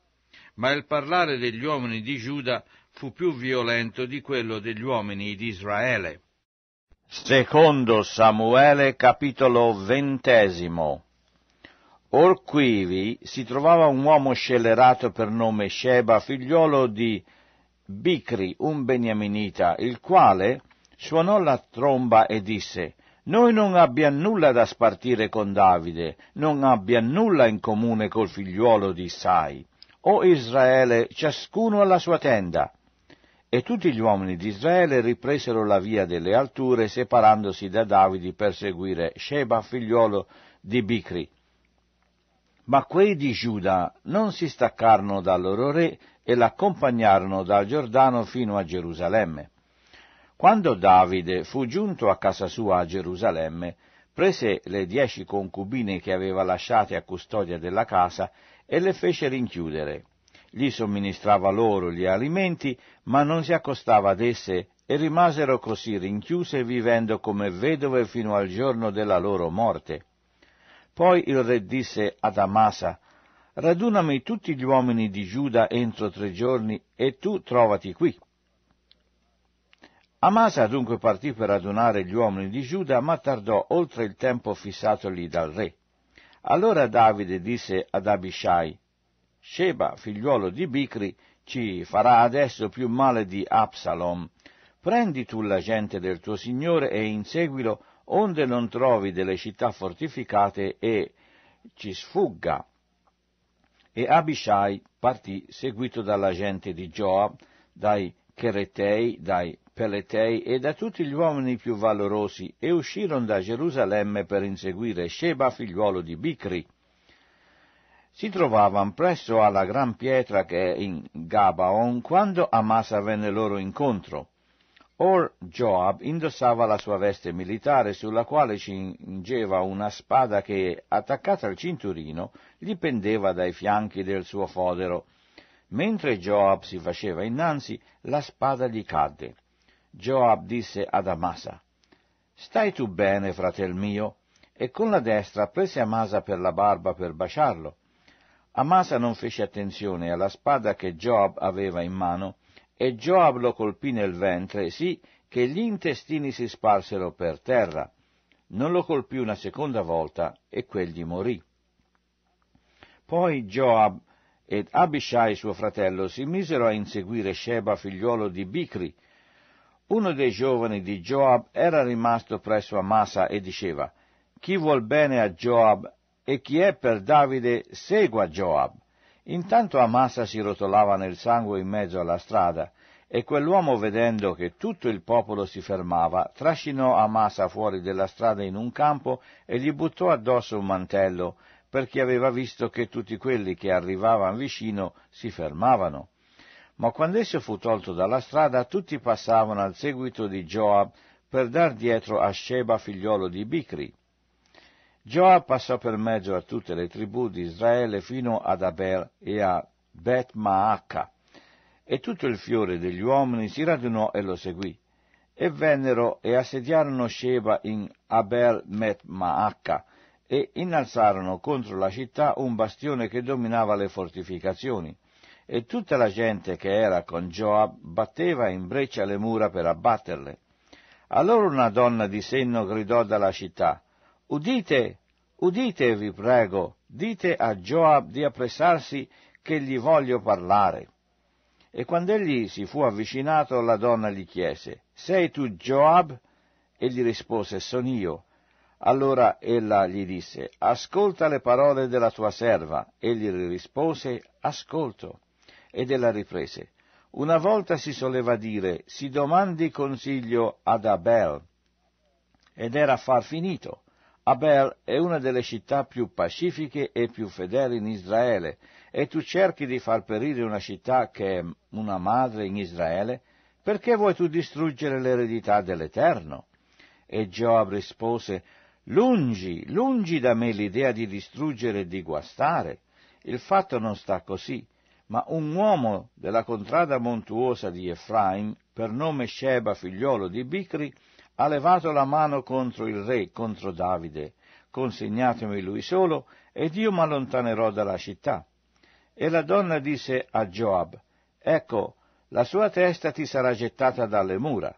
ma il parlare degli uomini di Giuda fu più violento di quello degli uomini di Israele. Secondo Samuele capitolo ventesimo Or quivi si trovava un uomo scellerato per nome Sheba, figliuolo di Bicri, un beniaminita, il quale suonò la tromba e disse Noi non abbiamo nulla da spartire con Davide, non abbiamo nulla in comune col figliuolo di Sai o Israele, ciascuno alla sua tenda. E tutti gli uomini di Israele ripresero la via delle alture, separandosi da Davide per seguire Sheba, figliuolo di Bicri. Ma quei di Giuda non si staccarono dal loro re e l'accompagnarono dal Giordano fino a Gerusalemme. Quando Davide fu giunto a casa sua a Gerusalemme, prese le dieci concubine che aveva lasciate a custodia della casa e le fece rinchiudere. Gli somministrava loro gli alimenti, ma non si accostava ad esse e rimasero così rinchiuse vivendo come vedove fino al giorno della loro morte. Poi il re disse ad Amasa, radunami tutti gli uomini di Giuda entro tre giorni e tu trovati qui. Amasa dunque partì per radunare gli uomini di Giuda, ma tardò oltre il tempo fissatogli dal re. Allora Davide disse ad Abishai, Sheba, figliuolo di Bicri, ci farà adesso più male di Absalom. Prendi tu la gente del tuo signore e inseguilo onde non trovi delle città fortificate e ci sfugga. E Abishai partì seguito dalla gente di Joab, dai Cheretei, dai Peletei e da tutti gli uomini più valorosi e uscirono da Gerusalemme per inseguire Sheba, figliuolo di Bicri. Si trovavano presso alla gran pietra che è in Gabaon quando Amasa venne loro incontro. Or Joab indossava la sua veste militare sulla quale cingeva una spada che, attaccata al cinturino, gli pendeva dai fianchi del suo fodero. Mentre Joab si faceva innanzi, la spada gli cadde. Joab disse ad Amasa, Stai tu bene, fratel mio? E con la destra prese Amasa per la barba per baciarlo. Amasa non fece attenzione alla spada che Joab aveva in mano, e Joab lo colpì nel ventre, sì che gli intestini si sparsero per terra. Non lo colpì una seconda volta e quegli morì. Poi Joab ed Abishai suo fratello si misero a inseguire Sheba figliuolo di Bicri. Uno dei giovani di Joab era rimasto presso Amasa e diceva, chi vuol bene a Joab e chi è per Davide segua Joab. Intanto Amasa si rotolava nel sangue in mezzo alla strada e quell'uomo vedendo che tutto il popolo si fermava, trascinò Amasa fuori della strada in un campo e gli buttò addosso un mantello perché aveva visto che tutti quelli che arrivavano vicino si fermavano. Ma quando esso fu tolto dalla strada, tutti passavano al seguito di Joab per dar dietro a Sheba, figliolo di Bicri. Joab passò per mezzo a tutte le tribù di Israele fino ad Abel e a Bet Maacca, e tutto il fiore degli uomini si radunò e lo seguì. E vennero e assediarono Sheba in Abel Met Maacca, e innalzarono contro la città un bastione che dominava le fortificazioni, e tutta la gente che era con Joab batteva in breccia le mura per abbatterle. Allora una donna di senno gridò dalla città, Udite, udite, vi prego, dite a Joab di appressarsi che gli voglio parlare. E quando egli si fu avvicinato, la donna gli chiese, Sei tu Joab? Egli rispose, Son io. Allora ella gli disse, ascolta le parole della tua serva. Egli rispose, ascolto. Ed ella riprese, una volta si soleva dire, si domandi consiglio ad Abel. Ed era far finito. Abel è una delle città più pacifiche e più fedeli in Israele, e tu cerchi di far perire una città che è una madre in Israele, perché vuoi tu distruggere l'eredità dell'Eterno? E Joab rispose, Lungi, lungi da me l'idea di distruggere e di guastare. Il fatto non sta così, ma un uomo della contrada montuosa di Efraim, per nome Sheba, figliolo di Bicri, ha levato la mano contro il re, contro Davide. Consegnatemi lui solo, ed io m'allontanerò dalla città. E la donna disse a Joab, Ecco, la sua testa ti sarà gettata dalle mura.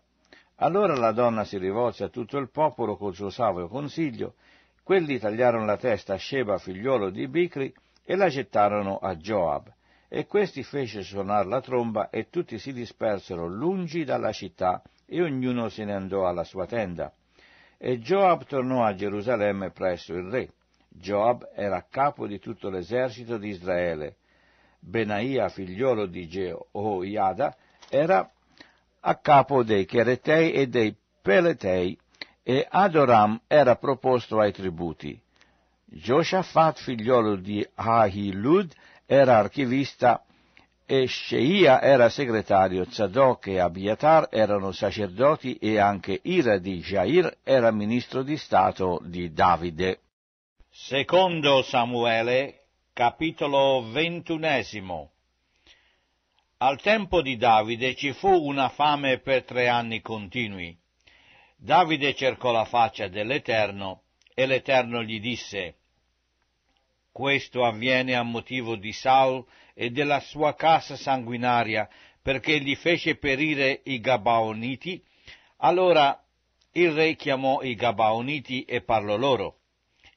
Allora la donna si rivolse a tutto il popolo col suo savio consiglio, quelli tagliarono la testa a Sheba, figliuolo di Bicri, e la gettarono a Joab, e questi fece suonare la tromba e tutti si dispersero lungi dalla città e ognuno se ne andò alla sua tenda. E Joab tornò a Gerusalemme presso il re. Joab era capo di tutto l'esercito di Israele. Benaia, figliolo di Geoiada, era a capo dei Cheretei e dei Peletei e Adoram era proposto ai tributi. Giosafat, figliolo di Ahilud, era archivista e Sheia era segretario, Zadok e Abiatar erano sacerdoti e anche Ira di Jair era ministro di Stato di Davide. Secondo Samuele, capitolo ventunesimo. Al tempo di Davide ci fu una fame per tre anni continui. Davide cercò la faccia dell'Eterno e l'Eterno gli disse, questo avviene a motivo di Saul e della sua casa sanguinaria, perché gli fece perire i Gabaoniti. Allora il re chiamò i Gabaoniti e parlò loro.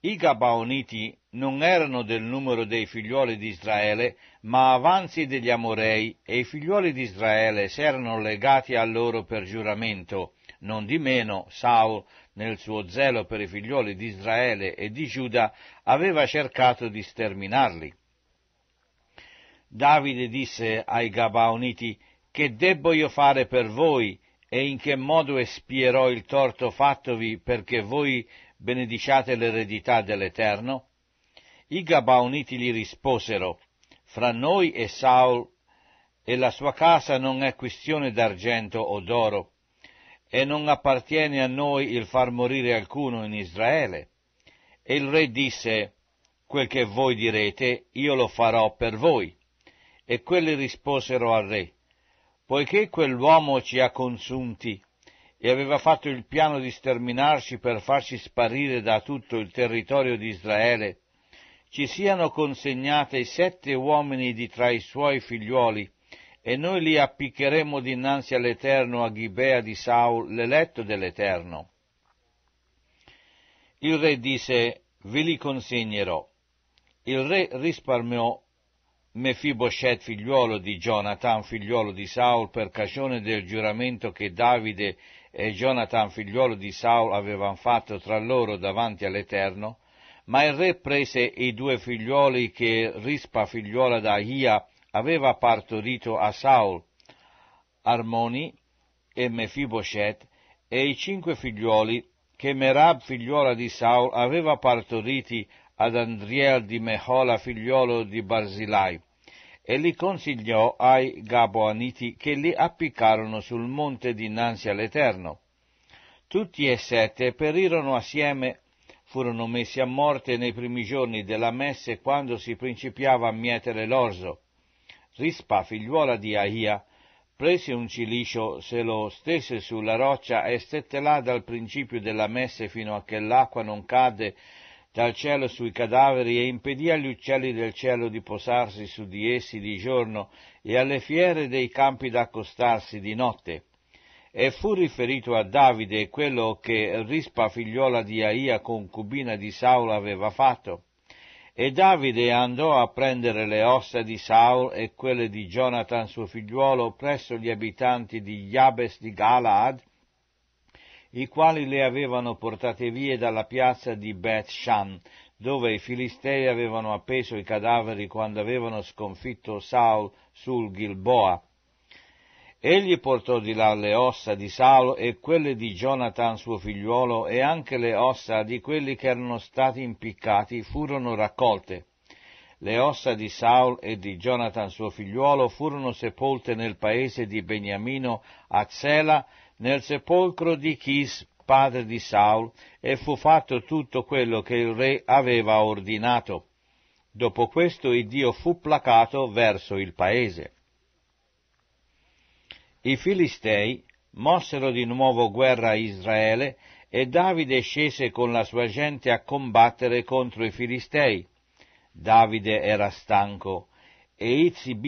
I Gabaoniti non erano del numero dei figliuoli di Israele, ma avanzi degli Amorei, e i figliuoli di Israele si erano legati a loro per giuramento. Non di meno, Saul, nel suo zelo per i figliuoli di Israele e di Giuda, aveva cercato di sterminarli. Davide disse ai Gabaoniti, che debbo io fare per voi e in che modo espierò il torto fattovi perché voi benediciate l'eredità dell'Eterno? I Gabaoniti gli risposero, fra noi e Saul e la sua casa non è questione d'argento o d'oro, e non appartiene a noi il far morire alcuno in Israele. E il re disse, quel che voi direte, io lo farò per voi. E quelli risposero al re, poiché quell'uomo ci ha consunti, e aveva fatto il piano di sterminarci per farci sparire da tutto il territorio di Israele, ci siano consegnate sette uomini di tra i suoi figliuoli, e noi li appiccheremo dinanzi all'Eterno a Ghibea di Saul, l'eletto dell'Eterno. Il re disse, ve li consegnerò. Il re risparmiò Mefiboshet, figliuolo di Jonathan, figliuolo di Saul, per cagione del giuramento che Davide e Jonathan figliuolo di Saul avevano fatto tra loro davanti all'Eterno, ma il re prese i due figliuoli che Rispa figliuola d'Ahia aveva partorito a Saul, Armoni e Mefiboshet, e i cinque figliuoli che Merab figliuola di Saul aveva partoriti ad Andriel di Mehola figliuolo di Barzilai, e li consigliò ai Gaboaniti che li appiccarono sul monte dinanzi all'Eterno. Tutti e sette perirono assieme, furono messi a morte nei primi giorni della messe quando si principiava a mietere l'orzo. Rispa, figliuola di Ahia, prese un cilicio, se lo stese sulla roccia e stette là dal principio della messe fino a che l'acqua non cadde dal cielo sui cadaveri e impedì agli uccelli del cielo di posarsi su di essi di giorno e alle fiere dei campi d'accostarsi di notte. E fu riferito a Davide quello che Rispa figliuola di Aia concubina di Saul aveva fatto. E Davide andò a prendere le ossa di Saul e quelle di Jonathan suo figliuolo presso gli abitanti di Jabes di Galaad i quali le avevano portate via dalla piazza di Beth Shan, dove i Filistei avevano appeso i cadaveri quando avevano sconfitto Saul sul Gilboa. Egli portò di là le ossa di Saul e quelle di Jonathan suo figliuolo e anche le ossa di quelli che erano stati impiccati furono raccolte. Le ossa di Saul e di Jonathan suo figliuolo furono sepolte nel paese di Beniamino a Zela nel sepolcro di Chis, padre di Saul, e fu fatto tutto quello che il re aveva ordinato. Dopo questo il Dio fu placato verso il paese. I Filistei mossero di nuovo guerra a Israele e Davide scese con la sua gente a combattere contro i Filistei. Davide era stanco e Izzi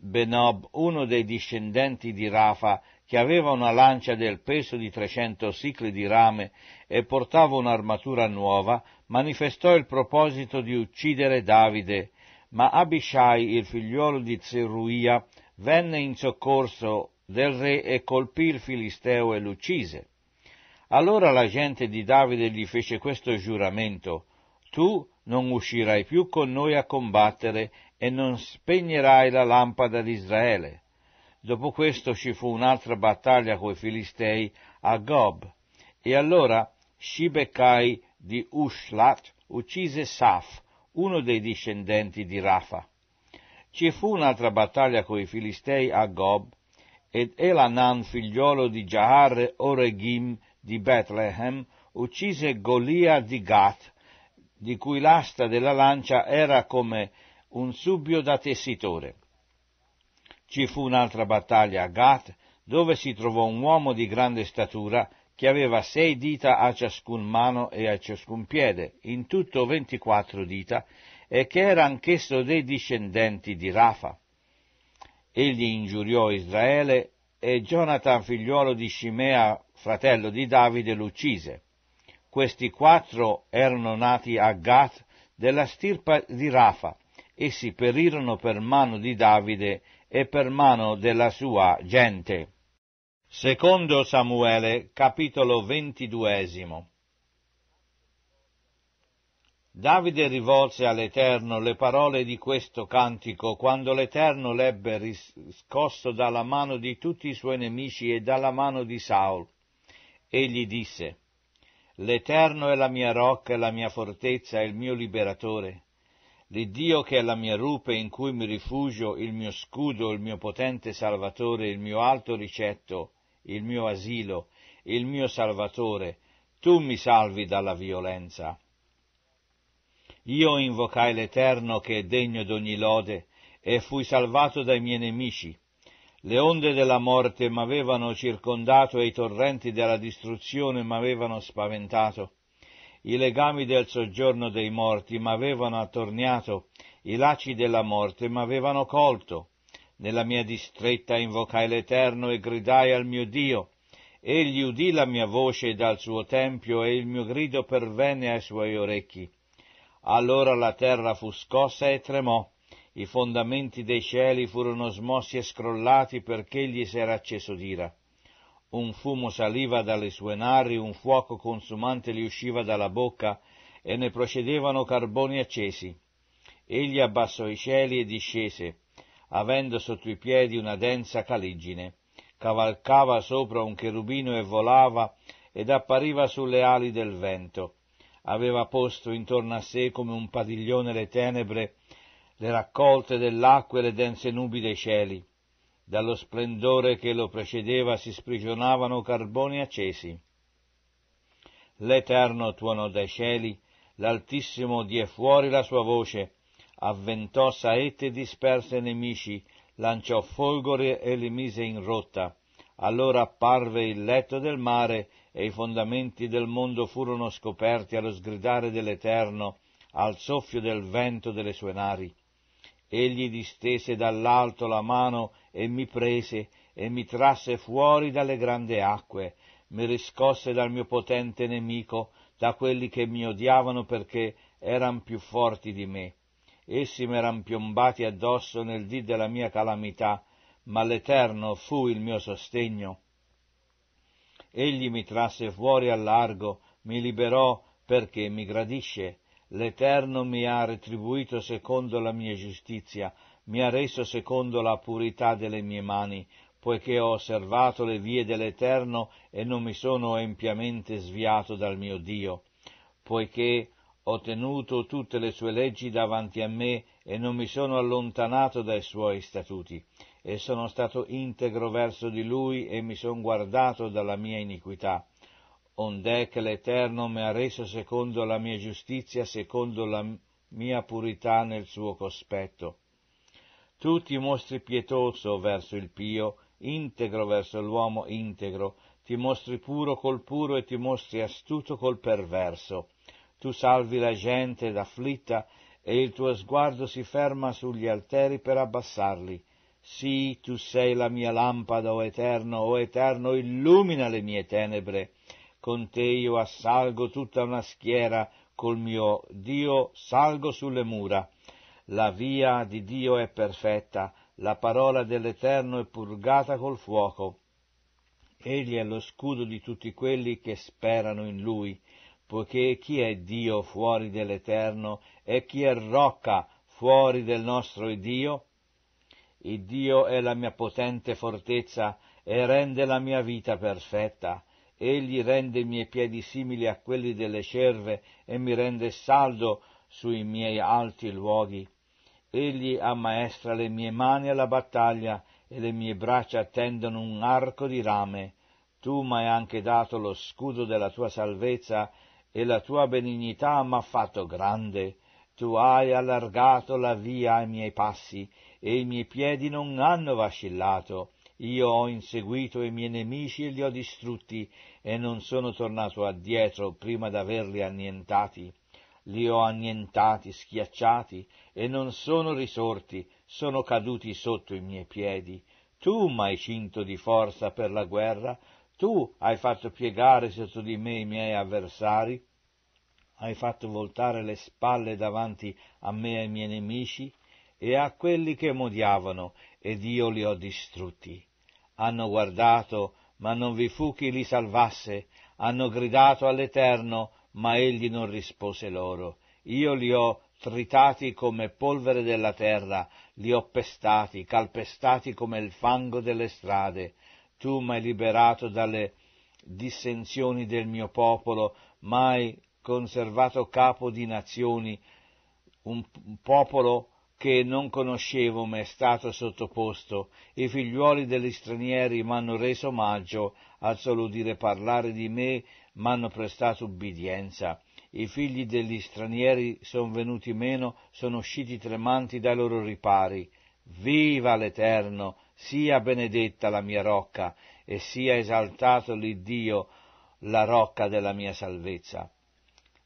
Benob, uno dei discendenti di Rafa, che aveva una lancia del peso di 300 sicli di rame e portava un'armatura nuova, manifestò il proposito di uccidere Davide, ma Abishai, il figliuolo di Zeruia, venne in soccorso del re e colpì il Filisteo e l'uccise. Allora la gente di Davide gli fece questo giuramento, tu non uscirai più con noi a combattere e non spegnerai la lampada di Israele. Dopo questo ci fu un'altra battaglia coi Filistei a Gob, e allora Shibekai di Ushlat uccise Saf, uno dei discendenti di Rafa. Ci fu un'altra battaglia coi Filistei a Gob, ed Elanan, figliolo di Jahar Oregim di Bethlehem, uccise Golia di Gat, di cui l'asta della lancia era come un subbio da tessitore. Ci fu un'altra battaglia a Gath, dove si trovò un uomo di grande statura che aveva sei dita a ciascun mano e a ciascun piede, in tutto ventiquattro dita, e che era anch'esso dei discendenti di Rafa. Egli ingiuriò Israele e Jonathan, figliuolo di Shimea, fratello di Davide, l'uccise. Questi quattro erano nati a Gath della stirpa di Rafa, essi perirono per mano di Davide e per mano della sua gente. Secondo Samuele, capitolo ventiduesimo. Davide rivolse all'Eterno le parole di questo cantico quando l'Eterno l'ebbe riscosso dalla mano di tutti i suoi nemici e dalla mano di Saul. Egli disse, L'Eterno è la mia rocca e la mia fortezza e il mio liberatore l'Iddio che è la mia rupe in cui mi rifugio, il mio scudo, il mio potente Salvatore, il mio alto ricetto, il mio asilo, il mio Salvatore, tu mi salvi dalla violenza. Io invocai l'Eterno che è degno d'ogni lode, e fui salvato dai miei nemici. Le onde della morte m'avevano circondato e i torrenti della distruzione m'avevano spaventato i legami del soggiorno dei morti m'avevano attorniato, i laci della morte m'avevano colto. Nella mia distretta invocai l'Eterno e gridai al mio Dio. Egli udì la mia voce dal suo tempio e il mio grido pervenne ai suoi orecchi. Allora la terra fu scossa e tremò, i fondamenti dei cieli furono smossi e scrollati perché gli si era acceso d'ira un fumo saliva dalle sue nari, un fuoco consumante gli usciva dalla bocca e ne procedevano carboni accesi. Egli abbassò i cieli e discese, avendo sotto i piedi una densa caligine. Cavalcava sopra un cherubino e volava ed appariva sulle ali del vento. Aveva posto intorno a sé come un padiglione le tenebre, le raccolte dell'acqua e le dense nubi dei cieli dallo splendore che lo precedeva si sprigionavano carboni accesi. L'Eterno tuonò dai cieli, l'Altissimo die fuori la sua voce, avventò saette e disperse nemici, lanciò folgore e li mise in rotta. Allora apparve il letto del mare e i fondamenti del mondo furono scoperti allo sgridare dell'Eterno, al soffio del vento delle sue nari. Egli distese dall'alto la mano e mi prese e mi trasse fuori dalle grandi acque, mi riscosse dal mio potente nemico, da quelli che mi odiavano perché erano più forti di me. Essi m'eran piombati addosso nel dì della mia calamità, ma l'Eterno fu il mio sostegno. Egli mi trasse fuori al largo, mi liberò perché mi gradisce. L'Eterno mi ha retribuito secondo la mia giustizia, mi ha reso secondo la purità delle mie mani, poiché ho osservato le vie dell'Eterno e non mi sono empiamente sviato dal mio Dio, poiché ho tenuto tutte le sue leggi davanti a me e non mi sono allontanato dai suoi statuti, e sono stato integro verso di lui e mi sono guardato dalla mia iniquità. Ond'è che l'Eterno mi ha reso secondo la mia giustizia, secondo la mia purità nel suo cospetto tu ti mostri pietoso verso il pio, integro verso l'uomo integro, ti mostri puro col puro e ti mostri astuto col perverso. Tu salvi la gente d'afflitta e il tuo sguardo si ferma sugli alteri per abbassarli. Sì, tu sei la mia lampada, o Eterno, o Eterno, illumina le mie tenebre. Con te io assalgo tutta una schiera, col mio Dio salgo sulle mura. La via di Dio è perfetta, la parola dell'Eterno è purgata col fuoco. Egli è lo scudo di tutti quelli che sperano in Lui, poiché chi è Dio fuori dell'Eterno e chi è rocca fuori del nostro Dio? Il Dio è la mia potente fortezza e rende la mia vita perfetta. Egli rende i miei piedi simili a quelli delle cerve e mi rende saldo sui miei alti luoghi. Egli ammaestra le mie mani alla battaglia e le mie braccia tendono un arco di rame. Tu m'hai anche dato lo scudo della tua salvezza e la tua benignità m'ha fatto grande. Tu hai allargato la via ai miei passi e i miei piedi non hanno vacillato. Io ho inseguito i miei nemici e li ho distrutti e non sono tornato addietro prima d'averli annientati li ho annientati, schiacciati, e non sono risorti, sono caduti sotto i miei piedi. Tu m'hai cinto di forza per la guerra, tu hai fatto piegare sotto di me i miei avversari, hai fatto voltare le spalle davanti a me e ai miei nemici e a quelli che m'odiavano, ed io li ho distrutti. Hanno guardato, ma non vi fu chi li salvasse, hanno gridato all'Eterno, ma egli non rispose loro, io li ho tritati come polvere della terra, li ho pestati, calpestati come il fango delle strade, tu m'hai liberato dalle dissensioni del mio popolo, m'hai conservato capo di nazioni, un popolo che non conoscevo mi è stato sottoposto, i figliuoli degli stranieri m'hanno reso omaggio, al solo dire parlare di me m'hanno prestato ubbidienza. I figli degli stranieri sono venuti meno, sono usciti tremanti dai loro ripari. Viva l'Eterno, sia benedetta la mia rocca, e sia esaltato l'Iddio, la rocca della mia salvezza.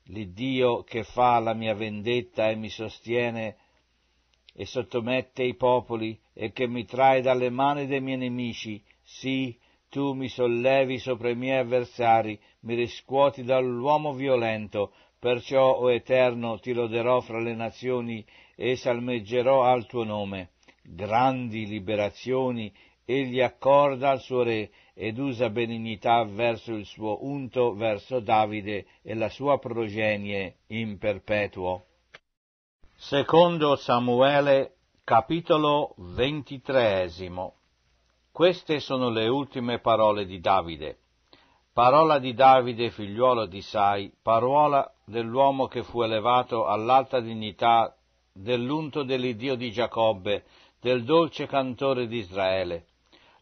L'Iddio che fa la mia vendetta e mi sostiene e sottomette i popoli e che mi trae dalle mani dei miei nemici, sì, tu mi sollevi sopra i miei avversari mi riscuoti dall'uomo violento, perciò, o Eterno, ti loderò fra le nazioni e salmeggerò al tuo nome. Grandi liberazioni egli accorda al suo re ed usa benignità verso il suo unto, verso Davide e la sua progenie in perpetuo. Secondo Samuele, capitolo ventitreesimo. Queste sono le ultime parole di Davide. Parola di Davide, figliuolo di Sai, parola dell'uomo che fu elevato all'alta dignità dell'unto dell'Iddio di Giacobbe, del dolce cantore di Israele.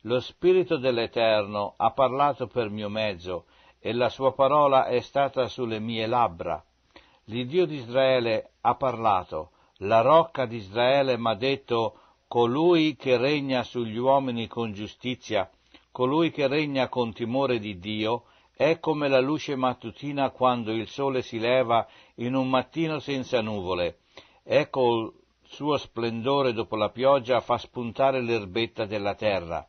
Lo Spirito dell'Eterno ha parlato per mio mezzo, e la sua parola è stata sulle mie labbra. L'Iddio di Israele ha parlato, la rocca di Israele m'ha detto, colui che regna sugli uomini con giustizia, Colui che regna con timore di Dio è come la luce mattutina quando il sole si leva in un mattino senza nuvole. Ecco il suo splendore dopo la pioggia fa spuntare l'erbetta della terra.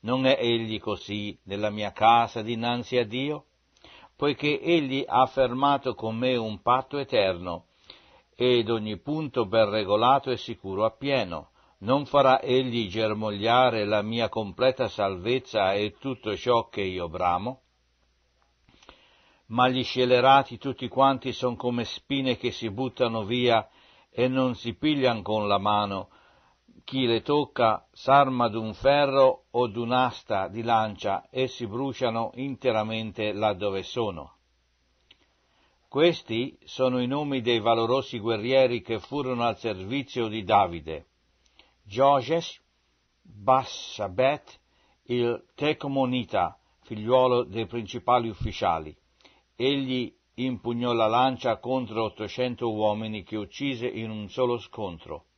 Non è egli così nella mia casa dinanzi a Dio? Poiché egli ha fermato con me un patto eterno, ed ogni punto ben regolato e sicuro appieno non farà egli germogliare la mia completa salvezza e tutto ciò che io bramo? Ma gli scelerati tutti quanti sono come spine che si buttano via e non si piglian con la mano. Chi le tocca s'arma d'un ferro o d'un'asta di lancia e si bruciano interamente laddove sono. Questi sono i nomi dei valorosi guerrieri che furono al servizio di Davide Gioges, Bassabet, il Tecomonita, figliuolo dei principali ufficiali. Egli impugnò la lancia contro 800 uomini che uccise in un solo scontro.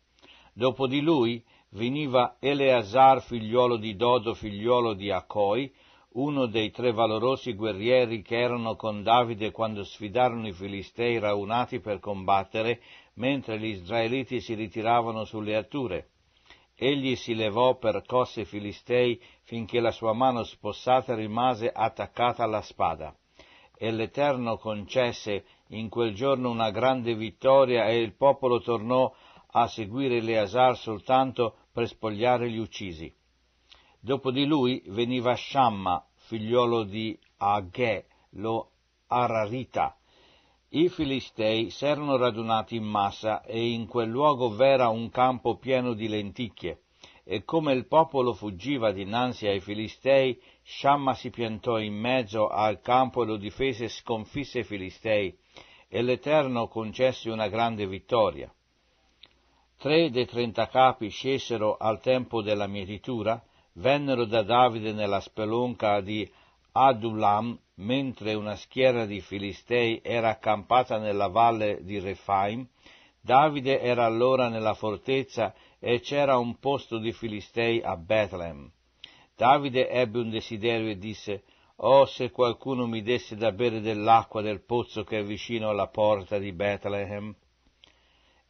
Dopo di lui veniva Eleazar, figliuolo di Dodo, figliuolo di Acoi, uno dei tre valorosi guerrieri che erano con Davide quando sfidarono i Filistei raunati per combattere, mentre gli Israeliti si ritiravano sulle atture egli si levò, percosse i Filistei finché la sua mano spossata rimase attaccata alla spada. E l'Eterno concesse in quel giorno una grande vittoria e il popolo tornò a seguire Eleazar soltanto per spogliare gli uccisi. Dopo di lui veniva Shamma, figliuolo di Aghe, lo Ararita, i Filistei s'erano radunati in massa e in quel luogo v'era un campo pieno di lenticchie. E come il popolo fuggiva dinanzi ai Filistei, Sciamma si piantò in mezzo al campo e lo difese e sconfisse i Filistei, e l'Eterno concesse una grande vittoria. Tre dei trenta capi scesero al tempo della mietitura, vennero da Davide nella spelonca di Adulam, mentre una schiera di Filistei era accampata nella valle di Refaim, Davide era allora nella fortezza e c'era un posto di Filistei a Bethlehem. Davide ebbe un desiderio e disse, Oh, se qualcuno mi desse da bere dell'acqua del pozzo che è vicino alla porta di Bethlehem.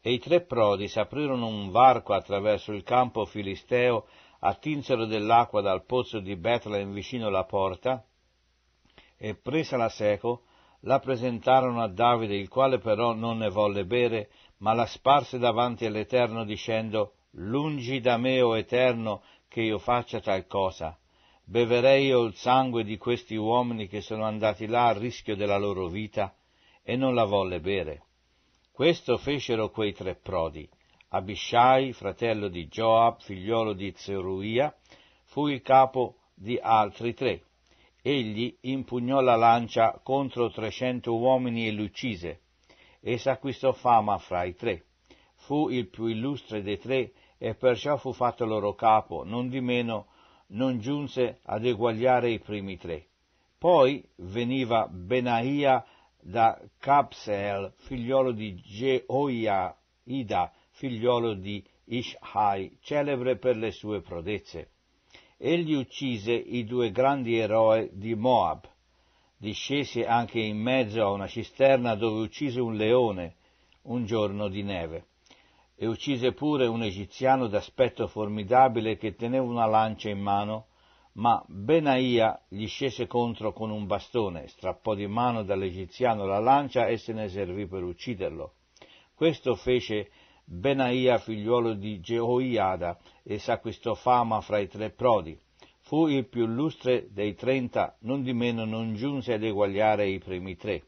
E i tre prodi s'aprirono un varco attraverso il campo filisteo, attinsero dell'acqua dal pozzo di Bethlehem vicino alla porta, e presa la seco, la presentarono a Davide, il quale però non ne volle bere, ma la sparse davanti all'Eterno dicendo, Lungi da me, o Eterno, che io faccia tal cosa. Beverei io il sangue di questi uomini che sono andati là a rischio della loro vita, e non la volle bere. Questo fecero quei tre prodi. Abishai, fratello di Joab, figliolo di Zeruia, fu il capo di altri tre. Egli impugnò la lancia contro trecento uomini e li uccise, e s'acquistò fama fra i tre. Fu il più illustre dei tre e perciò fu fatto loro capo, non di meno non giunse ad eguagliare i primi tre. Poi veniva Benaia da Capsel, figliolo di Jehoiada, figliolo di Ishai, celebre per le sue prodezze egli uccise i due grandi eroi di Moab, discese anche in mezzo a una cisterna dove uccise un leone un giorno di neve e uccise pure un egiziano d'aspetto formidabile che teneva una lancia in mano, ma Benaia gli scese contro con un bastone, strappò di mano dall'egiziano la lancia e se ne servì per ucciderlo. Questo fece Benaia figliuolo di Gehoiada e s'acquistò fama fra i tre prodi. Fu il più lustre dei trenta, non di meno non giunse ad eguagliare i primi tre.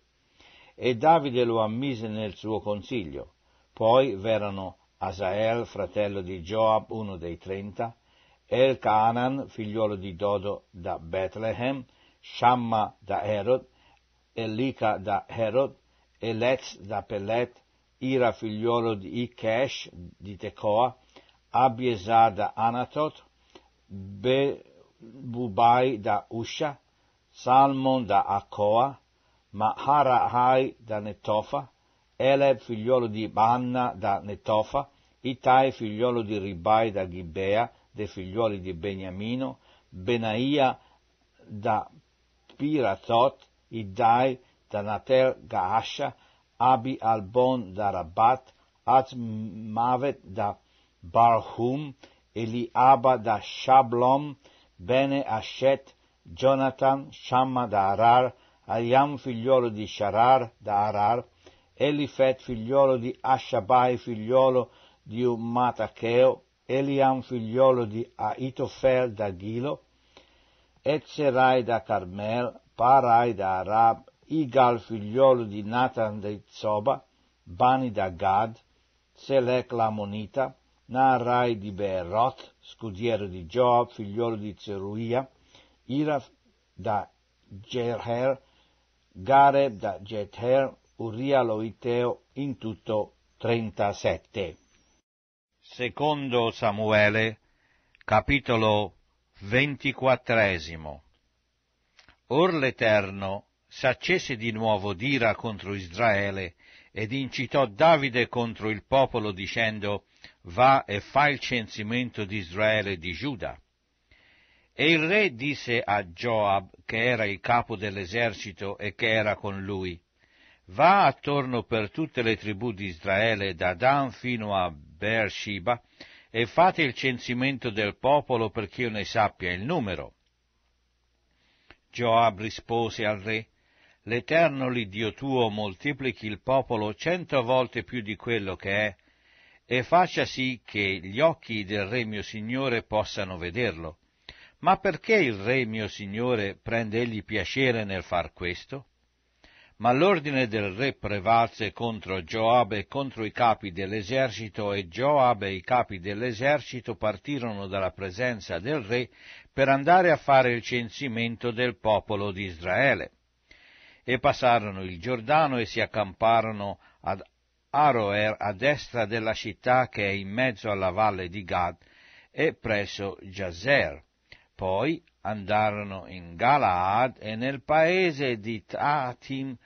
E Davide lo ammise nel suo consiglio. Poi v'erano Asael, fratello di Joab, uno dei trenta, El Canaan, figliuolo di Dodo da Bethlehem, Shamma da Erod, Elica da Herod, Elez da Pelet, Ira figliolo di Ikesh di Tecoa, Abiesà da Anatot, Bubai da Usha, Salmon da Akoa, Maharahai da Netofa, Eleb figliolo di Banna da Netofa, Itai figliolo di Ribai da Gibea, dei figlioli di Beniamino, Benaia da Piratot, Idai da Nater Gaasha, Abi Albon da Rabat, At Mavet da Barhum, Eliaba da Shablom, Bene Ashet, Jonathan, Shamma da Arar, Aliam figliolo di Sharar da Arar, Elifet figliolo di Ashabai figliolo di Matacheo, Eliam figliolo di Aitofel da Gilo, Etzerai da Carmel, Parai da Arab, Igal figliolo di Natan di Zoba, Bani da Gad, Selec l'Amonita, Narai di Beeroth, scudiero di Joab, figliolo di Zeruia, Iraf da Gerher, Gareb da Jether, Uria Loiteo, in tutto 37. Secondo Samuele, capitolo 24. Or l'Eterno s'accese di nuovo d'ira contro Israele ed incitò Davide contro il popolo dicendo va e fa il censimento di Israele e di Giuda. E il re disse a Joab, che era il capo dell'esercito e che era con lui, va attorno per tutte le tribù di Israele, da Dan fino a Beersheba, e fate il censimento del popolo perché io ne sappia il numero. Joab rispose al re, l'Eterno l'Iddio tuo moltiplichi il popolo cento volte più di quello che è, e faccia sì che gli occhi del Re mio Signore possano vederlo. Ma perché il Re mio Signore prende egli piacere nel far questo? Ma l'ordine del Re prevalse contro Gioabe e contro i capi dell'esercito, e Gioabe e i capi dell'esercito partirono dalla presenza del Re per andare a fare il censimento del popolo di Israele e passarono il Giordano e si accamparono ad Aroer a destra della città che è in mezzo alla valle di Gad e presso Jazer. Poi andarono in Galaad e nel paese di Tatim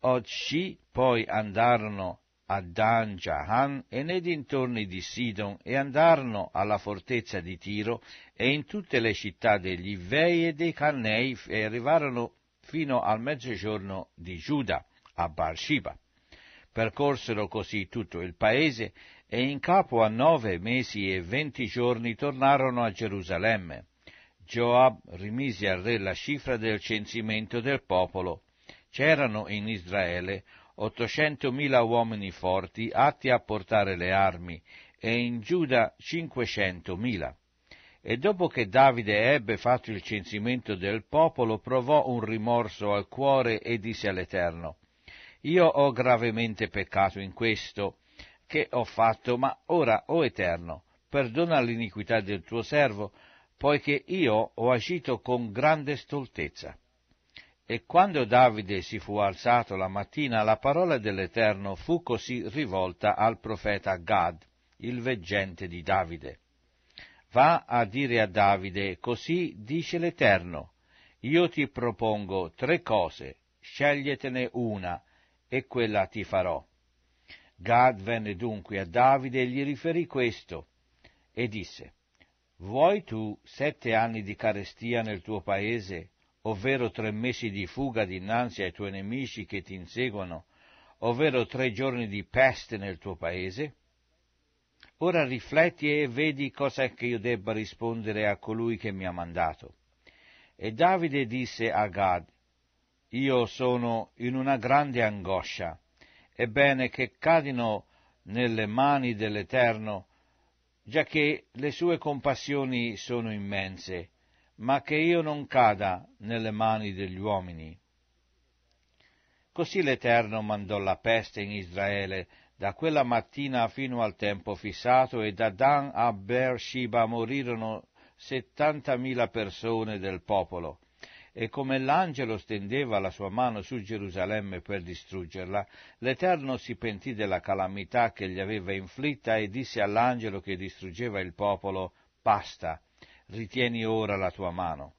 Odshi, poi andarono a Dan Jahan e nei dintorni di Sidon e andarono alla fortezza di Tiro e in tutte le città degli Ivei e dei Cannei e arrivarono fino al mezzogiorno di Giuda, a Barshiba. Percorsero così tutto il paese e in capo a nove mesi e venti giorni tornarono a Gerusalemme. Joab rimise al re la cifra del censimento del popolo. C'erano in Israele 800.000 uomini forti atti a portare le armi e in Giuda 500.000. E dopo che Davide ebbe fatto il censimento del popolo, provò un rimorso al cuore e disse all'Eterno, Io ho gravemente peccato in questo che ho fatto, ma ora, o Eterno, perdona l'iniquità del tuo servo, poiché io ho agito con grande stoltezza. E quando Davide si fu alzato la mattina, la parola dell'Eterno fu così rivolta al profeta Gad, il veggente di Davide va a dire a Davide, così dice l'Eterno, io ti propongo tre cose, sceglietene una, e quella ti farò. Gad venne dunque a Davide e gli riferì questo, e disse, Vuoi tu sette anni di carestia nel tuo paese, ovvero tre mesi di fuga dinanzi ai tuoi nemici che ti inseguono, ovvero tre giorni di peste nel tuo paese? Ora rifletti e vedi cosa è che io debba rispondere a colui che mi ha mandato. E Davide disse a Gad, Io sono in una grande angoscia, ebbene che cadino nelle mani dell'Eterno, già che le sue compassioni sono immense, ma che io non cada nelle mani degli uomini. Così l'Eterno mandò la peste in Israele da quella mattina fino al tempo fissato e da Dan a Beersheba morirono settantamila persone del popolo. E come l'angelo stendeva la sua mano su Gerusalemme per distruggerla, l'Eterno si pentì della calamità che gli aveva inflitta e disse all'angelo che distruggeva il popolo, basta, ritieni ora la tua mano.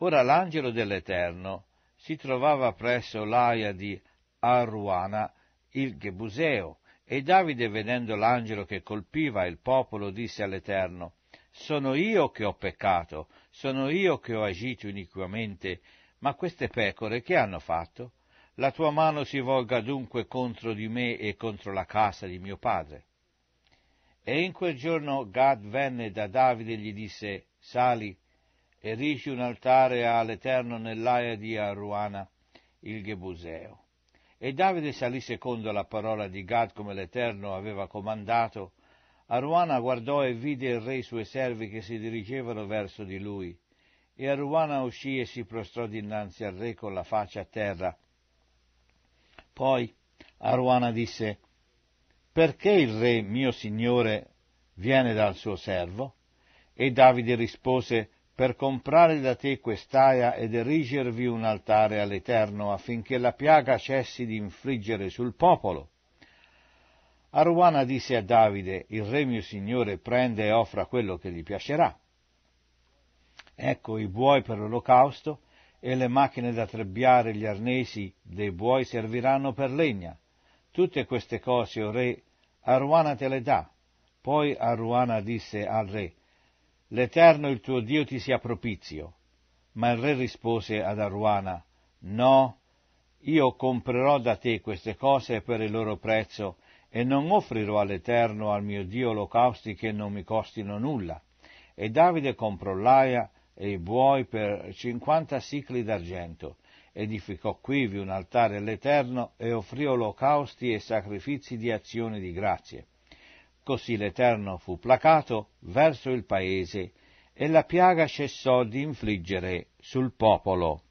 Ora l'angelo dell'Eterno si trovava presso l'aia di Arruana, il Gebuseo, e Davide, vedendo l'angelo che colpiva il popolo, disse all'Eterno, Sono io che ho peccato, sono io che ho agito iniquamente, ma queste pecore che hanno fatto? La tua mano si volga dunque contro di me e contro la casa di mio padre. E in quel giorno Gad venne da Davide e gli disse, Sali, erici un altare all'Eterno nell'aia di Aruana, il Gebuseo. E Davide salì secondo la parola di Gad come l'Eterno aveva comandato. Arruana guardò e vide il re e i suoi servi che si dirigevano verso di lui. E Arruana uscì e si prostrò dinanzi al re con la faccia a terra. Poi Arruana disse, Perché il re mio signore viene dal suo servo? E Davide rispose, per comprare da te quest'aia ed erigervi un altare all'Eterno affinché la piaga cessi di infliggere sul popolo. Aruana disse a Davide, il re mio signore prende e offra quello che gli piacerà. Ecco i buoi per l'olocausto e le macchine da trebbiare gli arnesi dei buoi serviranno per legna. Tutte queste cose, o re, Aruana te le dà. Poi Aruana disse al re, l'Eterno il tuo Dio ti sia propizio. Ma il re rispose ad Arruana, No, io comprerò da te queste cose per il loro prezzo, e non offrirò all'Eterno, al mio Dio, olocausti che non mi costino nulla. E Davide comprò l'aia e i buoi per cinquanta sicli d'argento, edificò quivi un altare all'Eterno e offrì olocausti e sacrifici di azione di grazie. Così l'Eterno fu placato verso il paese e la piaga cessò di infliggere sul popolo.